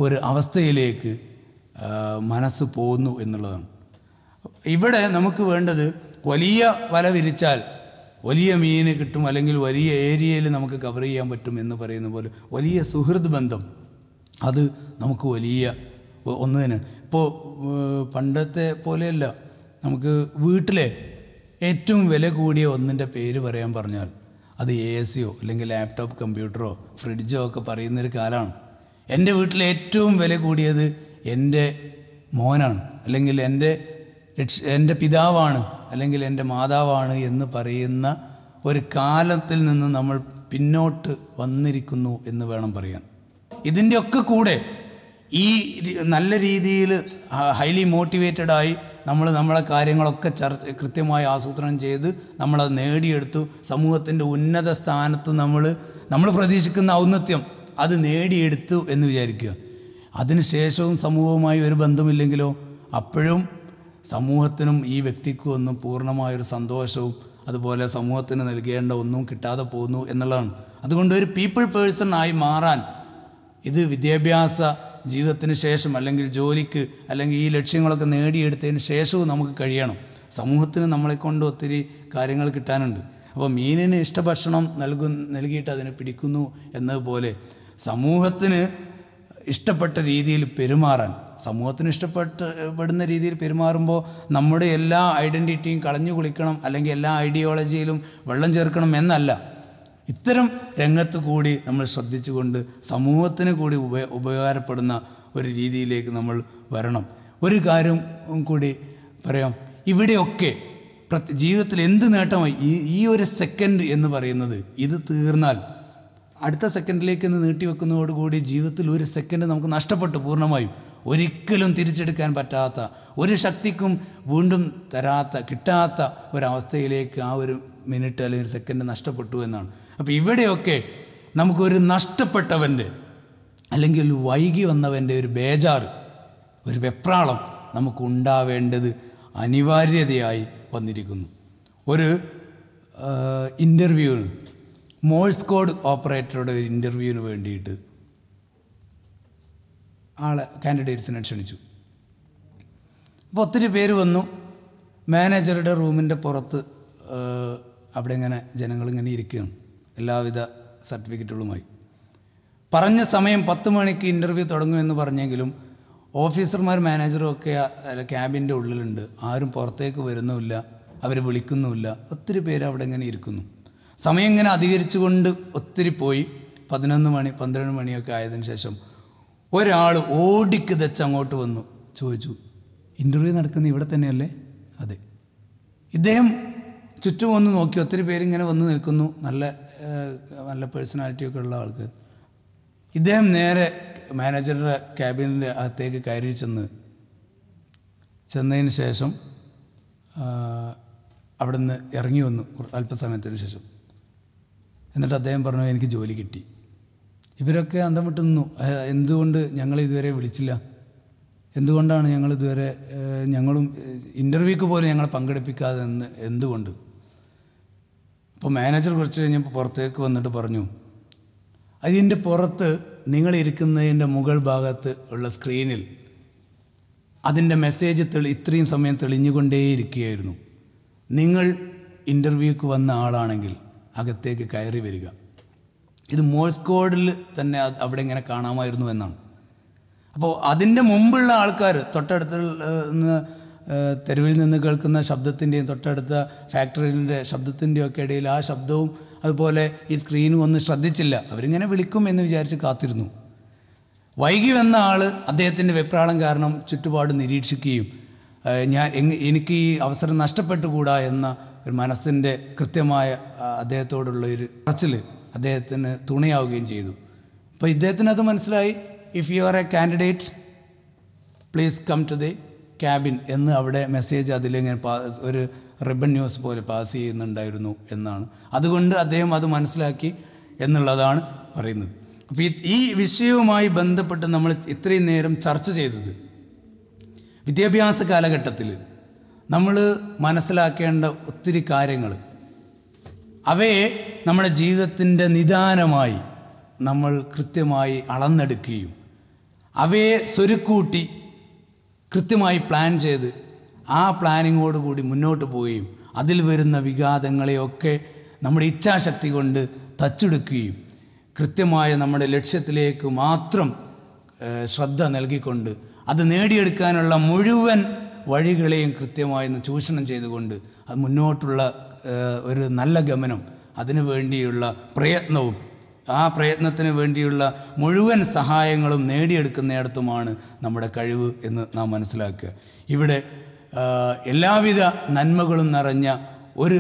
ഒരു അവസ്ഥയിലേക്ക് മനസ്സ് പോകുന്നു എന്നുള്ളതാണ് ഇവിടെ നമുക്ക് വേണ്ടത് വലിയ വല വിരിച്ചാൽ വലിയ മീൻ കിട്ടും അല്ലെങ്കിൽ വലിയ ഏരിയയിൽ നമുക്ക് കവർ ചെയ്യാൻ പറ്റും എന്ന് പറയുന്ന പോലെ വലിയ സുഹൃത് ബന്ധം അത് നമുക്ക് വലിയ ഒന്ന് തന്നെയാണ് ഇപ്പോൾ പണ്ടത്തെ പോലെയല്ല നമുക്ക് വീട്ടിലെ ഏറ്റവും വില കൂടിയ ഒന്നിൻ്റെ പേര് പറയാൻ പറഞ്ഞാൽ അത് എ എസ് അല്ലെങ്കിൽ ലാപ്ടോപ്പ് കമ്പ്യൂട്ടറോ ഫ്രിഡ്ജോ ഒക്കെ പറയുന്നൊരു കാലമാണ് എൻ്റെ വീട്ടിലെ ഏറ്റവും വില കൂടിയത് എൻ്റെ മോനാണ് അല്ലെങ്കിൽ എൻ്റെ രക്ഷ എൻ്റെ പിതാവാണ് അല്ലെങ്കിൽ എൻ്റെ മാതാവാണ് എന്ന് പറയുന്ന ഒരു കാലത്തിൽ നിന്ന് നമ്മൾ പിന്നോട്ട് വന്നിരിക്കുന്നു എന്ന് വേണം പറയാൻ ഇതിൻ്റെയൊക്കെ കൂടെ ഈ നല്ല രീതിയിൽ ഹൈലി ആയി നമ്മൾ നമ്മളെ കാര്യങ്ങളൊക്കെ ചർച്ച കൃത്യമായി ആസൂത്രണം ചെയ്ത് നമ്മളത് നേടിയെടുത്തു സമൂഹത്തിൻ്റെ ഉന്നത സ്ഥാനത്ത് നമ്മൾ നമ്മൾ പ്രതീക്ഷിക്കുന്ന ഔന്നത്യം അത് നേടിയെടുത്തു എന്ന് വിചാരിക്കുക അതിനുശേഷവും സമൂഹവുമായി ഒരു ബന്ധമില്ലെങ്കിലോ അപ്പോഴും സമൂഹത്തിനും ഈ വ്യക്തിക്കും ഒന്നും പൂർണ്ണമായൊരു സന്തോഷവും അതുപോലെ സമൂഹത്തിന് നൽകേണ്ട ഒന്നും കിട്ടാതെ പോകുന്നു എന്നുള്ളതാണ് അതുകൊണ്ട് ഒരു പീപ്പിൾ പേഴ്സൺ ആയി മാറാൻ ഇത് വിദ്യാഭ്യാസ ജീവിതത്തിന് ശേഷം അല്ലെങ്കിൽ ജോലിക്ക് അല്ലെങ്കിൽ ഈ ലക്ഷ്യങ്ങളൊക്കെ നേടിയെടുത്തതിന് ശേഷവും നമുക്ക് കഴിയണം സമൂഹത്തിന് നമ്മളെക്കൊണ്ട് ഒത്തിരി കാര്യങ്ങൾ കിട്ടാനുണ്ട് അപ്പോൾ മീനിന് ഇഷ്ടഭക്ഷണം നൽകും നൽകിയിട്ട് അതിനെ പിടിക്കുന്നു എന്നതുപോലെ സമൂഹത്തിന് ഇഷ്ടപ്പെട്ട രീതിയിൽ പെരുമാറാൻ സമൂഹത്തിന് ഇഷ്ടപ്പെട്ട് പെടുന്ന രീതിയിൽ പെരുമാറുമ്പോൾ നമ്മുടെ എല്ലാ ഐഡൻറ്റിറ്റിയും കളഞ്ഞു കുളിക്കണം അല്ലെങ്കിൽ എല്ലാ ഐഡിയോളജിയിലും വെള്ളം ചേർക്കണം എന്നല്ല ഇത്തരം രംഗത്ത് കൂടി നമ്മൾ ശ്രദ്ധിച്ചുകൊണ്ട് സമൂഹത്തിന് കൂടി ഉപ ഉപകാരപ്പെടുന്ന ഒരു രീതിയിലേക്ക് നമ്മൾ വരണം ഒരു കാര്യം കൂടി പറയാം ഇവിടെയൊക്കെ ജീവിതത്തിൽ എന്ത് നേട്ടമായി ഈ ഈ ഒരു സെക്കൻഡ് എന്ന് പറയുന്നത് ഇത് തീർന്നാൽ അടുത്ത സെക്കൻഡിലേക്ക് നീട്ടി നീട്ടിവെക്കുന്നതോടുകൂടി ജീവിതത്തിൽ ഒരു സെക്കൻഡ് നമുക്ക് നഷ്ടപ്പെട്ടു പൂർണ്ണമായും ഒരിക്കലും തിരിച്ചെടുക്കാൻ പറ്റാത്ത ഒരു ശക്തിക്കും വീണ്ടും തരാത്ത കിട്ടാത്ത ഒരവസ്ഥയിലേക്ക് ആ ഒരു മിനിറ്റ് അല്ലെങ്കിൽ സെക്കൻഡ് നഷ്ടപ്പെട്ടു എന്നാണ് അപ്പോൾ ഇവിടെയൊക്കെ നമുക്കൊരു നഷ്ടപ്പെട്ടവൻ്റെ അല്ലെങ്കിൽ വൈകി വന്നവൻ്റെ ഒരു ബേജാറ് ഒരു വെപ്രാളം നമുക്കുണ്ടാവേണ്ടത് അനിവാര്യതയായി വന്നിരിക്കുന്നു ഒരു ഇൻ്റർവ്യൂവിന് മോഴ്സ് കോഡ് ഓപ്പറേറ്ററുടെ ഒരു ഇൻ്റർവ്യൂവിന് വേണ്ടിയിട്ട് ആളെ കാൻഡിഡേറ്റ്സിനെ ക്ഷണിച്ചു അപ്പോൾ ഒത്തിരി പേര് വന്നു മാനേജറുടെ റൂമിൻ്റെ പുറത്ത് അവിടെ ഇങ്ങനെ ജനങ്ങളിങ്ങനെ ഇരിക്കുകയാണ് എല്ലാവിധ സർട്ടിഫിക്കറ്റുകളുമായി പറഞ്ഞ സമയം പത്ത് മണിക്ക് ഇൻ്റർവ്യൂ തുടങ്ങുമെന്ന് പറഞ്ഞെങ്കിലും ഓഫീസർമാർ മാനേജറും ഒക്കെ ക്യാബിൻ്റെ ഉള്ളിലുണ്ട് ആരും പുറത്തേക്ക് വരുന്നുമില്ല അവർ വിളിക്കുന്നുമില്ല ഒത്തിരി പേര് അവിടെ ഇങ്ങനെ ഇരിക്കുന്നു സമയം ഇങ്ങനെ അധികരിച്ചുകൊണ്ട് ഒത്തിരി പോയി പതിനൊന്ന് മണി പന്ത്രണ്ട് മണിയൊക്കെ ആയതിനു ശേഷം ഒരാൾ ഓടിക്ക് തെച്ച് അങ്ങോട്ട് വന്നു ചോദിച്ചു ഇൻ്റർവ്യൂ നടക്കുന്ന ഇവിടെ തന്നെയല്ലേ അതെ ഇദ്ദേഹം ചുറ്റും ഒന്ന് നോക്കി ഒത്തിരി പേരിങ്ങനെ വന്ന് നിൽക്കുന്നു നല്ല നല്ല ഒക്കെ ഉള്ള ആൾക്ക് ഇദ്ദേഹം നേരെ മാനേജറുടെ ക്യാബിനിൻ്റെ അകത്തേക്ക് കയറി ചെന്ന് ചെന്നതിന് ശേഷം അവിടെ നിന്ന് ഇറങ്ങി വന്നു അല്പസമയത്തിന് ശേഷം എന്നിട്ട് അദ്ദേഹം പറഞ്ഞു എനിക്ക് ജോലി കിട്ടി ഇവരൊക്കെ അന്തം വിട്ടുന്നു നിന്നു എന്തുകൊണ്ട് ഞങ്ങൾ ഇതുവരെ വിളിച്ചില്ല എന്തുകൊണ്ടാണ് ഞങ്ങൾ ഇതുവരെ ഞങ്ങളും ഇൻ്റർവ്യൂക്ക് പോലും ഞങ്ങളെ പങ്കെടുപ്പിക്കാതെ എന്ന് എന്തുകൊണ്ട് അപ്പോൾ മാനേജർ കുറച്ച് കഴിഞ്ഞപ്പോൾ പുറത്തേക്ക് വന്നിട്ട് പറഞ്ഞു അതിൻ്റെ പുറത്ത് നിങ്ങളിരിക്കുന്നതിൻ്റെ മുകൾ ഭാഗത്ത് ഉള്ള സ്ക്രീനിൽ അതിൻ്റെ മെസ്സേജ് തെളി ഇത്രയും സമയം തെളിഞ്ഞുകൊണ്ടേയിരിക്കുകയായിരുന്നു നിങ്ങൾ ഇൻ്റർവ്യൂക്ക് വന്ന ആളാണെങ്കിൽ അകത്തേക്ക് കയറി വരിക ഇത് മോഴ്സ് കോഡിൽ തന്നെ അവിടെ ഇങ്ങനെ കാണാമായിരുന്നു എന്നാണ് അപ്പോൾ അതിൻ്റെ മുമ്പുള്ള ആൾക്കാർ തൊട്ടടുത്ത് തെരുവിൽ നിന്ന് കേൾക്കുന്ന ശബ്ദത്തിൻ്റെയും തൊട്ടടുത്ത ഫാക്ടറിൻ്റെ ശബ്ദത്തിൻ്റെയും ഒക്കെ ഇടയിൽ ആ ശബ്ദവും അതുപോലെ ഈ സ്ക്രീനും ഒന്നും ശ്രദ്ധിച്ചില്ല അവരിങ്ങനെ വിളിക്കും എന്ന് വിചാരിച്ച് കാത്തിരുന്നു വൈകി വന്ന ആൾ അദ്ദേഹത്തിൻ്റെ വെപ്രാളം കാരണം ചുറ്റുപാട് നിരീക്ഷിക്കുകയും ഞാൻ എനിക്ക് ഈ അവസരം നഷ്ടപ്പെട്ടുകൂടാ എന്ന ഒരു മനസ്സിൻ്റെ കൃത്യമായ അദ്ദേഹത്തോടുള്ള ഒരു പറച്ചിൽ അദ്ദേഹത്തിന് തുണയാവുകയും ചെയ്തു അപ്പോൾ ഇദ്ദേഹത്തിനത് മനസ്സിലായി if you are a candidate please come to the cabin എന്ന് അവിടെ മെസ്സേജ് അതിലിങ്ങനെ ഒരു റിബൺ ന്യൂസ് പോലെ പാസ് ചെയ്യുന്നുണ്ടായിരുന്നു എന്നാണ് അതുകൊണ്ട് അദ്ദേഹം അത് മനസ്സിലാക്കി എന്നുള്ളതാണ് പറയുന്നത് അപ്പോൾ ഈ വിഷയവുമായി ബന്ധപ്പെട്ട് നമ്മൾ ഇത്രയും നേരം ചർച്ച ചെയ്തത് വിദ്യാഭ്യാസ കാലഘട്ടത്തിൽ നമ്മൾ മനസ്സിലാക്കേണ്ട ഒത്തിരി കാര്യങ്ങൾ അവയെ നമ്മുടെ ജീവിതത്തിൻ്റെ നിദാനമായി നമ്മൾ കൃത്യമായി അളന്നെടുക്കുകയും അവയെ സ്വരുക്കൂട്ടി കൃത്യമായി പ്ലാൻ ചെയ്ത് ആ പ്ലാനിങ്ങോട് കൂടി മുന്നോട്ട് പോവുകയും അതിൽ വരുന്ന വിഘാതങ്ങളെയൊക്കെ നമ്മുടെ ഇച്ഛാശക്തി കൊണ്ട് തച്ചെടുക്കുകയും കൃത്യമായ നമ്മുടെ ലക്ഷ്യത്തിലേക്ക് മാത്രം ശ്രദ്ധ നൽകിക്കൊണ്ട് അത് നേടിയെടുക്കാനുള്ള മുഴുവൻ വഴികളെയും കൃത്യമായി ചൂഷണം ചെയ്തുകൊണ്ട് അത് മുന്നോട്ടുള്ള ഒരു നല്ല ഗമനം അതിനു വേണ്ടിയുള്ള പ്രയത്നവും ആ പ്രയത്നത്തിന് വേണ്ടിയുള്ള മുഴുവൻ സഹായങ്ങളും നേടിയെടുക്കുന്നിടത്തുമാണ് നമ്മുടെ കഴിവ് എന്ന് നാം മനസ്സിലാക്കുക ഇവിടെ എല്ലാവിധ നന്മകളും നിറഞ്ഞ ഒരു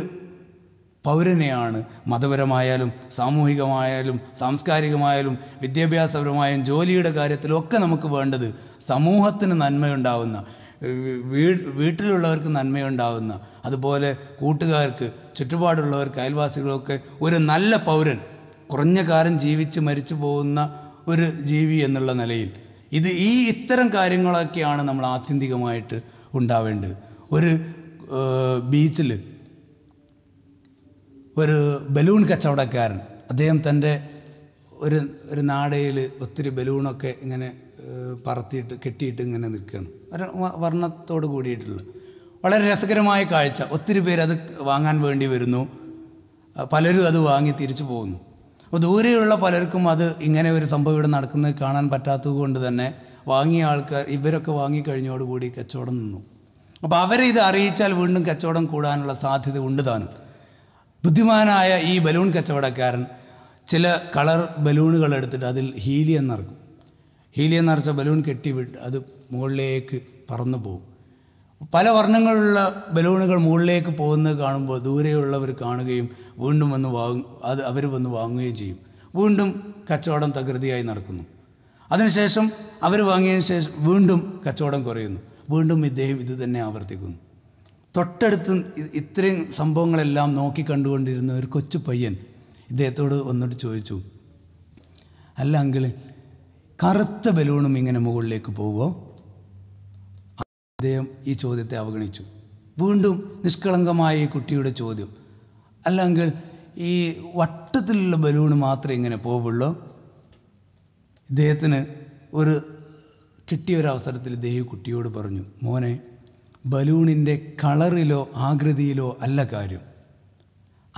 പൗരനെയാണ് മതപരമായാലും സാമൂഹികമായാലും സാംസ്കാരികമായാലും വിദ്യാഭ്യാസപരമായും ജോലിയുടെ കാര്യത്തിലൊക്കെ നമുക്ക് വേണ്ടത് സമൂഹത്തിന് നന്മയുണ്ടാവുന്ന വീ വീട്ടിലുള്ളവർക്ക് നന്മയുണ്ടാവുന്ന അതുപോലെ കൂട്ടുകാർക്ക് ചുറ്റുപാടുള്ളവർക്ക് അയൽവാസികളൊക്കെ ഒരു നല്ല പൗരൻ കുറഞ്ഞ കാലം ജീവിച്ച് മരിച്ചു പോകുന്ന ഒരു ജീവി എന്നുള്ള നിലയിൽ ഇത് ഈ ഇത്തരം കാര്യങ്ങളൊക്കെയാണ് നമ്മൾ ആത്യന്തികമായിട്ട് ഉണ്ടാവേണ്ടത് ഒരു ബീച്ചിൽ ഒരു ബലൂൺ കച്ചവടക്കാരൻ അദ്ദേഹം തൻ്റെ ഒരു ഒരു നാടയിൽ ഒത്തിരി ബലൂണൊക്കെ ഇങ്ങനെ പറത്തിയിട്ട് കെട്ടിയിട്ട് ഇങ്ങനെ നിൽക്കുകയാണ് ഒരു വർണ്ണത്തോട് കൂടിയിട്ടുള്ള വളരെ രസകരമായ കാഴ്ച ഒത്തിരി പേര് അത് വാങ്ങാൻ വേണ്ടി വരുന്നു പലരും അത് വാങ്ങി തിരിച്ചു പോകുന്നു അപ്പോൾ ദൂരെയുള്ള പലർക്കും അത് ഇങ്ങനെ ഒരു സംഭവം ഇവിടെ നടക്കുന്നത് കാണാൻ പറ്റാത്തത് കൊണ്ട് തന്നെ വാങ്ങിയ ആൾക്കാർ ഇവരൊക്കെ വാങ്ങിക്കഴിഞ്ഞോടുകൂടി കച്ചവടം നിന്നു അപ്പോൾ അവരിത് ഇത് അറിയിച്ചാൽ വീണ്ടും കച്ചവടം കൂടാനുള്ള സാധ്യത ഉണ്ട് താനും ബുദ്ധിമാനായ ഈ ബലൂൺ കച്ചവടക്കാരൻ ചില കളർ ബലൂണുകൾ എടുത്തിട്ട് അതിൽ ഹീലിയം നിറക്കും ഹീലിയം നിറച്ച ബലൂൺ കെട്ടി വിട്ട് അത് മുകളിലേക്ക് പറന്നു പോകും പല വർണ്ണങ്ങളുള്ള ബലൂണുകൾ മുകളിലേക്ക് പോകുന്നത് കാണുമ്പോൾ ദൂരെയുള്ളവർ കാണുകയും വീണ്ടും വന്ന് വാങ്ങും അത് അവർ വന്ന് വാങ്ങുകയും ചെയ്യും വീണ്ടും കച്ചവടം തകൃതിയായി നടക്കുന്നു അതിനുശേഷം അവർ വാങ്ങിയതിന് ശേഷം വീണ്ടും കച്ചവടം കുറയുന്നു വീണ്ടും ഇദ്ദേഹം ഇത് തന്നെ ആവർത്തിക്കുന്നു തൊട്ടടുത്ത് ഇത്രയും സംഭവങ്ങളെല്ലാം നോക്കി കണ്ടുകൊണ്ടിരുന്ന ഒരു കൊച്ചു പയ്യൻ ഇദ്ദേഹത്തോട് ഒന്നിട്ട് ചോദിച്ചു അല്ലെങ്കിൽ കറുത്ത ബലൂണും ഇങ്ങനെ മുകളിലേക്ക് പോവുമോ അദ്ദേഹം ഈ ചോദ്യത്തെ അവഗണിച്ചു വീണ്ടും നിഷ്കളങ്കമായ ഈ കുട്ടിയുടെ ചോദ്യം അല്ലെങ്കിൽ ഈ വട്ടത്തിലുള്ള ബലൂൺ മാത്രമേ ഇങ്ങനെ പോവുള്ളൂ ഇദ്ദേഹത്തിന് ഒരു കിട്ടിയ ഒരു അവസരത്തിൽ ഇദ്ദേഹം കുട്ടിയോട് പറഞ്ഞു മോനെ ബലൂണിൻ്റെ കളറിലോ ആകൃതിയിലോ അല്ല കാര്യം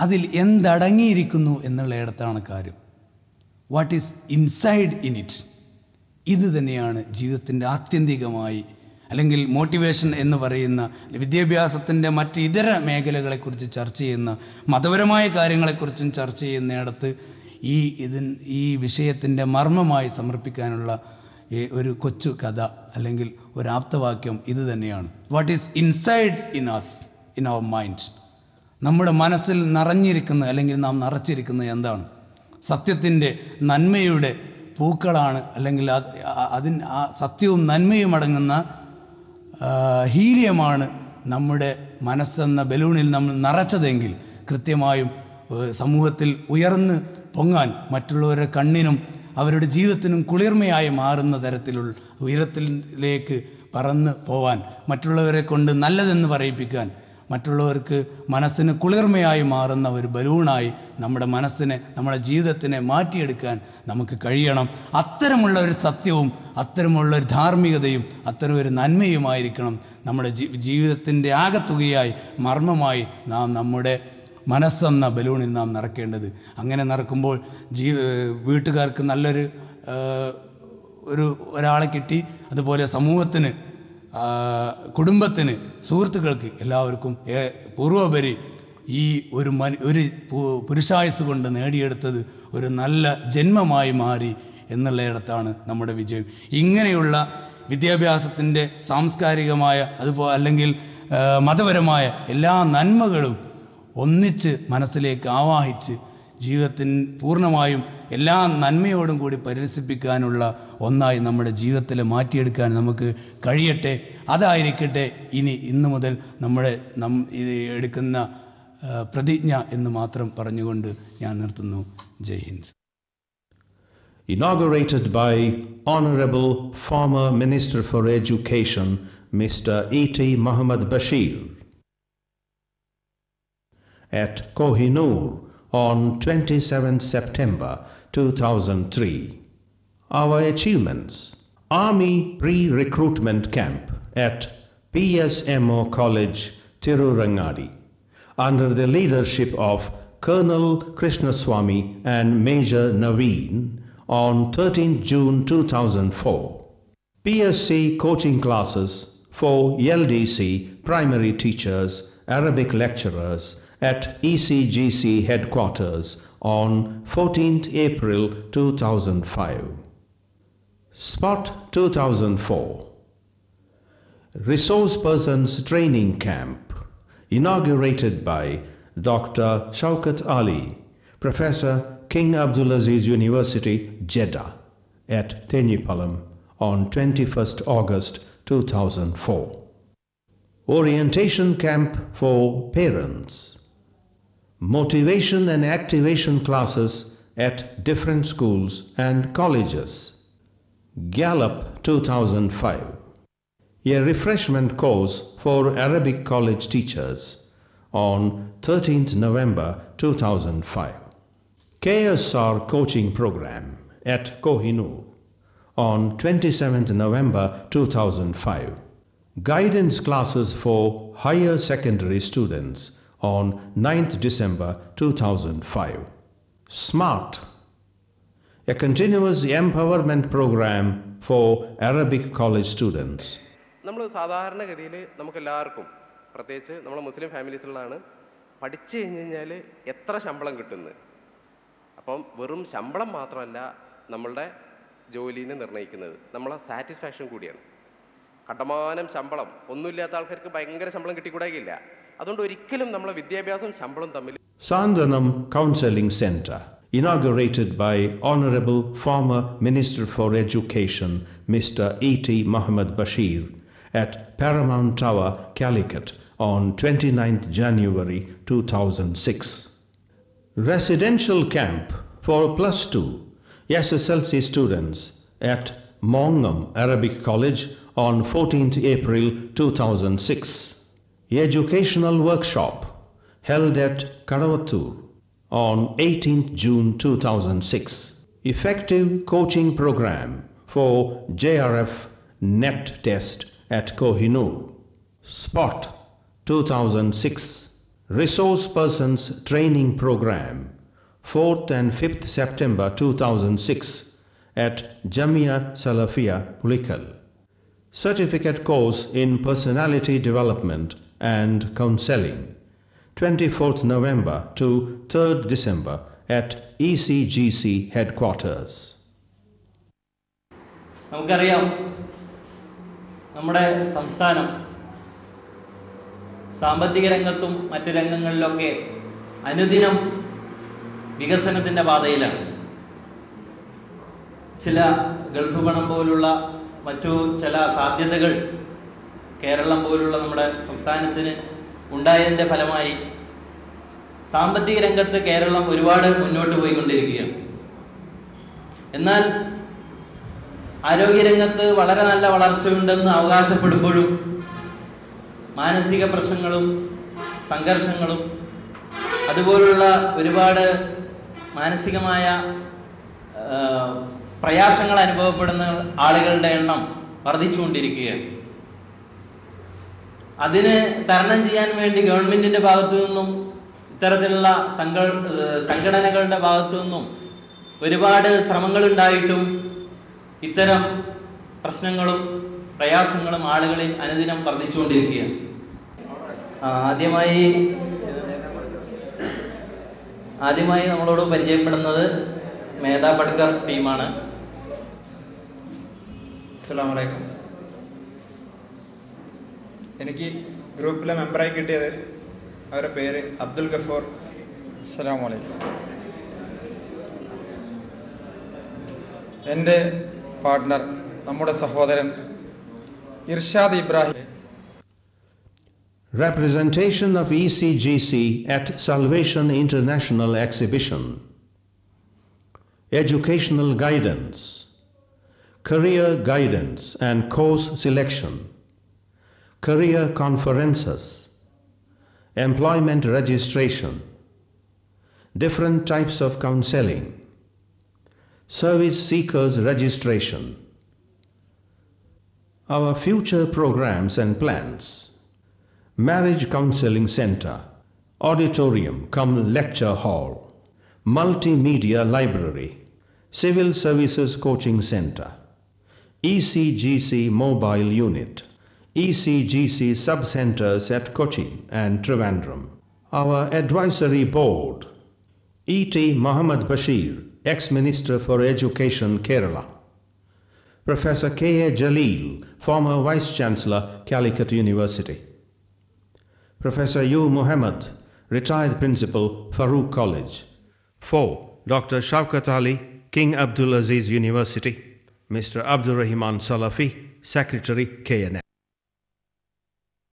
അതിൽ എന്തടങ്ങിയിരിക്കുന്നു എന്നുള്ള ഇടത്താണ് കാര്യം what is inside in it ഇത് തന്നെയാണ് ജീവിതത്തിൻ്റെ ആത്യന്തികമായി അല്ലെങ്കിൽ മോട്ടിവേഷൻ എന്ന് പറയുന്ന വിദ്യാഭ്യാസത്തിൻ്റെ മറ്റ് ഇതര മേഖലകളെക്കുറിച്ച് ചർച്ച ചെയ്യുന്ന മതപരമായ കാര്യങ്ങളെക്കുറിച്ചും ചർച്ച ചെയ്യുന്നിടത്ത് ഈ ഇതിൻ ഈ വിഷയത്തിൻ്റെ മർമ്മമായി സമർപ്പിക്കാനുള്ള ഒരു കൊച്ചു കഥ അല്ലെങ്കിൽ ഒരു ആപ്തവാക്യം ഇത് തന്നെയാണ് what is inside in us in our mind നമ്മുടെ മനസ്സിൽ നിറഞ്ഞിരിക്കുന്ന അല്ലെങ്കിൽ നാം നിറച്ചിരിക്കുന്നത് എന്താണ് സത്യത്തിൻ്റെ നന്മയുടെ പൂക്കളാണ് അല്ലെങ്കിൽ അതിന് സത്യവും നന്മയും അടങ്ങുന്ന ഹീലിയമാണ് നമ്മുടെ മനസ്സെന്ന ബലൂണിൽ നമ്മൾ നിറച്ചതെങ്കിൽ കൃത്യമായും സമൂഹത്തിൽ ഉയർന്ന് പൊങ്ങാൻ മറ്റുള്ളവരുടെ കണ്ണിനും അവരുടെ ജീവിതത്തിനും കുളിർമയായി മാറുന്ന തരത്തിലുള്ള ഉയരത്തിലേക്ക് പറന്ന് പോവാൻ മറ്റുള്ളവരെ കൊണ്ട് നല്ലതെന്ന് പറയിപ്പിക്കാൻ മറ്റുള്ളവർക്ക് മനസ്സിന് കുളിർമയായി മാറുന്ന ഒരു ബലൂണായി നമ്മുടെ മനസ്സിനെ നമ്മുടെ ജീവിതത്തിനെ മാറ്റിയെടുക്കാൻ നമുക്ക് കഴിയണം അത്തരമുള്ള ഒരു സത്യവും അത്തരമുള്ള ഒരു ധാർമ്മികതയും അത്തരം ഒരു നന്മയുമായിരിക്കണം നമ്മുടെ ജീവിതത്തിൻ്റെ ആകത്തുകയായി മർമ്മമായി നാം നമ്മുടെ മനസ്സെന്ന ബലൂണിൽ നാം നിറക്കേണ്ടത് അങ്ങനെ നിറക്കുമ്പോൾ ജീ വീട്ടുകാർക്ക് നല്ലൊരു ഒരു ഒരാളെ കിട്ടി അതുപോലെ സമൂഹത്തിന് കുടുംബത്തിന് സുഹൃത്തുക്കൾക്ക് എല്ലാവർക്കും പൂർവോപരി ഈ ഒരു മനു ഒരു പുരുഷായുസ് കൊണ്ട് നേടിയെടുത്തത് ഒരു നല്ല ജന്മമായി മാറി എന്നുള്ളയിടത്താണ് നമ്മുടെ വിജയം ഇങ്ങനെയുള്ള വിദ്യാഭ്യാസത്തിൻ്റെ സാംസ്കാരികമായ അതുപോലെ അല്ലെങ്കിൽ മതപരമായ എല്ലാ നന്മകളും ഒന്നിച്ച് മനസ്സിലേക്ക് ആവാഹിച്ച് ജീവിതത്തിന് പൂർണ്ണമായും എല്ലാ നന്മയോടും കൂടി പരിരസിപ്പിക്കാനുള്ള ഒന്നായി നമ്മുടെ ജീവിതത്തിൽ മാറ്റിയെടുക്കാൻ നമുക്ക് കഴിയട്ടെ അതായിരിക്കട്ടെ ഇനി ഇന്ന് മുതൽ നമ്മുടെ നം ഇത് എടുക്കുന്ന പ്രതിജ്ഞ എന്ന് മാത്രം പറഞ്ഞുകൊണ്ട് ഞാൻ നിർത്തുന്നു ജയ് Hind inaugurated by Honorable former Minister for Education, Mr. E.T. Muhammad Bashir. At Kohinoor on 27 September 2003. our achievements. Army pre-recruitment camp at PSMO College, Tirurangadi, under the leadership of Colonel Krishnaswamy and Major Naveen on 13 June 2004. PSC coaching classes for LDC primary teachers, Arabic lecturers at ECGC headquarters on 14 April 2005. Spot 2004 Resource Persons Training Camp inaugurated by Dr. Shaukat Ali, Professor King Abdulaziz University, Jeddah at Tenipalam on 21st August 2004. Orientation Camp for Parents Motivation and Activation Classes at different schools and colleges Gallup 2005 a refreshment course for Arabic college teachers on 13th November 2005. KSR coaching program at Kohinoor on 27th November 2005. Guidance classes for higher secondary students on 9th December 2005. SMART a continuous empowerment program for Arabic college students. നമ്മൾ സാധാരണഗതിയിൽ നമുക്കെല്ലാവർക്കും പ്രത്യേകിച്ച് നമ്മൾ മുസ്ലിം ഫാമിലീസിലാണ് പഠിച്ചു കഴിഞ്ഞ് കഴിഞ്ഞാൽ എത്ര ശമ്പളം കിട്ടുന്നത് അപ്പം വെറും ശമ്പളം മാത്രമല്ല നമ്മളുടെ ജോലീനെ നിർണ്ണയിക്കുന്നത് നമ്മളെ സാറ്റിസ്ഫാക്ഷൻ കൂടിയാണ് കണ്ടമാനം ശമ്പളം ഒന്നുമില്ലാത്ത ആൾക്കാർക്ക് ഭയങ്കര ശമ്പളം കിട്ടിക്കൂടാകില്ല അതുകൊണ്ട് ഒരിക്കലും നമ്മളെ വിദ്യാഭ്യാസം ശമ്പളം തമ്മിൽ Santhwanam counselling centre inaugurated by Honorable former Minister for Education, Mr. E.T. Mohammed Bashir, at Paramount Tower, Calicut, on 29 January 2006. Residential camp for plus two SSLC students at Mongam Arabic College on 14 April 2006. Educational workshop held at Karavattur on 18th June 2006. Effective coaching program for JRF NET test at Kohinoor. Spot 2006 Resource Persons Training Program 4th and 5th September 2006 at Jamia Salafia Pulikal. Certificate course in Personality Development and Counseling. 24th November to 3rd December at ECGC headquarters. നമുക്കറിയാം നമ്മുടെ സംസ്ഥാനം സാമ്പത്തിക രംഗത്തും മറ്റ് രംഗങ്ങളിലൊക്കെ അനുദിനം വികസനത്തിൻ്റെ പാതയിലാണ് ചില ഗൾഫ് പണം പോലുള്ള മറ്റു ചില സാധ്യതകൾ കേരളം പോലുള്ള നമ്മുടെ സംസ്ഥാനത്തിന് ഉണ്ടായതിൻ്റെ ഫലമായി സാമ്പത്തിക രംഗത്ത് കേരളം ഒരുപാട് മുന്നോട്ട് പോയിക്കൊണ്ടിരിക്കുകയാണ് എന്നാൽ ആരോഗ്യരംഗത്ത് വളരെ നല്ല വളർച്ചയുണ്ടെന്ന് അവകാശപ്പെടുമ്പോഴും മാനസിക പ്രശ്നങ്ങളും സംഘർഷങ്ങളും അതുപോലുള്ള ഒരുപാട് മാനസികമായ പ്രയാസങ്ങൾ അനുഭവപ്പെടുന്ന ആളുകളുടെ എണ്ണം വർദ്ധിച്ചുകൊണ്ടിരിക്കുകയാണ് അതിന് തരണം ചെയ്യാൻ വേണ്ടി ഗവൺമെന്റിന്റെ ഭാഗത്തു നിന്നും ഇത്തരത്തിലുള്ള സംഘ സംഘടനകളുടെ ഭാഗത്തു നിന്നും ഒരുപാട് ശ്രമങ്ങൾ ഉണ്ടായിട്ടും ഇത്തരം പ്രശ്നങ്ങളും പ്രയാസങ്ങളും ആളുകളിൽ അനുദിനം വർദ്ധിച്ചുകൊണ്ടിരിക്കുകയാണ് ആദ്യമായി ആദ്യമായി നമ്മളോട് പരിചയപ്പെടുന്നത് മേധാ പട്കർ ടീമാണ് അസ്സാം വലൈക്കും എനിക്ക് ഗ്രൂപ്പിലെ മെമ്പറായി കിട്ടിയത് അവരുടെ പേര് അബ്ദുൽ ഗഫൂർ അസലാമലൈ എൻ്റെ പാർട്ട്ണർ നമ്മുടെ സഹോദരൻ Irshad Ibrahim representation of E C G C at salvation international exhibition educational guidance career guidance and course selection. career conferences, employment registration, different types of counseling, service seekers registration, our future programs and plans, marriage counseling center, auditorium come lecture hall, multimedia library, civil services coaching center, ECGC mobile unit. ECGC subcenters at Kochi and Trivandrum. Our advisory board E.T. Muhammad Bashir, ex-Minister for Education, Kerala. Professor K.A. Jalil, former Vice-Chancellor, Calicut University. Professor U. Muhammad, retired Principal, Farooq College. 4. Dr. Shaukat Ali, King Abdulaziz University. Mr. Abdurrahman Salafi, Secretary, KNF.